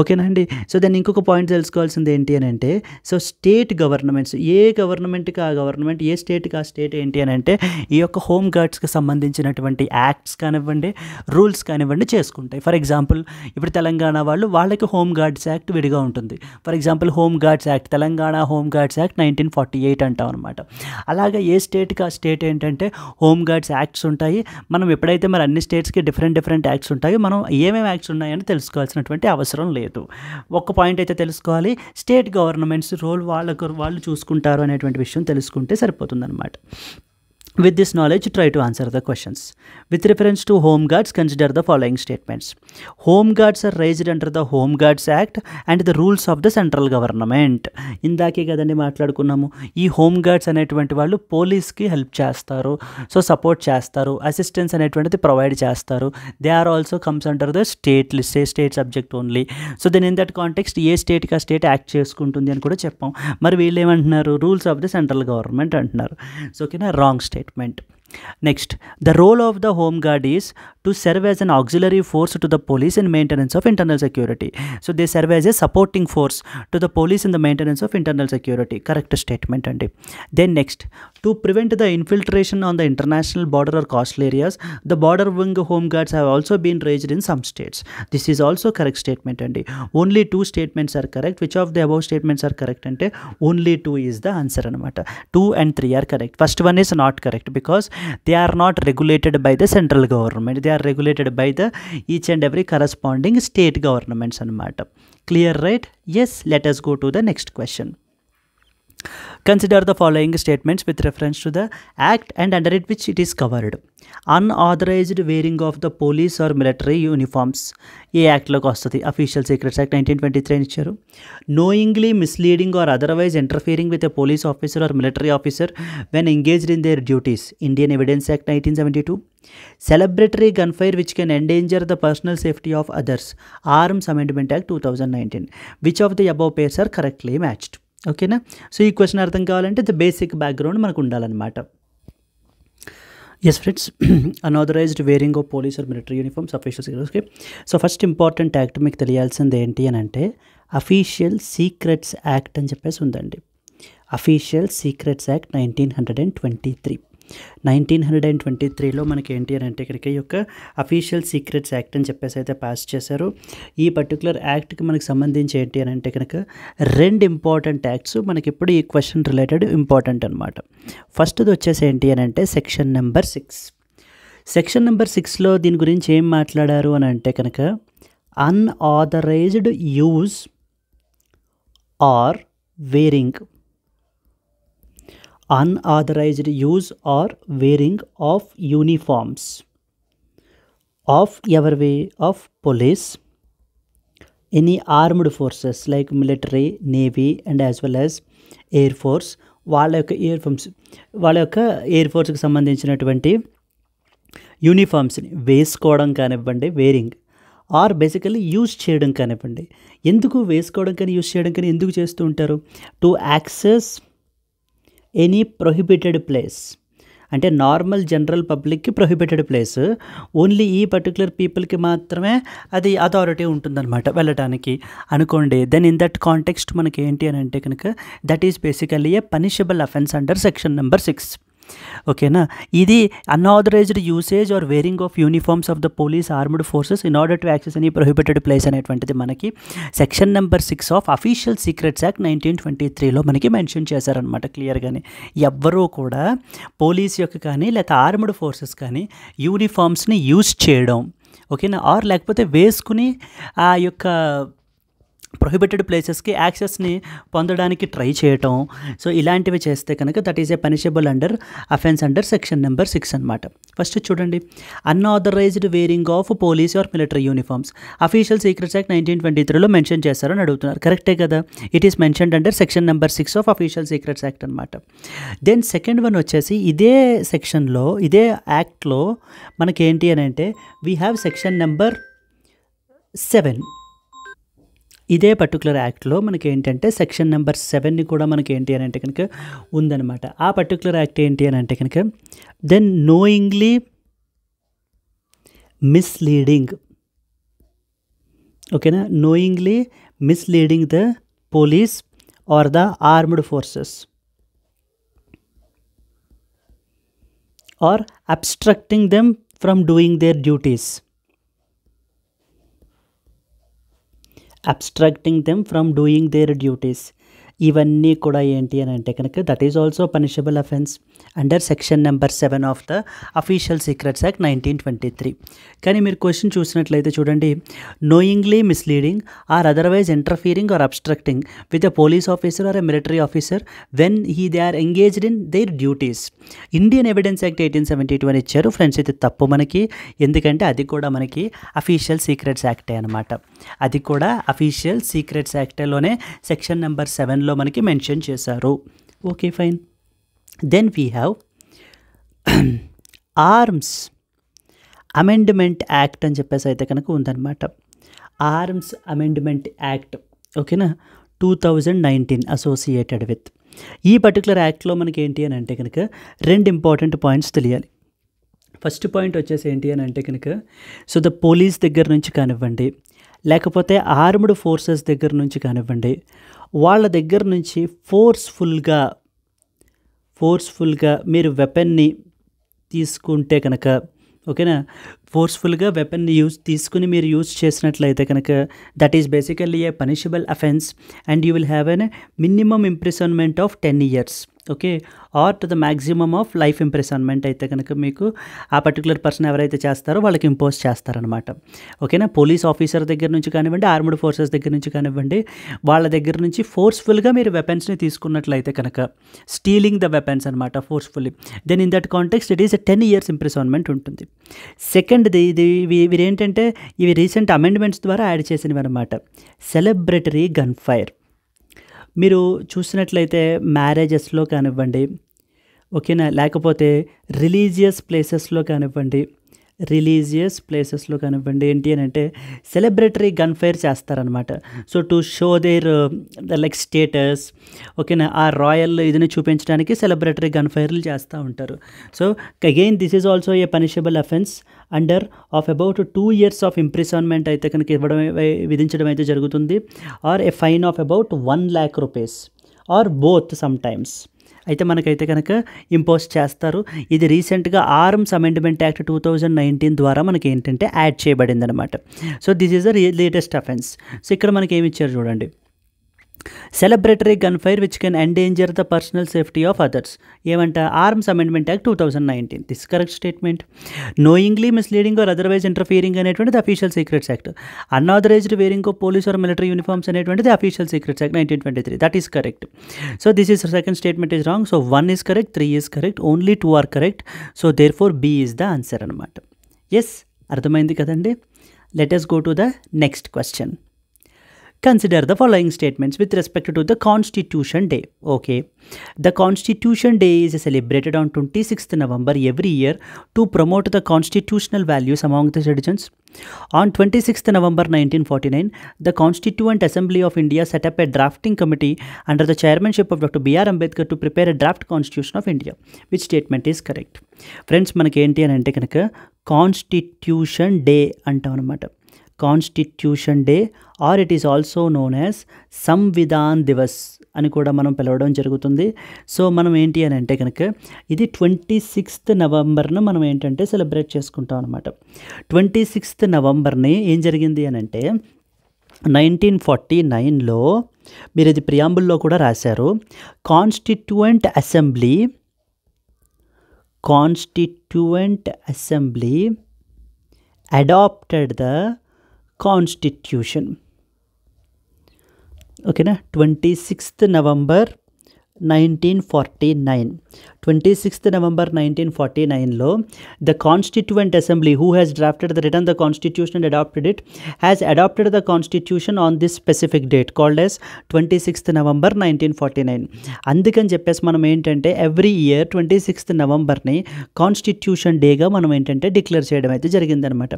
ఓకేనా అండి సో దెన్ ఇంకొక పాయింట్ తెలుసుకోవాల్సింది ఏంటి అని అంటే సో స్టేట్ గవర్నమెంట్స్ ఏ గవర్నమెంట్కి ఆ గవర్నమెంట్ ఏ స్టేట్కి ఆ స్టేట్ ఏంటి అని అంటే ఈ యొక్క హోమ్ గార్డ్స్కి సంబంధించినటువంటి యాక్ట్స్ కానివ్వండి రూల్స్ కానివ్వండి చేసుకుంటాయి ఫర్ ఎగ్జాంపుల్ ఇప్పుడు తెలంగాణ వాళ్ళు వాళ్ళకి హోమ్ గార్డ్స్ యాక్ట్ విడిగా ఉంటుంది for example home guards act Telangana home guards act nineteen forty eight అంటాం అనమాట అలాగే ఏ స్టేట్కి ఆ స్టేట్ ఏంటంటే హోమ్ గార్డ్స్ యాక్ట్స్ ఉంటాయి మనం ఎప్పుడైతే మరి అన్ని స్టేట్స్కి డిఫరెంట్ డిఫరెంట్ యాక్ట్స్ ఉంటాయో మనం ఏమేమి యాక్ట్స్ ఉన్నాయని తెలుసుకోవాల్సినటువంటి అవసరం లేదు ఒక్క పాయింట్ అయితే తెలుసుకోవాలి స్టేట్ గవర్నమెంట్స్ రోల్ వాళ్ళకు వాళ్ళు చూసుకుంటారు అనేటువంటి విషయం తెలుసుకుంటే సరిపోతుందన్నమాట with this knowledge try to answer the questions. With reference to home guards consider the following statements home guards are raised under the home guards act and the rules of the central government ఇందాకే కదండి మాట్లాడుకున్నాము ఈ హోమ్ గార్డ్స్ అనేటువంటి వాళ్ళు పోలీస్కి హెల్ప్ చేస్తారు సో సపోర్ట్ చేస్తారు అసిస్టెన్స్ అనేటువంటిది ప్రొవైడ్ చేస్తారు they are also comes under the state list state subject only so then in that context ఏ స్టేట్కి ఆ స్టేట్ యాక్ట్ చేసుకుంటుంది అని కూడా చెప్పాం మరి వీళ్ళు ఏమంటున్నారు rules of the central government అంటున్నారు సో ఓకేనా wrong state statement. Next, the role of the Home Guard is to serve as an auxiliary force to the police in maintenance of internal security. So they serve as a supporting force to the police in the maintenance of internal security. Correct statement. And then next, To prevent the infiltration on the international border or coastal areas, the border wing home guards have also been raised in some states. This is also correct statement and only two statements are correct. Which of the above statements are correct and only two is the answer. Anamata. Two and three are correct. First one is not correct because they are not regulated by the central government. They are regulated by the each and every corresponding state governments. Anamata. Clear, right? Yes, let us go to the next question. Consider the following statements with reference to the act and under it which it is covered unauthorized wearing of the police or military uniforms ఏ యాక్ట్లోకి వస్తుంది official secrets act nineteen twenty three అని ఇచ్చారు knowingly misleading or otherwise interfering with a police officer or military officer when engaged in their duties Indian evidence act nineteen seventy two celebratory gun fire which can endanger the personal safety of others arms amendment act two thousand nineteen which of the above pairs are correctly matched ఓకేనా సో ఈ క్వశ్చన్ అర్థం కావాలంటే ద బేసిక్ బ్యాక్గ్రౌండ్ మనకు ఉండాలన్నమాట yes friends unauthorized wearing of police or military uniforms officials okay so first important act మీకు తెలియాల్సింది ఏంటి అని అంటే అఫీషియల్ సీక్రెట్స్ యాక్ట్ అని చెప్పేసి ఉందండి official secrets act nineteen hundred and twenty three nineteen hundred and twenty త్రీలో మనకి ఏంటి అని అంటే ఇక్కడికి యొక్క అఫీషియల్ సీక్రెట్స్ యాక్ట్ అని చెప్పేసి అయితే పాస్ చేశారు ఈ పర్టికులర్ యాక్ట్కి మనకి సంబంధించి ఏంటి అని అంటే కనుక రెండు ఇంపార్టెంట్ యాక్ట్స్ మనకి ఇప్పుడు ఈ క్వశ్చన్ రిలేటెడ్ ఇంపార్టెంట్ అనమాట ఫస్ట్ది వచ్చేసి ఏంటి అని అంటే section number six section number సిక్స్లో దీని గురించి ఏం మాట్లాడారు అని అంటే కనుక unauthorised use or wearing unauthorised use or wearing of uniforms of ever way of police any armed forces like military navy and as well as air force వాళ్ళ యొక్క ఎయిర్ ఫోర్స్ వాళ్ళ యొక్క ఎయిర్ ఫోర్స్కి సంబంధించినటువంటి యూనిఫామ్స్ని వేసుకోవడం కానివ్వండి వేరింగ్ ఆర్ బేసికల్లీ యూజ్ చేయడం కానివ్వండి ఎందుకు వేసుకోవడం కానీ యూజ్ చేయడం కానీ ఎందుకు చేస్తూ ఉంటారు to access any prohibited place అంటే నార్మల్ జనరల్ పబ్లిక్కి ప్రొహిబిటెడ్ ప్లేస్ ఓన్లీ ఈ పర్టికులర్ పీపుల్కి మాత్రమే అది అథారిటీ ఉంటుందన్నమాట వెళ్ళడానికి అనుకోండి దెన్ ఇన్ దట్ కాంటెక్స్ట్ మనకి ఏంటి అని అంటే కనుక that is basically a punishable offence under section number six ఓకేనా ఇది unauthorised usage or wearing of uniforms of the police armed forces in order to access అని ప్రొహిబిటెడ్ ప్లేస్ అనేటువంటిది మనకి section number six of official secrets act nineteen twenty త్రీలో మనకి మెన్షన్ చేశారనమాట క్లియర్గానే ఎవ్వరూ కూడా పోలీస్ యొక్క కానీ లేకపోతే ఆర్మ్డ్ ఫోర్సెస్ కానీ యూనిఫామ్స్ని యూజ్ చేయడం ఓకేనా ఆర్ లేకపోతే వేసుకుని ఆ యొక్క ప్రొహిబిటెడ్ ప్లేసెస్కి యాక్సెస్ని పొందడానికి ట్రై చేయటం సో ఇలాంటివి చేస్తే కనుక that is a punishable under offence under section number six అనమాట ఫస్ట్ చూడండి unauthorised wearing of police or military uniforms official secrets act nineteen twenty త్రీలో మెన్షన్ చేస్తారని అడుగుతున్నారు కరెక్టే కదా it is mentioned under section number six of official secrets act అనమాట దెన్ సెకండ్ వన్ వచ్చేసి ఇదే సెక్షన్లో ఇదే యాక్ట్లో మనకేంటి అని అంటే we have section number seven ఇదే పర్టికులర్ యాక్ట్లో మనకి ఏంటంటే సెక్షన్ నెంబర్ సెవెన్ని కూడా మనకి ఏంటి అని అంటే కనుక ఉందన్నమాట ఆ పర్టికులర్ యాక్ట్ ఏంటి అని అంటే కనుక దెన్ నోయింగ్లీ మిస్లీడింగ్ ఓకేనా knowingly misleading the police or the armed forces or obstructing them from doing their duties abstracting them from doing their duties. ఇవన్నీ కూడా ఏంటి అని అంటే కనుక that is also punishable offence under section number seven of the official secrets act nineteen twenty three కానీ మీరు క్వశ్చన్ చూసినట్లయితే చూడండి knowingly misleading or otherwise interfering or obstructing with a police officer or a military officer when he they are engaged in their duties Indian evidence act eighteen seventy two అని ఇచ్చారు ఫ్రెండ్స్ అయితే తప్పు మనకి ఎందుకంటే అది కూడా మనకి అఫీషియల్ సీక్రెట్స్ యాక్టే అనమాట అది కూడా అఫీషియల్ సీక్రెట్స్ యాక్టేలోనే సెక్షన్ నెంబర్ సెవెన్ దీనిలో మనకి మెన్షన్ చేశారు okay fine then we have arms amendment act అని చెప్పేసి అయితే కనుక ఉందన్నమాట ఆర్మ్స్ అమెండ్మెంట్ యాక్ట్ ఓకేనా two thousand nineteen associated with ఈ పర్టికులర్ యాక్ట్లో మనకి ఏంటి అని అంటే కనుక రెండు ఇంపార్టెంట్ పాయింట్స్ తెలియాలి ఫస్ట్ పాయింట్ వచ్చేసి ఏంటి అని అంటే కనుక సో ద పోలీస్ దగ్గర నుంచి కానివ్వండి లేకపోతే ఆర్మ్డ్ ఫోర్సెస్ దగ్గర నుంచి కానివ్వండి వాళ్ళ దగ్గర నుంచి ఫోర్స్ఫుల్గా ఫోర్స్ఫుల్గా మీరు వెపన్ని తీసుకుంటే కనుక ఓకేనా ఫోర్స్ఫుల్గా వెపన్ని యూజ్ తీసుకుని మీరు యూజ్ చేసినట్లయితే కనుక that is basically a punishable offence and you will have an minimum imprisonment of ten years okay or to the maximum of life imprisonment అయితే కనుక మీకు ఆ పర్టికులర్ పర్సన్ ఎవరైతే చేస్తారో వాళ్ళకి ఇంపోజ్ చేస్తారనమాట ఓకేనా పోలీస్ ఆఫీసర్ దగ్గర నుంచి కానివ్వండి ఆర్మ్డ్ ఫోర్సెస్ దగ్గర నుంచి కానివ్వండి వాళ్ళ దగ్గర నుంచి ఫోర్స్ఫుల్గా మీరు వెపన్స్ని తీసుకున్నట్లయితే కనుక స్టీలింగ్ ద వెపన్స్ అనమాట forcefully then in that context it is ten years imprisonment ఉంటుంది సెకండ్ది ఇది వీరేంటంటే ఏంటంటే ఇవి రీసెంట్ అమెండ్మెంట్స్ ద్వారా యాడ్ చేసినవి అనమాట సెలబ్రేటరీ గన్ ఫైర్ మీరు చూసినట్లయితే మ్యారేజెస్లో కానివ్వండి ఓకేనా లేకపోతే రిలీజియస్ ప్లేసెస్లో కానివ్వండి రిలీజియస్ ప్లేసెస్లో కనివ్వండి ఏంటి అని అంటే సెలబ్రేటరీ గన్ ఫైర్ చేస్తారనమాట so to show their like status ఓకేనా ఆ రాయల్ ఇదిని చూపించడానికి సెలబ్రేటరీ గన్ ఫైర్లు చేస్తూ ఉంటారు so again this is also a punishable offence under of about two years of imprisonment అయితే కనుక ఇవ్వడం విధించడం అయితే జరుగుతుంది or a fine of about one lakh rupees or both sometimes అయితే మనకైతే కనుక ఇంపోజ్ చేస్తారు ఇది రీసెంట్గా arms amendment act two thousand nineteen ద్వారా మనకి ఏంటంటే యాడ్ చేయబడింది అనమాట so this is the latest offence so ఇక్కడ మనకి ఏమి ఇచ్చారు చూడండి celebratory gun fire which can endanger the personal safety of others ఏమంట arms amendment act two thousand nineteen this correct statement knowingly misleading or otherwise interfering అనేటువంటిది official secrets act unauthorised wearing police or military uniforms అనేటువంటిది official secrets act nineteen twenty three that is correct so this is second statement is wrong so one is correct three is correct only two are correct so therefore B is the answer అనమాట ఎస్ అర్థమైంది కదండి let's go to the next question Consider the following statements with respect to the Constitution Day. Okay, the Constitution Day is celebrated on 26th November every year to promote the constitutional values among the citizens. On 26th November 1949, the Constituent Assembly of India set up a drafting committee under the chairmanship of Dr. B.R. Ambedkar to prepare a draft constitution of India. Which statement is correct? Friends మనకి ఏంటి అని అంటే కనుక constitution day constitution day or it is also known as Samvidhan Diwas అని కూడా మనం పిలవడం జరుగుతుంది సో మనం ఏంటి అని అంటే కనుక ఇది ట్వంటీ సిక్స్త్ నవంబర్ను మనం ఏంటంటే సెలబ్రేట్ చేసుకుంటాం అనమాట ట్వంటీ సిక్స్త్ నవంబర్ని ఏం జరిగింది అని అంటే నైన్టీన్ ఫార్టీ నైన్లో మీరు ఇది ప్రియాంబుల్లో కూడా రాశారు constituent assembly constituent assembly adopted the constitution okay na 26th november 1949 twenty sixth November nineteen forty నైన్లో the constituent assembly who has drafted the return the constitution and adopted it has adopted the constitution on this specific date called as twenty sixth November nineteen forty nine అందుకని చెప్పేసి మనం ఏంటంటే ఎవ్రీ ఇయర్ ట్వంటీ సిక్స్త్ నవంబర్ని కాన్స్టిట్యూషన్ డేగా మనం ఏంటంటే డిక్లేర్ చేయడం అయితే జరిగిందనమాట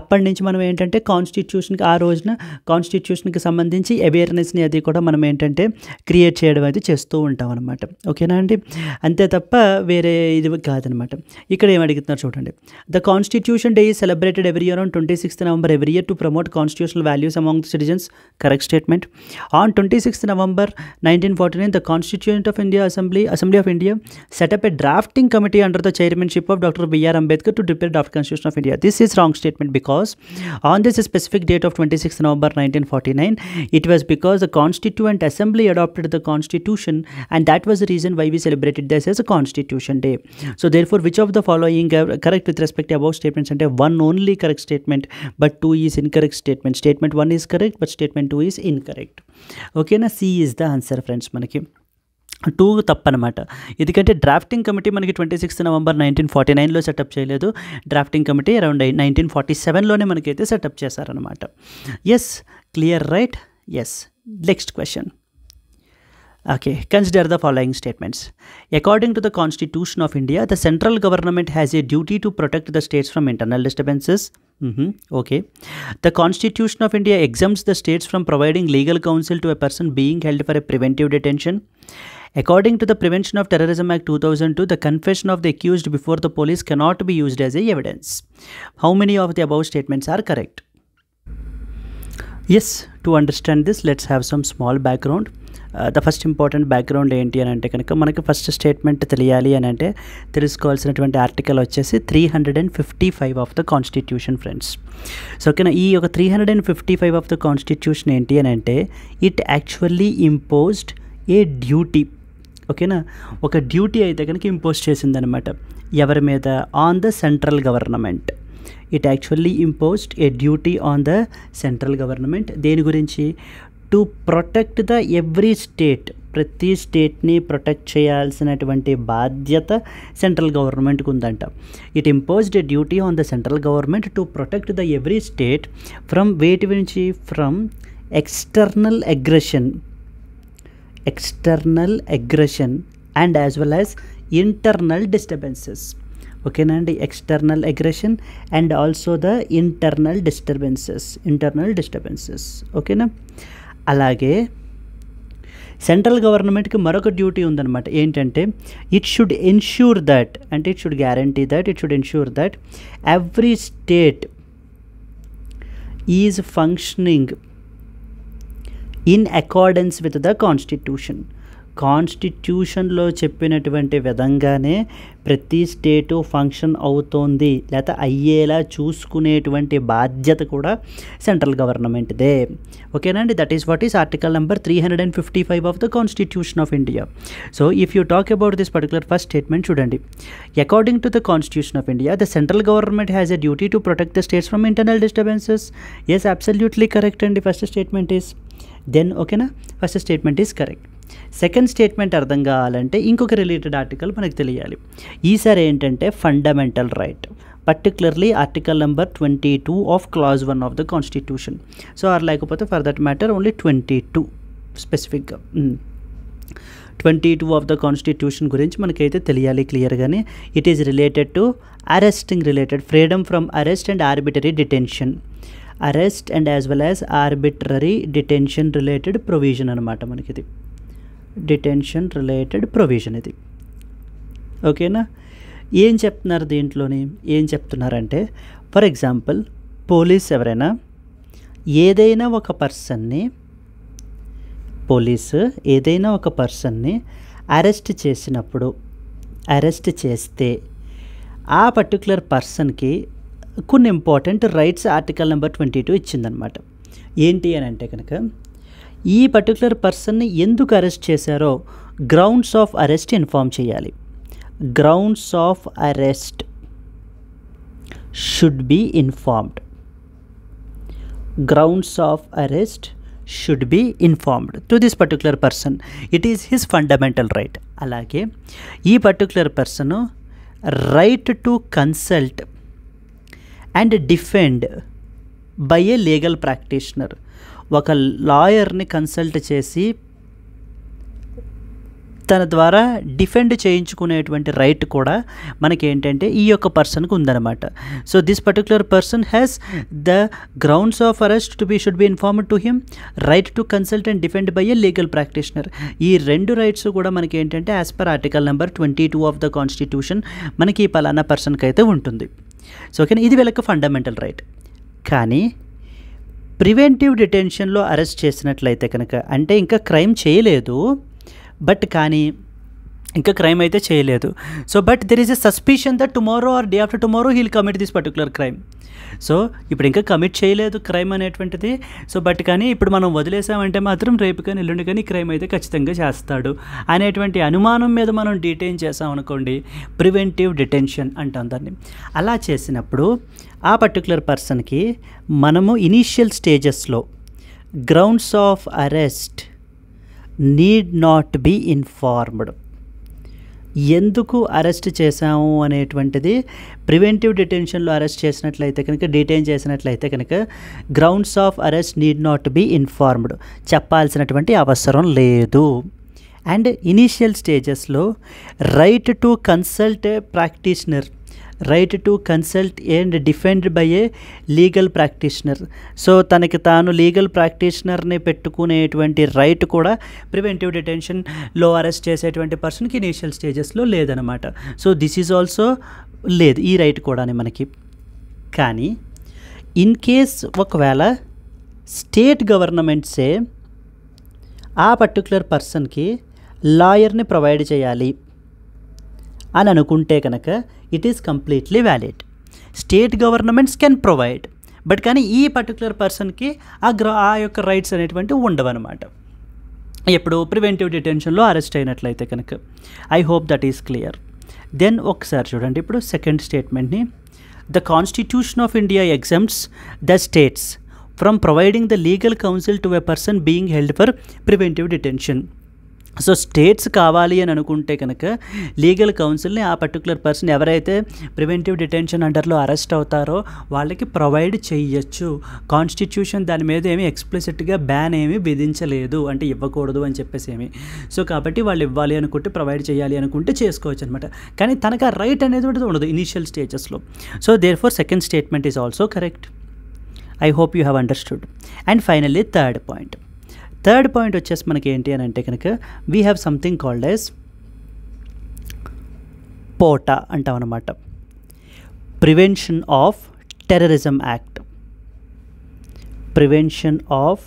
అప్పటి నుంచి మనం ఏంటంటే కాన్స్టిట్యూషన్కి ఆ రోజున కాన్స్టిట్యూషన్కి సంబంధించి అవేర్నెస్ని అది కూడా మనం ఏంటంటే క్రియేట్ చేయడం అయితే చేస్తూ ఉంటాం అనమాట ఓకేనా అండి అంతే తప్ప వేరే ఇది కాదనమాట ఇక్కడ ఏం అడుగుతున్నారు చూడండి the constitution day is celebrated every year on twenty sixth November every year to promote constitutional values among citizens correct statement on twenty sixth November nineteen forty nine the constitution of India assembly assembly of India set up a drafting committee under the chairmanship of doctor BR Ambedkar to prepare draft constitution of India this is wrong statement because on this specific date of twenty sixth November nineteen forty nine it was because the constituent assembly adopted the constitution and that was the reason why we celebrated the days as constitution day so therefore which of the following correct with respect about statements అంటే one only correct statement but two is incorrect statement statement one is correct but statement two is in incorrect ఓకేనా C is the answer friends మనకి టూ తప్పనమాట ఎందుకంటే డ్రాఫ్టింగ్ కమిటీ మనకి twenty sixth November nineteen forty నైన్లో సెటప్ చేయలేదు drafting committee around nineteen forty సెవెన్లోనే మనకైతే సెటప్ చేశారనమాట yes clear right yes next question Okay, consider the following statements. According to the Constitution of India, the central government has a duty to protect the states from internal disturbances. Mm -hmm. Okay. The Constitution of India exempts the states from providing legal counsel to a person being held for a preventive detention. According to the Prevention of Terrorism Act 2002, the confession of the accused before the police cannot be used as a evidence. How many of the above statements are correct? Yes to understand this let's have some small background the first important background ఏంటి అని అంటే కనుక మనకి ఫస్ట్ స్టేట్మెంట్ తెలియాలి అని అంటే తెలుసుకోవాల్సినటువంటి ఆర్టికల్ వచ్చేసి three hundred and fifty five of the constitution friends so ఓకేనా ఈ ఒక three hundred and fifty five of the constitution ఏంటి అని అంటే it actually imposed a duty ఓకేనా ఒక డ్యూటీ అయితే కనుక ఇంపోజ్ చేసిందనమాట ఎవరి మీద on the central government it actually imposed a duty on the central government దేని గురించి to protect the every state ప్రతి స్టేట్ని ప్రొటెక్ట్ చేయాల్సినటువంటి బాధ్యత సెంట్రల్ గవర్నమెంట్కి ఉందంట it imposed a duty on the central government to protect the every state from వేటి నుంచి from external aggression external aggression and as well as internal disturbances ఓకేనా అండి external aggression and also the internal disturbances internal disturbances ఓకేనా అలాగే సెంట్రల్ గవర్నమెంట్కి మరొక డ్యూటీ ఉందన్నమాట ఏంటంటే ఇట్ షుడ్ ఎన్ష్యూర్ దట్ అంటే it should guarantee that it should ensure that every state is functioning in accordance with the constitution కాన్స్టిట్యూషన్లో చెప్పినటువంటి విధంగానే ప్రతి స్టేటు ఫంక్షన్ అవుతోంది లేదా అయ్యేలా చూసుకునేటువంటి బాధ్యత కూడా సెంట్రల్ గవర్నమెంట్దే ఓకేనండి that is what is article number three hundred and fifty five of the constitution of India so if you talk about this particular first statement చూడండి according to the constitution of India the central government has a duty to protect the states from internal disturbances yes absolutely correct అండి ఫస్ట్ స్టేట్మెంట్ ఈస్ దెన్ ఓకేనా first statement is correct second statement అర్థం కావాలంటే ఇంకొక రిలేటెడ్ ఆర్టికల్ మనకు తెలియాలి ఈసారి ఏంటంటే fundamental right particularly article number twenty two of clause one of the constitution so or లేకపోతే for that matter only twenty two స్పెసిఫిక్గా twenty two of the constitution గురించి మనకైతే తెలియాలి క్లియర్గానే it is related to arresting related freedom from arrest and arbitrary detention arrest and as well as arbitrary detention related provision అనమాట మనకిది డిటెన్షన్ రిలేటెడ్ ప్రొవిజన్ ఇది ఓకేనా ఏం చెప్తున్నారు దీంట్లోని ఏం చెప్తున్నారంటే ఫర్ ఎగ్జాంపుల్ పోలీస్ ఎవరైనా ఏదైనా ఒక పర్సన్ని పోలీసు ఏదైనా ఒక పర్సన్ని అరెస్ట్ చేసినప్పుడు అరెస్ట్ చేస్తే ఆ పర్టికులర్ పర్సన్కి కొన్ని important rights article number twenty two ఇచ్చిందనమాట ఏంటి అని అంటే కనుక ఈ పర్టికులర్ పర్సన్ని ఎందుకు అరెస్ట్ చేశారో గ్రౌండ్స్ ఆఫ్ అరెస్ట్ ఇన్ఫామ్ చేయాలి grounds of arrest should be informed grounds of arrest should be informed to this particular person it is his fundamental right అలాగే ఈ particular person right to consult and defend by a legal practitioner ఒక లాయర్ని కన్సల్ట్ చేసి తన ద్వారా డిఫెండ్ చేయించుకునేటువంటి రైట్ కూడా మనకి ఏంటంటే ఈ యొక్క పర్సన్కి ఉందన్నమాట so this particular person has the grounds of arrest to be should be informed to him right to consult and defend by a legal practitioner ఈ రెండు రైట్స్ కూడా మనకి ఏంటంటే as per article number twenty two of the constitution మనకి ఈ పలానా పర్సన్కి అయితే ఉంటుంది సో ఓకేనా ఇది వీళ్ళకి ఫండమెంటల్ రైట్ కానీ ప్రివెంటివ్ డిటెన్షన్లో అరెస్ట్ చేసినట్లయితే కనుక అంటే ఇంకా క్రైమ్ చేయలేదు బట్ కానీ ఇంకా క్రైమ్ అయితే చేయలేదు so but there is a suspicion that tomorrow or day after tomorrow he'll commit this particular crime so ఇప్పుడు ఇంకా కమిట్ చేయలేదు క్రైమ్ అనేటువంటిది సో బట్ కానీ ఇప్పుడు మనం వదిలేసామంటే మాత్రం రేపు కానీ ఎల్లుండి కానీ క్రైమ్ అయితే ఖచ్చితంగా చేస్తాడు అనేటువంటి అనుమానం మీద మనం డిటైన్ చేసామనుకోండి ప్రివెంటివ్ డిటెన్షన్ అంటాం దాన్ని అలా చేసినప్పుడు ఆ పర్టికులర్ పర్సన్కి మనము ఇనీషియల్ స్టేజెస్లో grounds of arrest need not be informed ఎందుకు అరెస్ట్ చేశాము అనేటువంటిది ప్రివెంటివ్ డిటెన్షన్లో అరెస్ట్ చేసినట్లయితే కనుక డిటైన్ చేసినట్లయితే కనుక grounds of arrest need not be informed చెప్పాల్సినటువంటి అవసరం లేదు అండ్ ఇనీషియల్ స్టేజెస్లో right to consult practitioner right to consult and defend by a legal practitioner so తనకి తాను లీగల్ ప్రాక్టీషనర్ని పెట్టుకునేటువంటి రైట్ కూడా ప్రివెంటివ్ డిటెన్షన్లో అరెస్ట్ చేసేటువంటి పర్సన్కి ఇనీషియల్ స్టేజెస్లో లేదనమాట సో దిస్ ఈజ్ ఆల్సో లేదు ఈ రైట్ కూడా మనకి కానీ ఇన్ కేస్ ఒకవేళ స్టేట్ గవర్నమెంట్సే ఆ పర్టికులర్ పర్సన్కి లాయర్ని ప్రొవైడ్ చేయాలి అని అనుకుంటే కనుక it is completely valid state governments can provide but కానీ ఈ పర్టికులర్ పర్సన్కి ఆ గ్ర ఆ యొక్క రైట్స్ అనేటువంటివి ఉండవన్నమాట ఎప్పుడు ప్రివెంటివ్ డిటెన్షన్లో అరెస్ట్ అయినట్లయితే కనుక I hope that is clear then ఒకసారి చూడండి ఇప్పుడు సెకండ్ స్టేట్మెంట్ని the constitution of India exempts the states from providing the legal counsel to a person being held for preventive detention so states కావాలి అని అనుకుంటే కనుక లీగల్ కౌన్సిల్ని ఆ పర్టికులర్ పర్సన్ ఎవరైతే ప్రివెంటివ్ డిటెన్షన్ అండర్లో అరెస్ట్ అవుతారో వాళ్ళకి ప్రొవైడ్ చేయొచ్చు కాన్స్టిట్యూషన్ దాని మీద ఏమి ఎక్స్ప్లిసిట్గా బ్యాన్ ఏమి విధించలేదు అంటే ఇవ్వకూడదు అని చెప్పేసి ఏమి సో కాబట్టి వాళ్ళు ఇవ్వాలి అనుకుంటే ప్రొవైడ్ చేయాలి అనుకుంటే చేసుకోవచ్చు అనమాట కానీ తనకు ఆ రైట్ అనేది ఉండదు ఇనీషియల్ స్టేజెస్లో so therefore second statement is also correct I hope you have understood and finally third point third point వచ్చేసి మనకి ఏంటి అని అంటే కనుక we have something called as POTA అంటాం prevention of terrorism act prevention of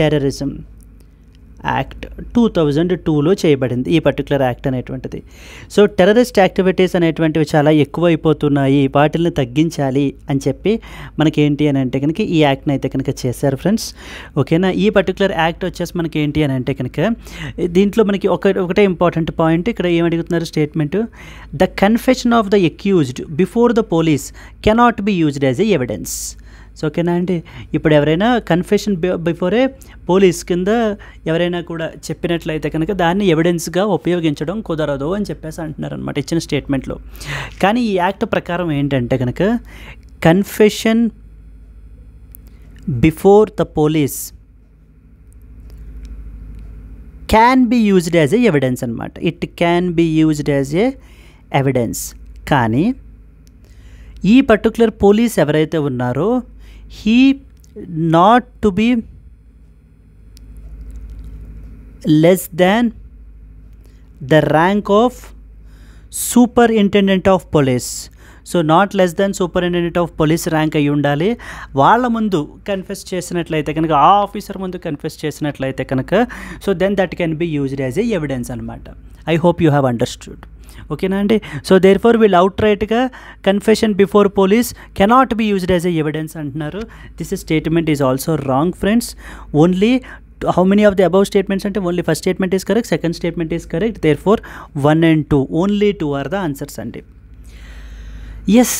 terrorism act two thousand టూలో చేయబడింది ఈ పర్టికులర్ యాక్ట్ అనేటువంటిది సో టెర్రరిస్ట్ యాక్టివిటీస్ అనేటువంటివి చాలా ఎక్కువ అయిపోతున్నాయి వాటిని తగ్గించాలి అని చెప్పి మనకి ఏంటి అని అంటే కనుక ఈ యాక్ట్ని అయితే కనుక చేశారు ఫ్రెండ్స్ ఓకేనా ఈ పర్టికులర్ యాక్ట్ వచ్చేసి మనకి ఏంటి అని అంటే కనుక దీంట్లో మనకి ఒక ఒకటే ఇంపార్టెంట్ పాయింట్ ఇక్కడ ఏమడుగుతున్నారు statement the confession of the accused before the police cannot be used as a evidence so ఓకేనా అండి ఇప్పుడు ఎవరైనా కన్ఫెషన్ బిఫోరే పోలీస్ కింద ఎవరైనా కూడా చెప్పినట్లయితే కనుక దాన్ని ఎవిడెన్స్గా ఉపయోగించడం కుదరదు అని చెప్పేసి అంటున్నారనమాట ఇచ్చిన స్టేట్మెంట్లో కానీ ఈ యాక్ట్ ప్రకారం ఏంటంటే కనుక confession before the police can be used as a evidence అనమాట it can be used as a evidence కానీ ఈ పర్టికులర్ పోలీస్ ఎవరైతే ఉన్నారో he not to to less less the rank of superintendent of police so not less than superintendent of police rank అయి ఉండాలి వాళ్ళ ముందు కన్ఫెస్ చేసినట్లయితే కనుక ఆ ఆఫీసర్ ముందు కన్ఫెస్ చేసినట్లయితే కనుక so then that can be used as a evidence అనమాట I hope you have understood ఓకేనా అండి సో దేర్ ఫోర్ వీళ్ళు అవుట్ రైట్గా confession before police cannot be used as a evidence అంటున్నారు this statement is also wrong friends only how many of the above statements అంటే only first statement is correct second statement is correct therefore one and two only two are the answers అండి yes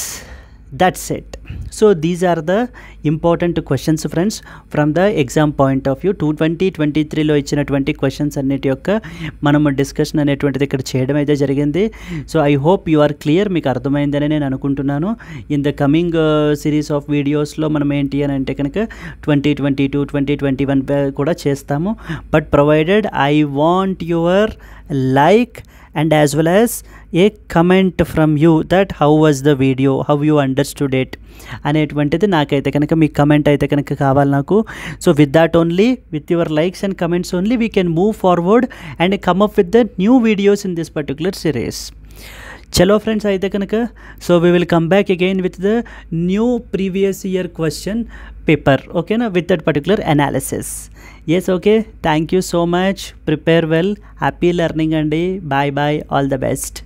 that's it so these are the important questions friends from the exam point of view two twenty twenty త్రీలో ఇచ్చినటువంటి క్వశ్చన్స్ అన్నిటి యొక్క మనము డిస్కషన్ అనేటువంటిది ఇక్కడ చేయడం అయితే జరిగింది so I hope you are clear మీకు అర్థమైందని నేను అనుకుంటున్నాను in the coming series of వీడియోస్లో మనం ఏంటి అని అంటే కనుక twenty twenty two twenty twenty one కూడా చేస్తాము but provided I want your like and as well as a comment from you that how was the video how you understood it అనేటువంటిది నాకైతే కనుక మీ కమెంట్ అయితే కనుక కావాలి నాకు so with that only with your likes and comments only we can move forward and come with the new videos in this particular series చలో ఫ్రెండ్స్ అయితే కనుక so we will come back again with the new previous year question paper ఓకేనా with that particular analysis yes okay thank you so much prepare well happy learning and bye bye all the best